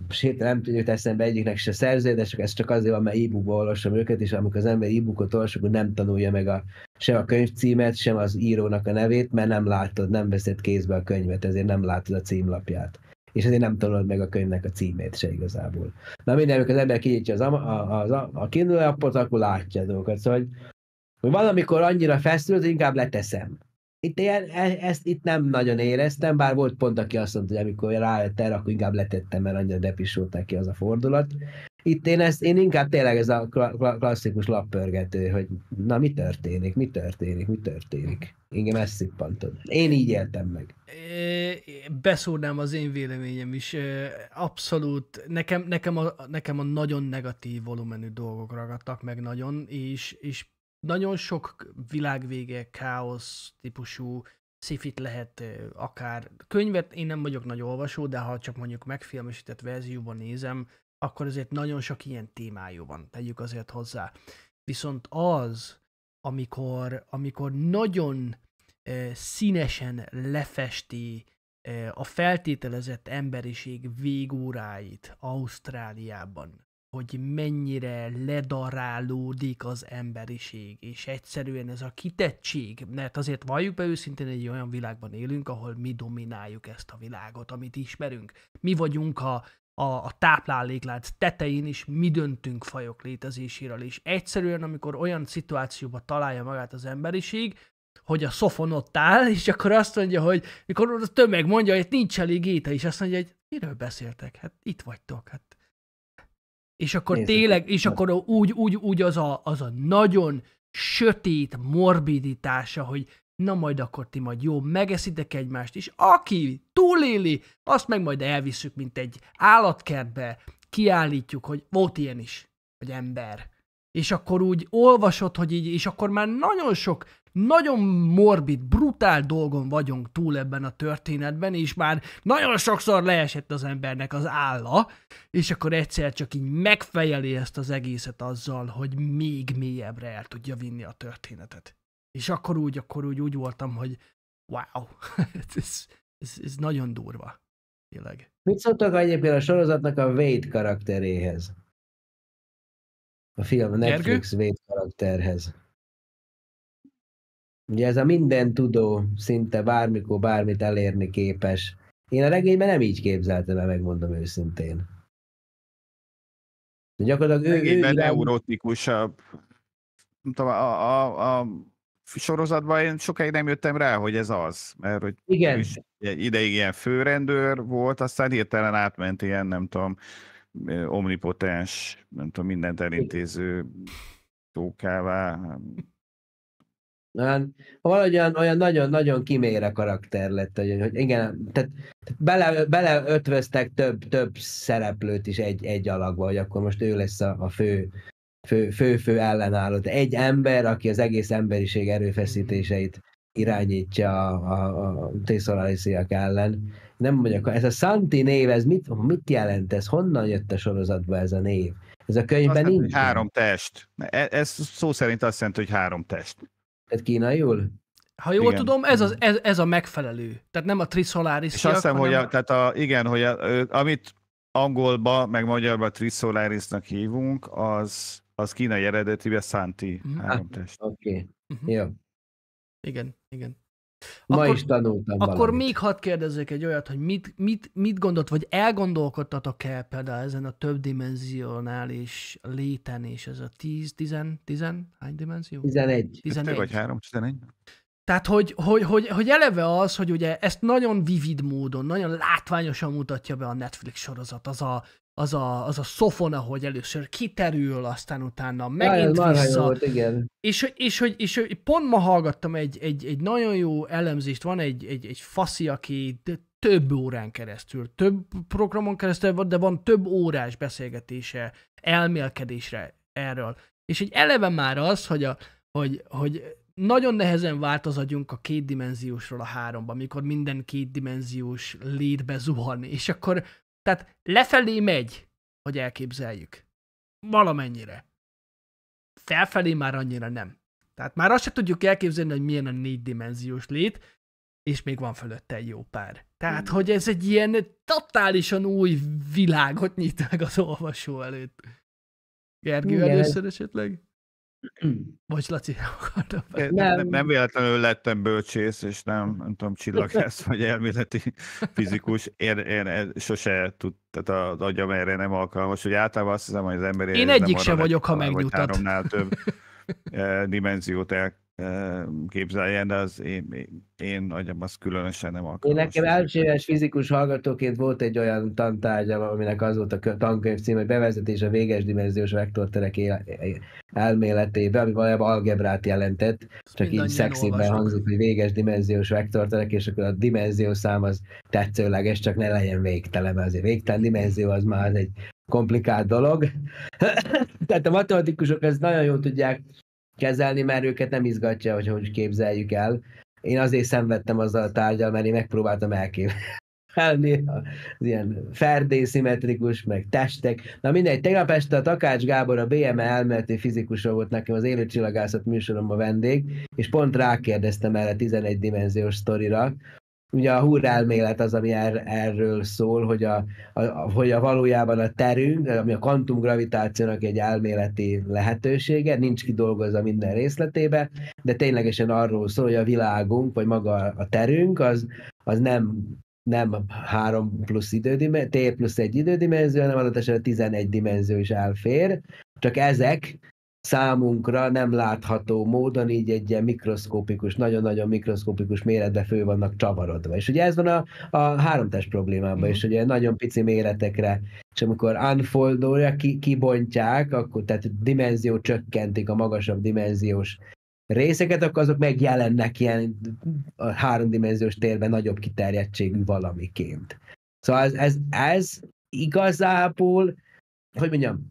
most hirtelen nem tudjuk eszembe egyiknek se szerző, de csak ez csak azért van, mert e-bookba olvasom őket, és amikor az ember e-bookot olvas, akkor nem tanulja meg a, sem a könyvcímet, sem az írónak a nevét, mert nem látod, nem veszed kézbe a könyvet, ezért nem látod a címlapját. És ezért nem tanulod meg a könyvnek a címét se igazából. Na minden, amikor az ember kinyitja az, a, a, a, a Kindle appot, akkor látja a dolgokat. Szóval, hogy, hogy valamikor annyira feszült, hogy inkább leteszem itt, ilyen, e, ezt itt nem nagyon éreztem, bár volt pont, aki azt mondta, hogy amikor rájött erre, akkor inkább letettem, mert annyira depisolták ki az a fordulat. Itt én, ezt, én inkább tényleg ez a klasszikus lappörgető, hogy na mi történik, mi történik, mi történik. Igen, ezt szippantod. Én így éltem meg. Beszúrnám az én véleményem is. Abszolút. Nekem, nekem, a, nekem a nagyon negatív volumenű dolgok ragadtak meg nagyon, és, és nagyon sok világvége, káosz típusú szifit lehet akár könyvet, én nem vagyok nagy olvasó, de ha csak mondjuk megfilmesített verzióban nézem, akkor azért nagyon sok ilyen témájú van, tegyük azért hozzá. Viszont az, amikor, amikor nagyon eh, színesen lefesti eh, a feltételezett emberiség végóráit Ausztráliában, hogy mennyire ledarálódik az emberiség, és egyszerűen ez a kitettség, mert azért valljuk be őszintén, egy olyan világban élünk, ahol mi domináljuk ezt a világot, amit ismerünk. Mi vagyunk a, a, a tápláléklánc tetején, és mi döntünk fajok létezéséről, és egyszerűen, amikor olyan szituációba találja magát az emberiség, hogy a szofon ott áll, és akkor azt mondja, hogy mikor a tömeg mondja, hogy nincs elég éte, és azt mondja, hogy miről beszéltek? Hát itt vagytok, hát és akkor Nézzük. tényleg, és akkor úgy, úgy, úgy az, a, az a nagyon sötét morbiditása, hogy na majd akkor ti majd jó, megeszitek egymást, és aki túléli, azt meg majd elviszük, mint egy állatkertbe, kiállítjuk, hogy volt ilyen is, hogy ember. És akkor úgy olvasod, hogy így, és akkor már nagyon sok nagyon morbid, brutál dolgon vagyunk túl ebben a történetben, és már nagyon sokszor leesett az embernek az álla, és akkor egyszer csak így megfejeli ezt az egészet azzal, hogy még mélyebbre el tudja vinni a történetet. És akkor úgy, akkor úgy, úgy voltam, hogy wow, [LAUGHS] ez, ez, ez nagyon durva, tényleg. Mit szóltak egyébként a sorozatnak a Wade karakteréhez? A film Netflix Wade karakterhez. Ugye ez a minden tudó, szinte bármikor bármit elérni képes. Én a regényben nem így képzeltem el, megmondom őszintén. De gyakorlatilag ő... Regényben ő neurotikusabb. A, a, a sorozatban én sokáig nem jöttem rá, hogy ez az, mert hogy Igen. Is ideig ilyen főrendőr volt, aztán hirtelen átment ilyen, nem tudom, omnipotens, nem tudom, mindent elintéző tókává. Olyan, hát, valahogy olyan, olyan nagyon-nagyon kimére karakter lett, hogy, hogy igen, tehát bele, beleötvöztek több, több szereplőt is egy, egy alakba, hogy akkor most ő lesz a, a fő, fő, fő, fő ellenálló. Tehát egy ember, aki az egész emberiség erőfeszítéseit irányítja a, a, a tészoralisiak ellen. Nem mondjuk, ez a Santi név, ez mit, mit jelent ez? Honnan jött a sorozatba ez a név? Ez a könyvben nincs. Három test. E, ez szó szerint azt jelenti, hogy három test. Tehát kínaiul? Ha jól igen. tudom, ez, az, mhm. ez, ez a megfelelő. Tehát nem a trisolaris. És azt hiszem, hanem... hogy a, tehát a, igen, hogy a, amit angolba, meg magyarba trisolarisnak hívunk, az, az kínai eredetű, a Santi mm. háromtest. Ah, oké, okay. uh-huh. yeah. Igen, igen. Ma akkor, is tanultam Akkor valamit. még hadd kérdezzék egy olyat, hogy mit, mit, mit gondolt, vagy elgondolkodtatok-e például ezen a több dimenzionális léten, és ez a 10, 10, 10, hány dimenzió? 11. 11. Te vagy 3, 11. Tehát, hogy, hogy, hogy, hogy eleve az, hogy ugye ezt nagyon vivid módon, nagyon látványosan mutatja be a Netflix sorozat, az a az a, az a szofon, ahogy először kiterül, aztán utána megint Már, vissza. Volt, igen. És, és, hogy, és, és pont ma hallgattam egy, egy, egy nagyon jó elemzést, van egy, egy, egy faszi, aki több órán keresztül, több programon keresztül, de van több órás beszélgetése, elmélkedésre erről. És egy eleve már az, hogy, a, hogy, hogy nagyon nehezen változadjunk a kétdimenziósról a háromba, amikor minden kétdimenziós létbe zuhan, és akkor tehát lefelé megy, hogy elképzeljük. Valamennyire. Felfelé már annyira nem. Tehát már azt se tudjuk elképzelni, hogy milyen a négydimenziós lét, és még van fölötte egy jó pár. Tehát, mm. hogy ez egy ilyen totálisan új világot nyit meg az olvasó előtt. Gergő, először esetleg? [CLEARS THROAT] Bocs, Laci, nem akartam. Nem. nem. nem véletlenül lettem bölcsész, és nem, nem tudom, csillagász [LAUGHS] vagy elméleti fizikus. Én, én sose tud, tehát az agyam erre nem alkalmas, hogy általában azt hiszem, hogy az ember... Én egyik sem vagyok, ha megnyugtat. Vagy háromnál több [LAUGHS] [LAUGHS] Eh, dimenziót elképzeljen, eh, de az én, én agyam az különösen nem alkalmas. Én nekem elsőes fizikus hallgatóként volt egy olyan tantárgyam, aminek az volt a tankönyv cím, hogy bevezetés a véges dimenziós vektorterek elméletébe, ami valójában algebrát jelentett, csak így szexibben hangzik, hogy véges dimenziós vektorterek, és akkor a dimenzió szám az tetszőleges, csak ne legyen végtelen, mert azért végtelen dimenzió az már egy komplikált dolog. [LAUGHS] Tehát a matematikusok ezt nagyon jól tudják kezelni, mert őket nem izgatja, hogy hogy képzeljük el. Én azért szenvedtem azzal a tárgyal, mert én megpróbáltam elképzelni az ilyen ferdészimmetrikus, meg testek. Na mindegy, tegnap este a Takács Gábor, a BME elméleti fizikusa volt nekem az élőcsillagászat műsoromban vendég, és pont rákérdeztem erre a 11 dimenziós sztorira, Ugye a elmélet az, ami er, erről szól, hogy a, a, hogy a valójában a terünk, ami a kvantumgravitációnak egy elméleti lehetősége, nincs kidolgozva minden részletébe, de ténylegesen arról szól, hogy a világunk, vagy maga a terünk, az, az nem nem 3 plusz idődimenzió, T plusz egy idődimenzió, hanem adott esetben 11 dimenzió is elfér, csak ezek számunkra nem látható módon így egy ilyen mikroszkópikus, nagyon-nagyon mikroszkópikus méretbe fő vannak csavarodva. És ugye ez van a, a háromtás problémában mm. is, ugye mhm. nagyon pici méretekre, és amikor unfoldolja, ki, kibontják, akkor tehát dimenzió csökkentik a magasabb dimenziós részeket, akkor azok megjelennek ilyen a háromdimenziós térben nagyobb kiterjedtségű valamiként. Szóval ez, ez, ez igazából, hogy mondjam,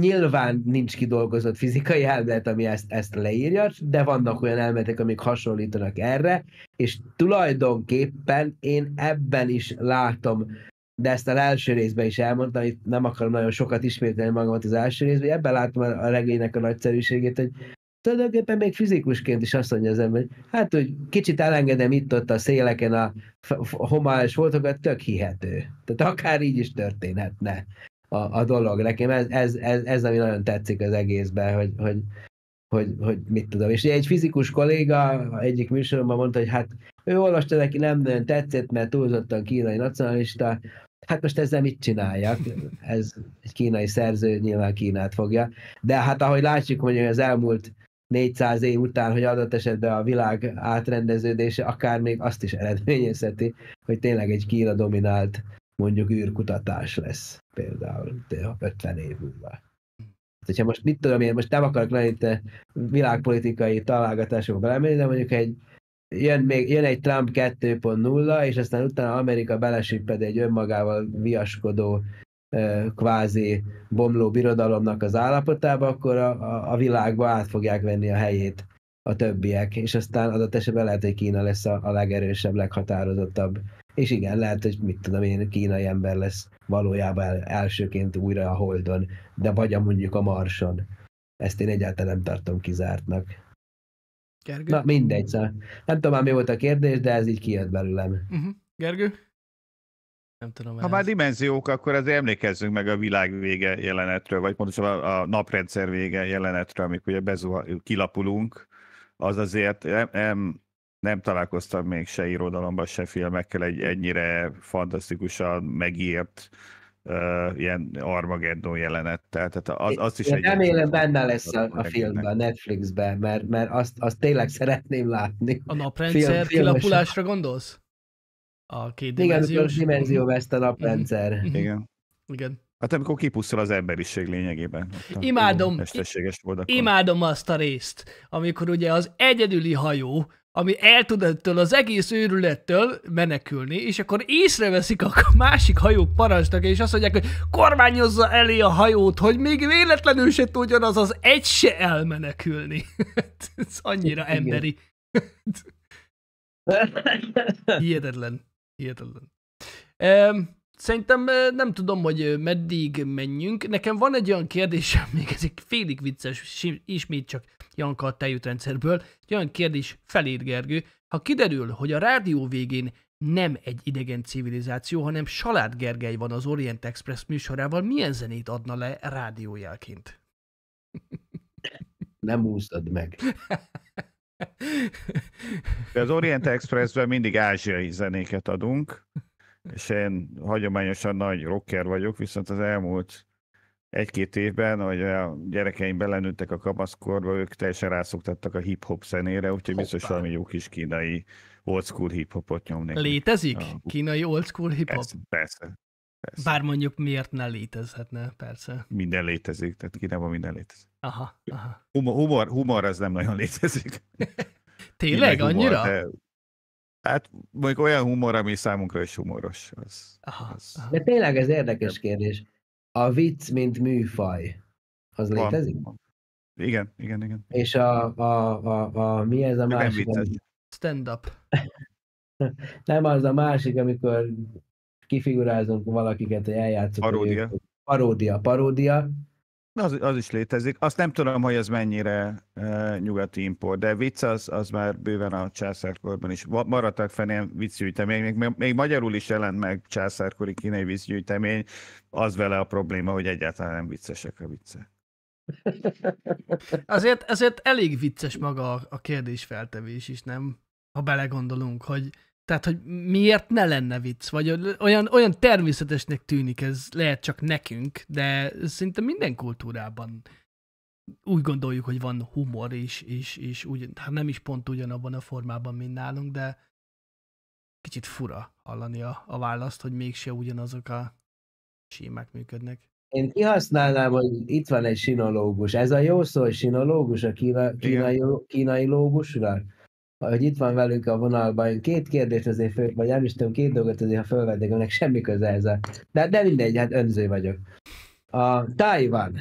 nyilván nincs kidolgozott fizikai elmélet, ami ezt, ezt leírja, de vannak olyan elméletek, amik hasonlítanak erre, és tulajdonképpen én ebben is látom, de ezt az első részben is elmondtam, itt nem akarom nagyon sokat ismételni magamat az első részben, ebben látom a regénynek a nagyszerűségét, hogy tulajdonképpen még fizikusként is azt mondja az ember, hogy hát, hogy kicsit elengedem itt-ott a széleken a homályos voltokat, tök hihető. Tehát akár így is történhetne a, a dolog. Nekem ez, ez, ez, ez, ami nagyon tetszik az egészben, hogy, hogy, hogy, hogy mit tudom. És egy fizikus kolléga egyik műsoromban mondta, hogy hát ő olvasta neki, nem nagyon tetszett, mert túlzottan kínai nacionalista, hát most ezzel mit csináljak? Ez egy kínai szerző nyilván Kínát fogja. De hát ahogy látjuk mondjuk az elmúlt 400 év után, hogy adott esetben a világ átrendeződése akár még azt is eredményezheti, hogy tényleg egy Kína dominált mondjuk űrkutatás lesz például, de 50 év múlva. Hm. Hát, hogyha most mit tudom én, most nem akarok lenni itt világpolitikai találgatásokba belemenni, de mondjuk egy jön, még, jön egy Trump 2.0, és aztán utána Amerika belesipped egy önmagával viaskodó kvázi bomló birodalomnak az állapotába, akkor a, a, a világba át fogják venni a helyét a többiek, és aztán adott esetben lehet, hogy Kína lesz a, a legerősebb, leghatározottabb. És igen, lehet, hogy mit tudom én, kínai ember lesz valójában el, elsőként újra a Holdon, de vagy a mondjuk a Marson. Ezt én egyáltalán nem tartom kizártnak. Gergő? Na mindegy, szóval. nem tudom már mi volt a kérdés, de ez így kijött belőlem. Uh-huh. Gergő? Nem tudom. Ha ez... már dimenziók, akkor azért emlékezzünk meg a világ vége jelenetről, vagy pontosabban a naprendszer vége jelenetről, amikor ugye bezuha, kilapulunk, az azért em, em, nem találkoztam még se irodalomban, se filmekkel egy ennyire fantasztikusan megírt uh, ilyen Armageddon jelenettel. Tehát az, az is egy remélem benne lesz a, a filmben, a Netflixben, mert, mert azt, azt tényleg szeretném látni. A naprendszer Film, kilapulásra gondolsz? A kétdimenziós? Igen, a dimenzió mhm. veszt a naprendszer. Mhm. Igen. Mhm. Igen. Hát amikor kipusztul az emberiség lényegében. Hát imádom, imádom azt a részt, amikor ugye az egyedüli hajó, ami el tud ettől az egész őrülettől menekülni, és akkor észreveszik a másik hajó parancsnak, és azt mondják, hogy kormányozza elé a hajót, hogy még véletlenül se tudjon az az egy se elmenekülni. [LAUGHS] Ez annyira Igen. emberi. [LAUGHS] Hihetetlen. Hihetetlen. Um, Szerintem nem tudom, hogy meddig menjünk. Nekem van egy olyan kérdésem, [LAUGHS] még ez egy félig vicces, ismét csak Janka a tejütrendszerből. Egy olyan kérdés felét, Gergő. Ha kiderül, hogy a rádió végén nem egy idegen civilizáció, hanem Salád Gergely van az Orient Express műsorával, milyen zenét adna le rádiójelként? [LAUGHS] Nem úszad meg. [LAUGHS] De az Orient Expressben mindig ázsiai zenéket adunk és én hagyományosan nagy rocker vagyok, viszont az elmúlt egy-két évben, hogy a gyerekeim belenőttek a kamaszkorba, ők teljesen rászoktattak a hip-hop zenére, úgyhogy Hoppá. biztos valami jó kis kínai old school hip-hopot nyomnék. Létezik? A... Kínai old school hip-hop? Persze, persze, persze. Bár mondjuk miért ne létezhetne, persze. Minden létezik, tehát Kínában minden létezik. Aha, aha. Humor, humor, humor az nem nagyon létezik. [LAUGHS] Tényleg, humor, annyira? De Hát mondjuk olyan humor, ami számunkra is humoros. Az, Aha. az... De tényleg ez érdekes kérdés. A vicc, mint műfaj, az van. létezik? Van. Igen, igen, igen. És a, a, a, a mi ez a másik? Nem ami... Stand-up. [LAUGHS] nem az a másik, amikor kifigurázunk valakiket, hogy eljátszunk. Paródia. paródia, paródia. Az, az is létezik. Azt nem tudom, hogy ez mennyire uh, nyugati import, de vicc az, az már bőven a császárkorban is. Maradtak fenn ilyen viccgyűjtemények, még, még magyarul is jelent meg császárkori kínai viccgyűjtemény. Az vele a probléma, hogy egyáltalán nem viccesek a vicce. [LAUGHS] Azért, azért elég vicces maga a kérdésfeltevés is, nem? Ha belegondolunk, hogy tehát, hogy miért ne lenne vicc, vagy olyan, olyan természetesnek tűnik, ez lehet csak nekünk, de szinte minden kultúrában úgy gondoljuk, hogy van humor is, és, és úgy, hát nem is pont ugyanabban a formában, mint nálunk, de kicsit fura hallani a, a választ, hogy mégse ugyanazok a sémák működnek. Én kihasználnám, hogy itt van egy sinológus. Ez a jó szó, hogy sinológus, a kína, kínai, kínai lógusra? hogy itt van velünk a vonalban, én két kérdést azért, föl, vagy nem is tudom, két dolgot azért, ha fölvednék, aminek semmi köze ez a... De, de mindegy, hát önző vagyok. A Taiwan.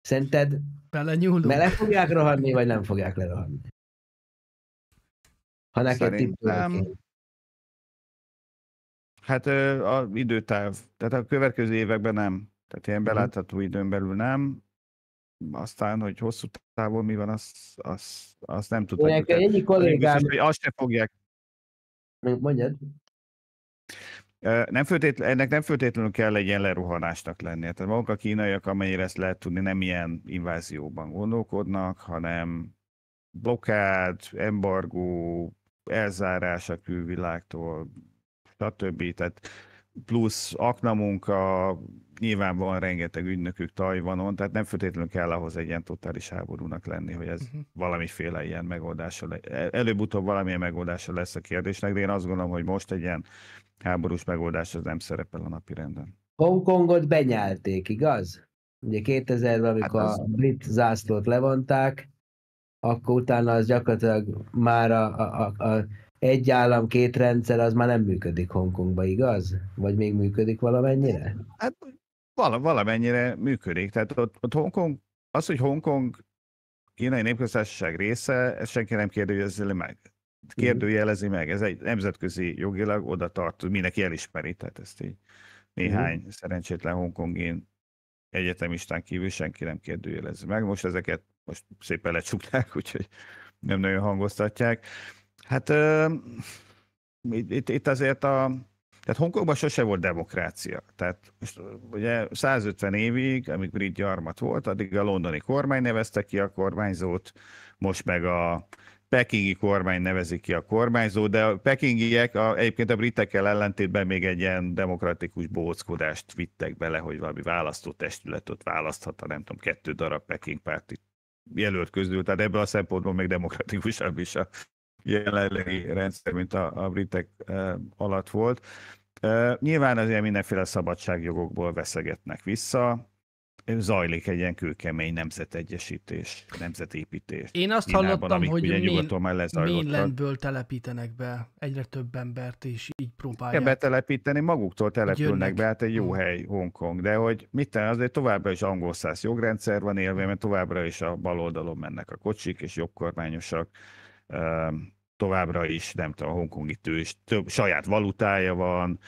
Szerinted Belenyúlunk. bele fogják rohanni, vagy nem fogják lerohanni? Ha neked Szerintem... Hát az időtáv, tehát a következő években nem. Tehát ilyen mhm. belátható időn belül nem aztán, hogy hosszú távon mi van, azt az, az nem tudom. egyik kollégám... Biztos, hogy azt se fogják. mondjad. Nem ennek nem föltétlenül kell egy ilyen leruhanásnak lennie. Tehát maguk a kínaiak, amennyire ezt lehet tudni, nem ilyen invázióban gondolkodnak, hanem blokád, embargó, elzárás a külvilágtól, stb. Tehát plusz aknamunka, nyilván van rengeteg ügynökük Tajvanon, tehát nem feltétlenül kell ahhoz egy ilyen totális háborúnak lenni, hogy ez uh-huh. valamiféle ilyen megoldása lesz. E- előbb-utóbb valamilyen megoldása lesz a kérdésnek, de én azt gondolom, hogy most egy ilyen háborús megoldás az nem szerepel a napi renden. Hongkongot benyelték, igaz? Ugye 2000-ben, hát amikor hát az... a brit zászlót levonták, akkor utána az gyakorlatilag már a, a, a, a egy állam, két rendszer, az már nem működik Hongkongba, igaz? Vagy még működik valamennyire? Hát vala, valamennyire működik. Tehát ott, ott Hongkong, az, hogy Hongkong kínai népköztársaság része, ezt senki nem kérdőjelezi meg. Mhm. Kérdőjelezi meg, ez egy nemzetközi jogilag oda tart, mindenki elismeri, tehát ezt így néhány uh-huh. szerencsétlen hongkongin egyetemistán kívül senki nem kérdőjelezi meg. Most ezeket most szépen lecsukták, [LAUGHS] úgyhogy nem nagyon hangoztatják. Hát uh, itt, itt azért a tehát Hongkongban sose volt demokrácia. Tehát most, ugye 150 évig, amíg brit gyarmat volt, addig a londoni kormány nevezte ki a kormányzót, most meg a pekingi kormány nevezik ki a kormányzót. de a pekingiek a, egyébként a britekkel ellentétben még egy ilyen demokratikus bóckodást vittek bele, hogy valami választótestületot választhat a nem tudom, kettő darab peking párti jelölt közül, tehát ebből a szempontból még demokratikusabb is a jelenlegi rendszer, mint a, a britek alatt volt. Nyilván azért mindenféle szabadságjogokból veszegetnek vissza, zajlik egy ilyen kőkemény nemzetegyesítés, nemzetépítés. Én azt Kínában, hallottam, hogy mainlandből telepítenek be egyre több embert, és így próbálják. Kell betelepíteni, maguktól települnek be, hát egy jó hm. hely Hongkong, de hogy mit tenni, azért továbbra is angol száz jogrendszer van élve, mert továbbra is a bal oldalon mennek a kocsik, és jobbkormányosak továbbra is, nem tudom, a hongkongi tős, több, saját valutája van,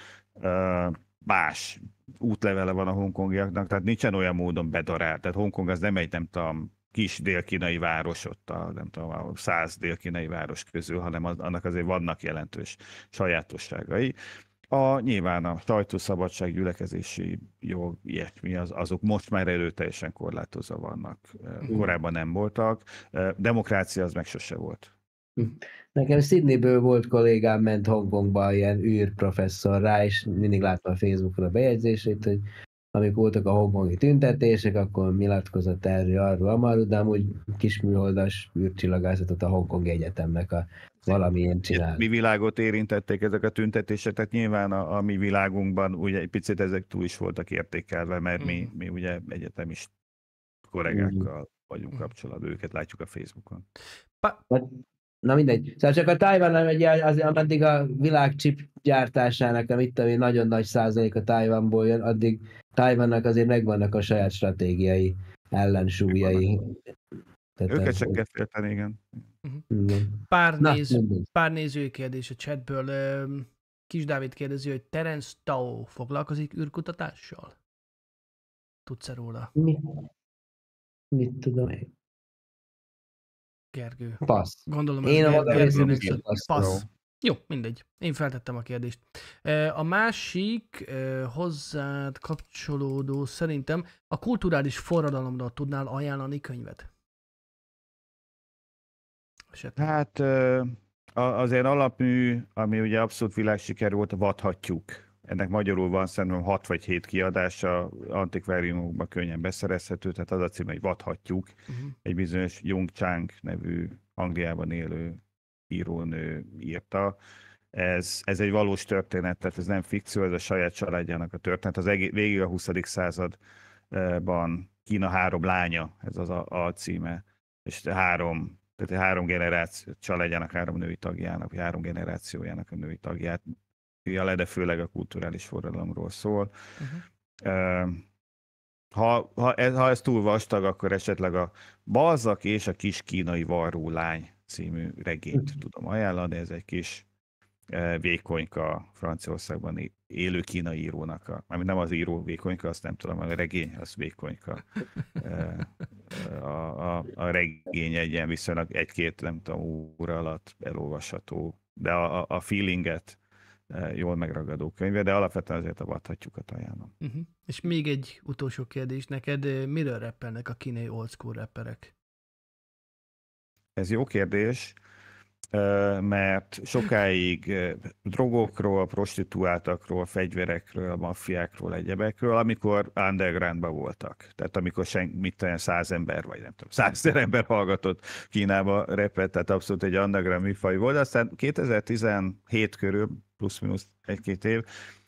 más útlevele van a hongkongiaknak, tehát nincsen olyan módon bedarált. Tehát Hongkong az nem egy, nem tudom, kis dél-kínai város ott a, nem tudom, a száz dél-kínai város közül, hanem az, annak azért vannak jelentős sajátosságai. A, nyilván a sajtószabadság, gyülekezési jog, ilyesmi, az, azok most már erőteljesen korlátozva vannak. Korábban nem voltak. Demokrácia az meg sose volt. Nekem Sydneyből volt kollégám, ment Hongkongba ilyen űrprofesszor rá, és mindig láttam a Facebookon a bejegyzését, hogy amik voltak a hongkongi tüntetések, akkor nyilatkozott erről, arról, amarról, de amúgy kisműholdas űrcsillagászatot a Hongkong Egyetemnek a valamilyen csinál. Mi világot érintették ezek a tüntetések, tehát nyilván a, a mi világunkban ugye egy picit ezek túl is voltak értékelve, mert mm. mi, mhm. mi ugye egyetemis mhm. kollégákkal mm. vagyunk kapcsolatban, őket látjuk a Facebookon. Pa- hát Na mindegy. Szóval csak a Tájván, egy, az, ameddig a világ chip gyártásának, amit tudom én, nagyon nagy százalék a Tájvánból jön, addig Tájvánnak azért megvannak a saját stratégiai ellensúlyai. Őket csak kell igen. Uh-huh. Pár, Na, néz, pár nézői kérdés a chatből. Kis Dávid kérdezi, hogy Terence Tao foglalkozik űrkutatással? Tudsz-e róla? Mi? Mit tudom én? Gergő. Passz. Gondolom, Én a Gergőnek Passz. Jó, mindegy. Én feltettem a kérdést. A másik hozzád kapcsolódó szerintem a kulturális forradalomra tudnál ajánlani könyvet? Esetleg. Hát az én alapmű, ami ugye abszolút világsiker volt, vadhatjuk ennek magyarul van szerintem 6 vagy 7 kiadása, antikváriumokban könnyen beszerezhető, tehát az a cím, hogy vadhatjuk. Uh-huh. Egy bizonyos Jung Chang nevű Angliában élő írónő írta. Ez, ez egy valós történet, tehát ez nem fikció, ez a saját családjának a történet. Az egész, végig a 20. században Kína három lánya, ez az a, a címe, és három tehát három generáció, családjának három női tagjának, vagy három generációjának a női tagját le, de főleg a kulturális forradalomról szól. Uh-huh. Ha, ha, ez, ha ez túl vastag, akkor esetleg a Balzak és a kis kínai varró lány című regényt uh-huh. tudom ajánlani, ez egy kis vékonyka Franciaországban élő kínai írónak, a, ami nem az író vékonyka, azt nem tudom, a regény az vékonyka. A, a, a regény egy ilyen viszonylag egy-két, nem tudom, óra alatt elolvasható, de a, a feelinget E, jól megragadó könyve, de alapvetően azért a vadhatjukat ajánlom. Uh-huh. És még egy utolsó kérdés neked, miről rappelnek a kínai old school rapperek? Ez jó kérdés, mert sokáig drogokról, prostituáltakról, fegyverekről, maffiákról, egyebekről, amikor undergroundban voltak. Tehát amikor sen, mit tudom, száz ember, vagy nem tudom, százezer ember hallgatott Kínába repet, tehát abszolút egy underground műfaj volt. Aztán 2017 körül plusz-minusz egy-két év,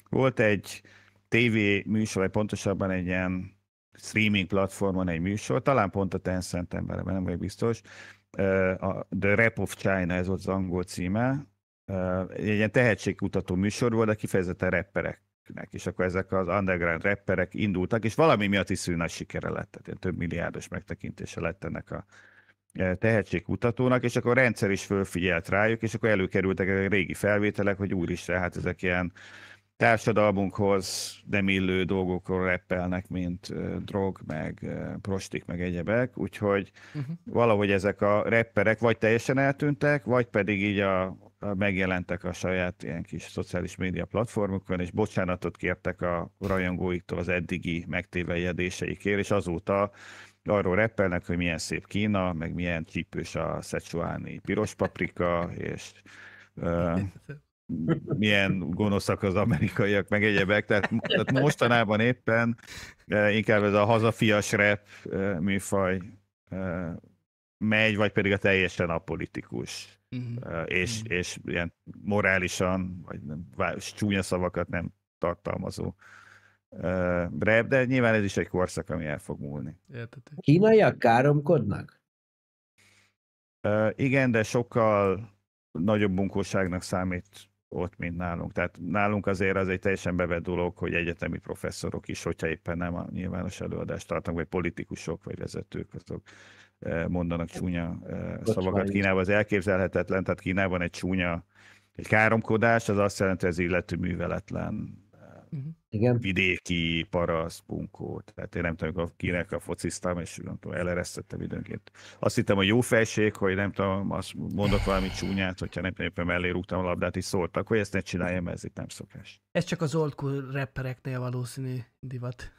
volt egy TV műsor, vagy pontosabban egy ilyen streaming platformon egy műsor, talán pont a Tencent emberben, nem vagyok biztos, a The Rap of China, ez volt az angol címe, egy ilyen tehetségkutató műsor volt, de kifejezetten rappereknek, és akkor ezek az underground rapperek indultak, és valami miatt is nagy sikere lett, tehát ilyen több milliárdos megtekintése lett ennek a E, tehetségkutatónak, és akkor a rendszer is fölfigyelt rájuk, és akkor előkerültek a régi felvételek, hogy úristen, hát ezek ilyen társadalmunkhoz nem illő dolgokról reppelnek, mint e, drog, meg e, prostik, meg egyebek, úgyhogy uh-huh. valahogy ezek a repperek vagy teljesen eltűntek, vagy pedig így a, a megjelentek a saját ilyen kis szociális média platformokon, és bocsánatot kértek a rajongóiktól az eddigi megtévejedéseikért, és azóta arról reppelnek, hogy milyen szép Kína, meg milyen csípős a szecsuáni piros paprika, és uh, milyen gonoszak az amerikaiak, meg egyebek. Tehát, tehát mostanában éppen uh, inkább ez a hazafias rep uh, műfaj uh, megy, vagy pedig a teljesen apolitikus. Uh-huh. És, mhm. és ilyen morálisan, vagy nem, csúnya szavakat nem tartalmazó rep, de nyilván ez is egy korszak, ami el fog múlni. Értetek. Kínaiak káromkodnak? Uh, igen, de sokkal nagyobb bunkóságnak számít ott, mint nálunk. Tehát nálunk azért az egy teljesen bevett dolog, hogy egyetemi professzorok is, hogyha éppen nem a nyilvános előadást tartanak, vagy politikusok, vagy vezetők, azok mondanak csúnya Bocsánat. szavakat. Kínában az elképzelhetetlen, tehát Kínában egy csúnya, egy káromkodás, az azt jelenti, hogy az illető műveletlen uh-huh. Igen. vidéki, parasz, bunkó. Tehát én nem tudom, kinek a focisztám, és nem tudom, eleresztettem időnként. Azt hittem, hogy jó felség, hogy nem tudom, azt mondok valami csúnyát, hogyha nem éppen mellé rúgtam a labdát, és szóltak, hogy ezt ne csináljam, ez itt nem szokás. Ez csak az old rappereknél valószínű divat.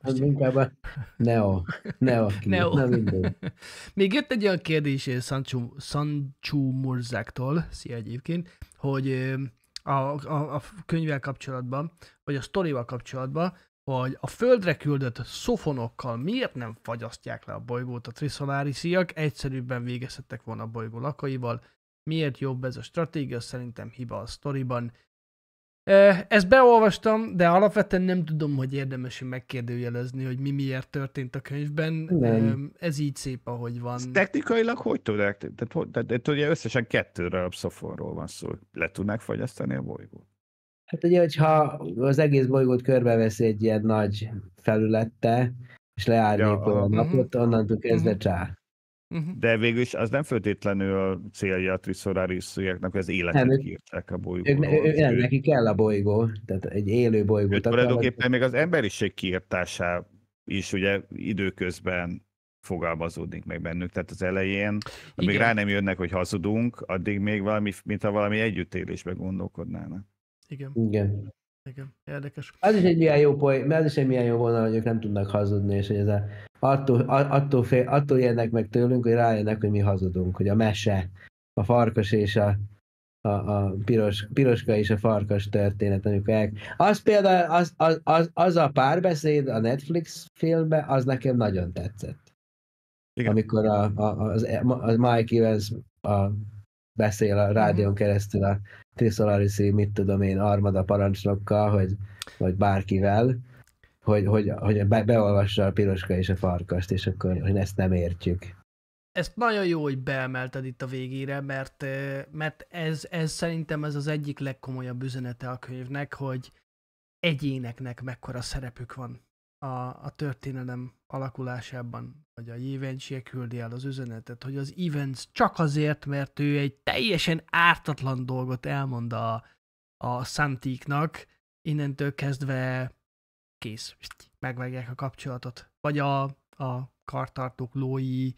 Hát [LAUGHS] inkább a Neo. Neo. Neo. Na [LAUGHS] Még jött egy olyan kérdés Sancho, eh, Sancho Murzáktól, szia egyébként, hogy eh, a, a, a könyvvel kapcsolatban, vagy a sztorival kapcsolatban, hogy a földre küldött szofonokkal miért nem fagyasztják le a bolygót a triszolárisiak, egyszerűbben végezhettek volna a bolygó lakaival, miért jobb ez a stratégia, szerintem hiba a sztoriban, ezt beolvastam, de alapvetően nem tudom, hogy érdemes -e megkérdőjelezni, hogy mi miért történt a könyvben. Nem. Ez így szép, ahogy van. Ezt technikailag hogy tudják? Tehát, hogy, de, de, de, ugye összesen kettőről, darab szofonról van szó. Le tudnák fogyasztani a bolygót? Hát ugye, hogyha az egész bolygót körbeveszi egy ilyen nagy felülette, és leárnyékol ja, a napot, onnantól mhm, kezdve mhm. csár. Uh-huh. De végül is az nem feltétlenül célja a Trisorariusziaknak, hogy az életet nem, a bolygóról. nem, neki kell a bolygó, tehát egy élő bolygó. Őt tulajdonképpen még az emberiség kiirtásá is ugye időközben fogalmazódik meg bennük. Tehát az elején, amíg Igen. rá nem jönnek, hogy hazudunk, addig még valami, mint ha valami együttélésbe gondolkodnának. Igen. Igen. Igen, érdekes. Az is egy milyen jó poly, mert az is egy milyen jó vonal, hogy ők nem tudnak hazudni, és hogy ez a attól, attól, fél, attól jönnek meg tőlünk, hogy rájönnek, hogy mi hazudunk, hogy a mese, a farkas és a, a, a piros, piroska és a farkas történet, amikor el... Az például, az, az, az, az a párbeszéd a Netflix filmbe, az nekem nagyon tetszett. Igen. Amikor a, a, az, a Mike Evans a, beszél a rádión mhm. keresztül a Trisolaris, mit tudom én, armada parancsnokkal, hogy, vagy bárkivel, hogy, hogy, hogy be, beolvassa a piroska és a farkast, és akkor hogy ezt nem értjük. Ezt nagyon jó, hogy beemelted itt a végére, mert, eh, mert ez, ez szerintem ez az egyik legkomolyabb üzenete a könyvnek, hogy egyéneknek mekkora szerepük van a, a történelem alakulásában, vagy a Jévensie küldi el az üzenetet, hogy az events csak azért, mert ő egy teljesen ártatlan dolgot elmond a, a Santiknak, innentől kezdve kész, megvágják a kapcsolatot. Vagy a, a kartartók lói,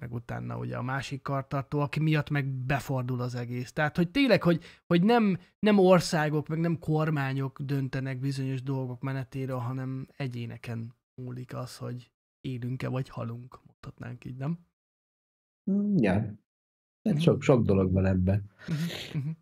meg utána ugye a másik kartartó, aki miatt meg befordul az egész. Tehát, hogy tényleg, hogy, hogy nem, nem országok, meg nem kormányok döntenek bizonyos dolgok menetéről, hanem egyéneken múlik az, hogy élünk-e vagy halunk, mondhatnánk így, nem? Mm, ja. Mhm. sok, sok dolog van ebben. Uh-huh, uh-huh.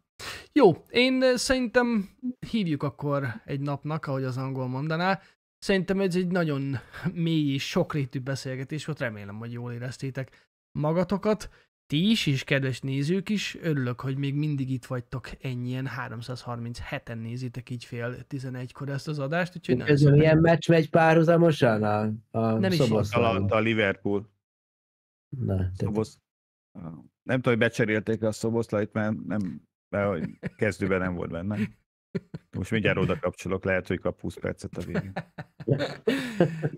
Jó, én eh, szerintem hívjuk akkor egy napnak, ahogy az angol mondaná. Szerintem ez egy nagyon mély és sokrétű beszélgetés volt, remélem, hogy jól éreztétek magatokat. Ti is, és kedves nézők is, örülök, hogy még mindig itt vagytok ennyien, 337-en nézitek így fél 11-kor ezt az adást, úgyhogy nem Ez szépen... ilyen meccs megy párhuzamosan a, a nem is Is a Liverpool. Na, szobosz. Nem tudom, hogy becserélték a szoboszlait, mert nem de hogy kezdőben nem volt benne. Most mindjárt oda kapcsolok, lehet, hogy kap 20 percet a végén.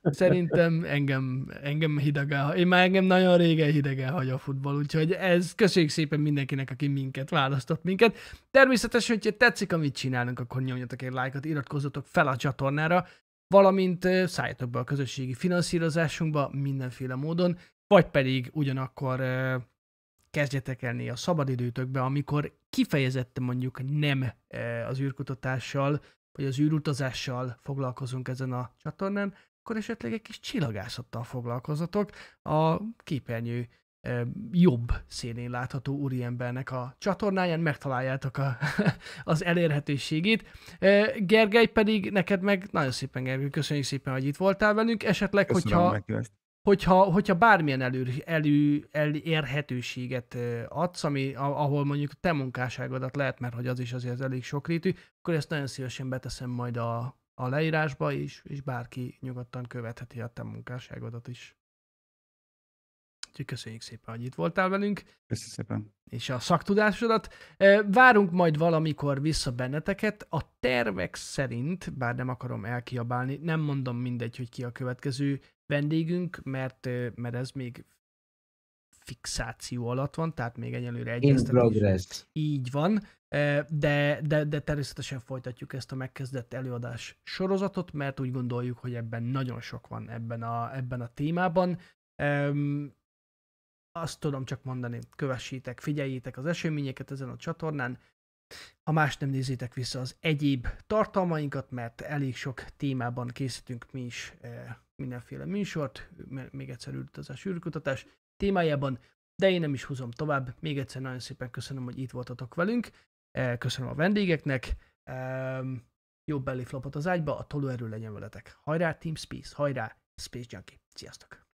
Szerintem engem, engem hideg el, én már engem nagyon régen hideg hagy a futball, úgyhogy ez köszönjük szépen mindenkinek, aki minket választott minket. Természetesen, hogyha tetszik, amit csinálunk, akkor nyomjatok egy lájkot, iratkozzatok fel a csatornára, valamint szálljatok be a közösségi finanszírozásunkba mindenféle módon, vagy pedig ugyanakkor kezdjetek el néha szabadidőtökbe, amikor kifejezetten mondjuk nem e, az űrkutatással, vagy az űrutazással foglalkozunk ezen a csatornán, akkor esetleg egy kis csillagászattal foglalkozatok a képernyő e, jobb szélén látható úriembernek a csatornáján, megtaláljátok a, [LAUGHS] az elérhetőségét. E, Gergely pedig neked meg nagyon szépen, Gergely, köszönjük szépen, hogy itt voltál velünk. Esetleg, Köszönöm hogyha hogyha, hogyha bármilyen elő, elő, elérhetőséget adsz, ami, ahol mondjuk te munkásságodat lehet, mert hogy az is azért elég sokrétű, akkor ezt nagyon szívesen beteszem majd a, a leírásba is, és bárki nyugodtan követheti a te munkásságodat is úgyhogy köszönjük szépen, hogy itt voltál velünk. Köszönjük szépen. És a szaktudásodat. Várunk majd valamikor vissza benneteket. A tervek szerint, bár nem akarom elkiabálni, nem mondom mindegy, hogy ki a következő vendégünk, mert, mert ez még fixáció alatt van, tehát még egyelőre egyeztetés. Így van, de, de, de természetesen folytatjuk ezt a megkezdett előadás sorozatot, mert úgy gondoljuk, hogy ebben nagyon sok van ebben a, ebben a témában azt tudom csak mondani, kövessétek, figyeljétek az eseményeket ezen a csatornán, ha más nem nézzétek vissza az egyéb tartalmainkat, mert elég sok témában készítünk mi is eh, mindenféle műsort, még egyszer a sűrűkutatás témájában, de én nem is húzom tovább. Még egyszer nagyon szépen köszönöm, hogy itt voltatok velünk, eh, köszönöm a vendégeknek, ehm, jobb belé flopot az ágyba, a tolóerő legyen veletek. Hajrá Team Space, hajrá Space Junkie, sziasztok!